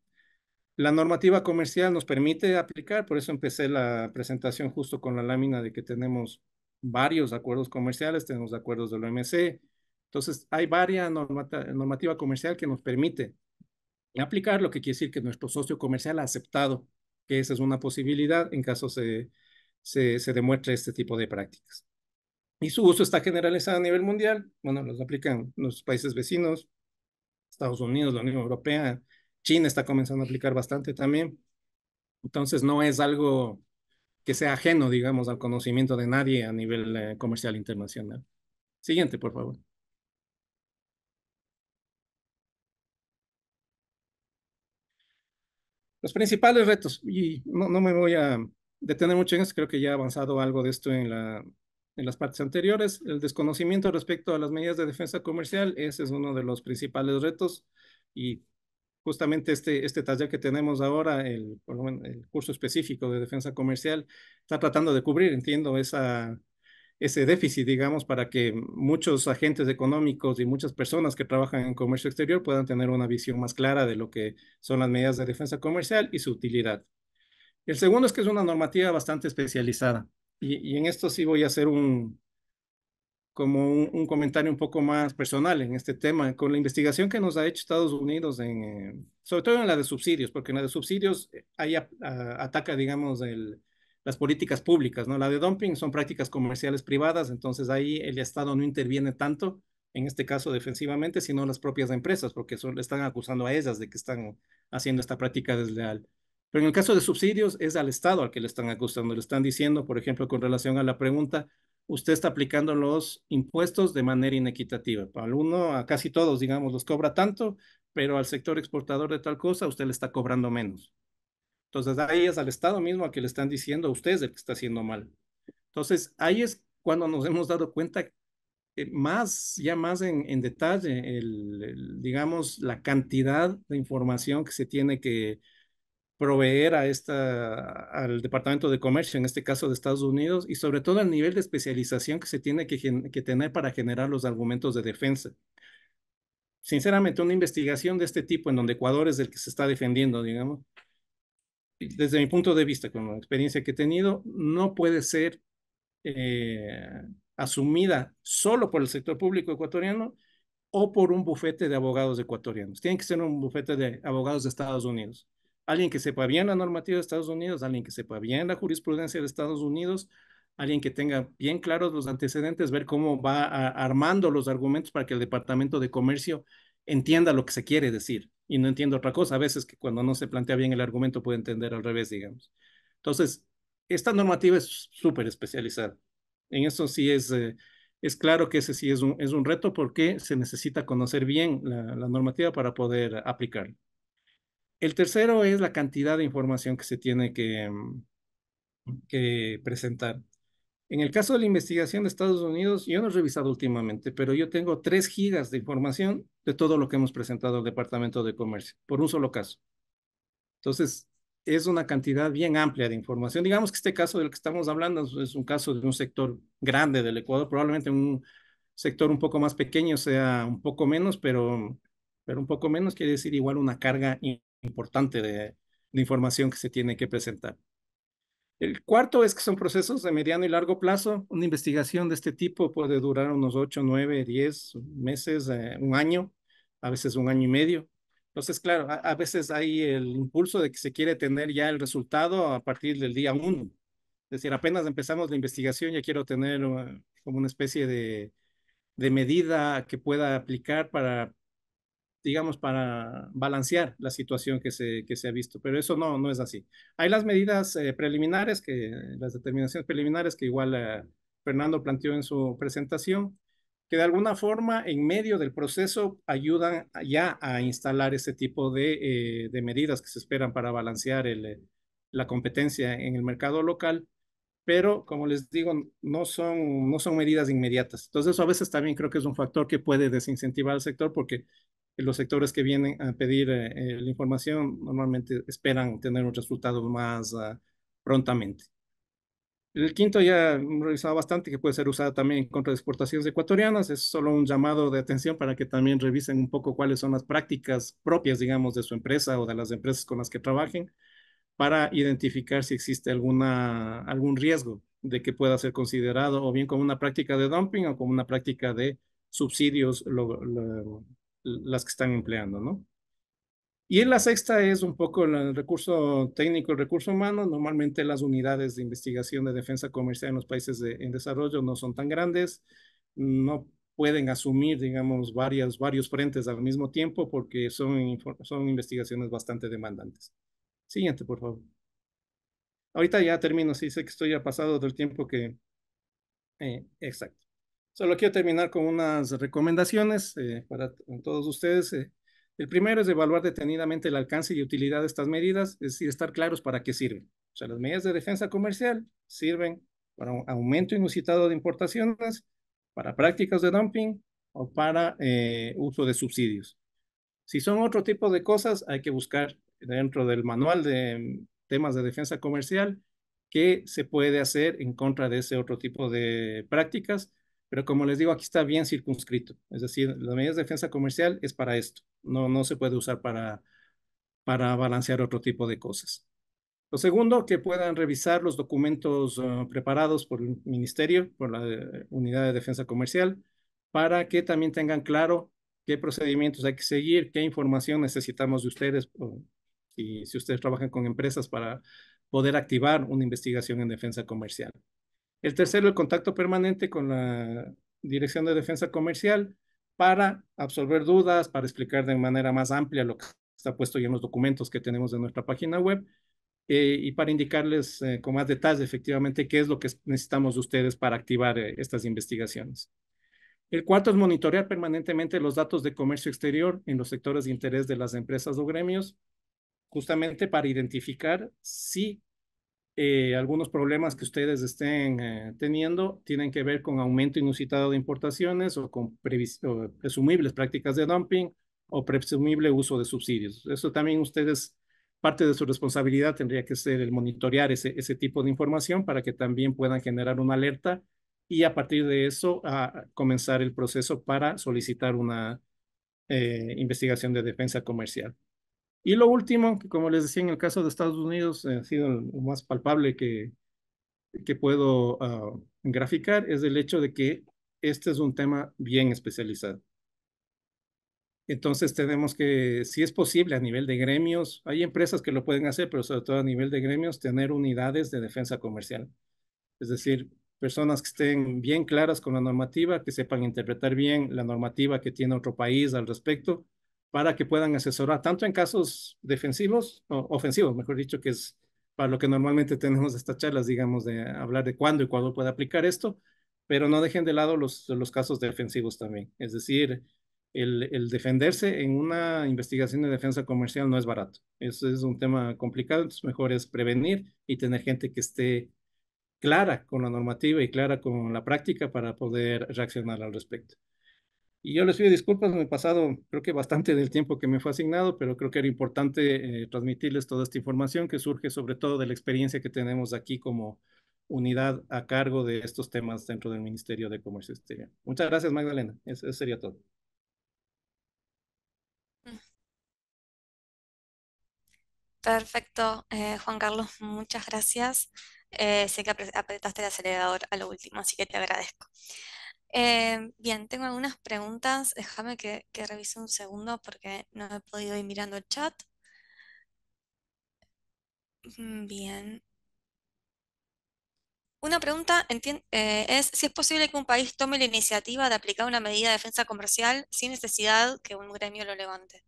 la normativa comercial nos permite aplicar, por eso empecé la presentación justo con la lámina de que tenemos varios acuerdos comerciales, tenemos acuerdos del OMC, entonces hay varias normativa comercial que nos permite aplicar, lo que quiere decir que nuestro socio comercial ha aceptado que esa es una posibilidad en caso se, se, demuestre este tipo de prácticas. Y su uso está generalizado a nivel mundial, bueno, los aplican los países vecinos, Estados Unidos, la Unión Europea, China está comenzando a aplicar bastante también. Entonces no es algo que sea ajeno, digamos, al conocimiento de nadie a nivel eh, comercial internacional. Siguiente, por favor. Los principales retos, y no, me voy a detener mucho en esto, creo que ya ha avanzado algo de esto en, en las partes anteriores. El desconocimiento respecto a las medidas de defensa comercial, ese es uno de los principales retos y justamente este, este taller que tenemos ahora, el, el curso específico de defensa comercial, está tratando de cubrir, entiendo, esa, ese déficit, digamos, para que muchos agentes económicos y muchas personas que trabajan en comercio exterior puedan tener una visión más clara de lo que son las medidas de defensa comercial y su utilidad. El segundo es que es una normativa bastante especializada. Y, y en esto sí voy a hacer un, como un, comentario un poco más personal en este tema, con la investigación que nos ha hecho Estados Unidos, eh, sobre todo en la de subsidios, porque en la de subsidios eh, ahí ataca, digamos, las políticas públicas, ¿no? La de dumping son prácticas comerciales privadas, entonces ahí el Estado no interviene tanto, en este caso defensivamente, sino las propias empresas, porque son, le están acusando a ellas de que están haciendo esta práctica desleal. Pero en el caso de subsidios es al Estado al que le están acusando, le están diciendo, por ejemplo, con relación a la pregunta, usted está aplicando los impuestos de manera inequitativa. Para uno, a casi todos, digamos, los cobra tanto, pero al sector exportador de tal cosa, usted le está cobrando menos. Entonces, ahí es al Estado mismo a que le están diciendo, usted es el que está haciendo mal. Entonces, ahí es cuando nos hemos dado cuenta más, ya más en, detalle, digamos, la cantidad de información que se tiene que, proveer a esta, al Departamento de Comercio, en este caso de Estados Unidos, y sobre todo el nivel de especialización que se tiene que, tener para generar los argumentos de defensa. Sinceramente, una investigación de este tipo en donde Ecuador es el que se está defendiendo, digamos, desde mi punto de vista, con la experiencia que he tenido, no puede ser eh, asumida solo por el sector público ecuatoriano o por un bufete de abogados ecuatorianos. Tiene que ser un bufete de abogados de Estados Unidos alguien que sepa bien la normativa de Estados Unidos, alguien que sepa bien la jurisprudencia de Estados Unidos, alguien que tenga bien claros los antecedentes, ver cómo va armando los argumentos para que el Departamento de Comercio entienda lo que se quiere decir. Y no entiendo otra cosa, a veces que cuando no se plantea bien el argumento puede entender al revés, digamos. Entonces, esta normativa es súper especializada. En eso sí es, eh, es claro que ese sí es un, es un reto porque se necesita conocer bien la normativa para poder aplicarla. El tercero es la cantidad de información que se tiene mm, que, presentar. En el caso de la investigación de Estados Unidos, yo no he revisado últimamente, pero yo tengo tres gigas de información de todo lo que hemos presentado al Departamento de Comercio, por un solo caso. Entonces, es una cantidad bien amplia de información. Digamos que este caso del que estamos hablando es un caso de un sector grande del Ecuador, probablemente un sector un poco más pequeño sea un poco menos, pero mm, pero un poco menos quiere decir igual una carga importante de, información que se tiene que presentar. El cuarto es que son procesos de mediano y largo plazo. Una investigación de este tipo puede durar unos 8, 9, 10 meses, eh, un año, a veces un año y medio. Entonces, claro, a, veces hay el impulso de que se quiere tener ya el resultado a partir del día 1. Es decir, apenas empezamos la investigación, ya quiero tener uh, como una especie de, de medida que pueda aplicar para digamos, para balancear la situación que se, que se ha visto, pero eso no, no es así. Hay las medidas eh, preliminares, que, las determinaciones preliminares que igual eh, Fernando planteó en su presentación, que de alguna forma en medio del proceso ayudan ya a instalar ese tipo de, eh, de medidas que se esperan para balancear el, la competencia en el mercado local, pero como les digo, no son, no son medidas inmediatas. Entonces eso a veces también creo que es un factor que puede desincentivar al sector porque los sectores que vienen a pedir eh, eh, la información normalmente esperan tener un resultado más ah, prontamente. El quinto ya hemos revisado bastante, que puede ser usado también contra exportaciones ecuatorianas, es solo un llamado de atención para que también revisen un poco cuáles son las prácticas propias, digamos, de su empresa o de las empresas con las que trabajen, para identificar si existe alguna, algún riesgo de que pueda ser considerado o bien como una práctica de dumping o como una práctica de subsidios las que están empleando, ¿no? Y en la sexta es un poco el recurso técnico, el recurso humano. Normalmente las unidades de investigación de defensa comercial en los países en desarrollo no son tan grandes, no pueden asumir, digamos, varias, varios frentes al mismo tiempo porque son, son investigaciones bastante demandantes. Siguiente, por favor. Ahorita ya termino, sí sé que estoy ya pasado del tiempo que... Eh, exacto. Solo quiero terminar con unas recomendaciones eh, para todos ustedes. Eh. El primero es evaluar detenidamente el alcance y utilidad de estas medidas, es decir, estar claros para qué sirven. O sea, las medidas de defensa comercial sirven para un aumento inusitado de importaciones, para prácticas de dumping o para eh, uso de subsidios. Si son otro tipo de cosas, hay que buscar dentro del manual de mm, temas de defensa comercial qué se puede hacer en contra de ese otro tipo de prácticas pero como les digo, aquí está bien circunscrito. Es decir, las medidas de defensa comercial es para esto. No, no se puede usar para, para balancear otro tipo de cosas. Lo segundo, que puedan revisar los documentos ah, preparados por el Ministerio, por la eh, Unidad de Defensa Comercial, para que también tengan claro qué procedimientos hay que seguir, qué información necesitamos de ustedes, y si ustedes trabajan con empresas para poder activar una investigación en defensa comercial. El tercero, el contacto permanente con la Dirección de Defensa Comercial para absorber dudas, para explicar de manera más amplia lo que está puesto ya en los documentos que tenemos en nuestra página web eh, y para indicarles eh, con más detalle efectivamente qué es lo que necesitamos de ustedes para activar eh, estas investigaciones. El cuarto es monitorear permanentemente los datos de comercio exterior en los sectores de interés de las empresas o gremios, justamente para identificar si eh, algunos problemas que ustedes estén eh, teniendo tienen que ver con aumento inusitado de importaciones o con presumibles prácticas de dumping o presumible uso de subsidios. Eso también ustedes, parte de su responsabilidad tendría que ser el monitorear ese, ese tipo de información para que también puedan generar una alerta y a partir de eso a ah, comenzar el proceso para solicitar una eh, investigación de defensa comercial. Y lo último, que como les decía en el caso de Estados Unidos, eh, ha sido lo más palpable que, que puedo ah, graficar, es el hecho de que este es un tema bien especializado. Entonces tenemos que, si es posible a nivel de gremios, hay empresas que lo pueden hacer, pero sobre todo a nivel de gremios, tener unidades de defensa comercial. Es decir, personas que estén bien claras con la normativa, que sepan interpretar bien la normativa que tiene otro país al respecto para que puedan asesorar tanto en casos defensivos, o ofensivos, mejor dicho, que es para lo que normalmente tenemos estas charlas, digamos, de hablar de cuándo y cuándo puede aplicar esto, pero no dejen de lado los, casos defensivos también. Es decir, el, el, defenderse en una investigación de defensa comercial no es barato. Eso es un tema complicado, entonces mejor es prevenir y tener gente que esté clara con la normativa y clara con la práctica para poder reaccionar al respecto. Y yo les pido disculpas, me he pasado creo que bastante del tiempo que me fue asignado, pero creo que era importante eh, transmitirles toda esta información que surge sobre todo de la experiencia que tenemos aquí como unidad a cargo de estos temas dentro del Ministerio de Comercio Exterior. Muchas gracias, Magdalena. Eso, sería todo. Perfecto, eh, Juan Carlos, muchas gracias. Eh, sé que apretaste el acelerador a lo último, así que te agradezco. Em, bien, tengo algunas preguntas. Déjame que, revise un segundo porque no he podido ir mirando el chat. Mm, bien. Una pregunta eh, es si es posible que un país tome la iniciativa de aplicar una medida de defensa comercial sin necesidad que un gremio lo levante.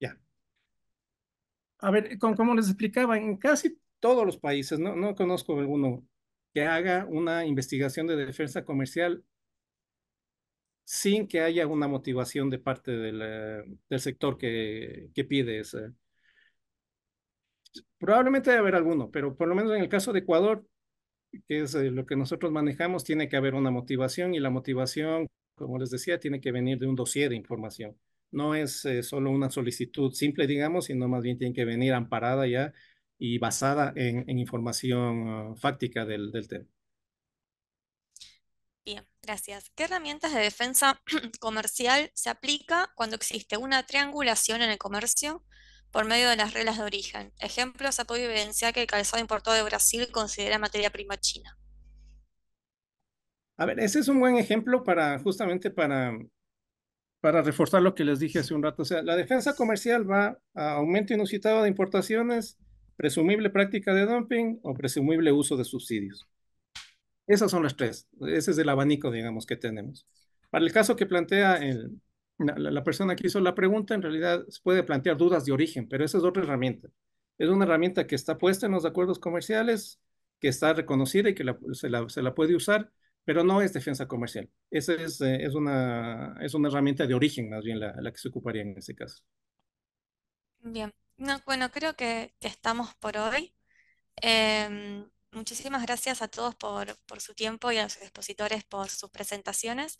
Ya. A ver, como les explicaba, en casi todos los países, no, no conozco alguno que haga una investigación de defensa comercial sin que haya una motivación de parte del, sector que, que pide esa. Probablemente debe haber alguno, pero por lo menos en el caso de Ecuador, que es eh, lo que nosotros manejamos, tiene que haber una motivación y la motivación, como les decía, tiene que venir de un dossier de información. No es eh, solo una solicitud simple, digamos, sino más bien tiene que venir amparada ya y basada en, información ah, fáctica del, tema. Bien, gracias. ¿Qué herramientas de defensa comercial se aplica cuando existe una triangulación en el comercio por medio de las reglas de origen? Ejemplos, se ha podido evidenciar que el calzado importado de Brasil considera materia prima china. A ver, ese es un buen ejemplo para justamente para, para reforzar lo que les dije hace un rato. O sea, la defensa comercial va a aumento inusitado de importaciones, presumible práctica de dumping o presumible uso de subsidios. Esas son las tres. Ese es el abanico, digamos, que tenemos. Para el caso que plantea la, persona que hizo la pregunta, en realidad se puede plantear dudas de origen, pero esa es otra herramienta. Es una herramienta que está puesta en los acuerdos comerciales, que está reconocida y que se, la, puede usar, pero no es defensa comercial. Esa eh, es, una, es una herramienta de origen, más bien, la, la que se ocuparía en ese caso. Bien. No, bueno, creo que, estamos por hoy. Em, muchísimas gracias a todos por, por su tiempo y a los expositores por sus presentaciones.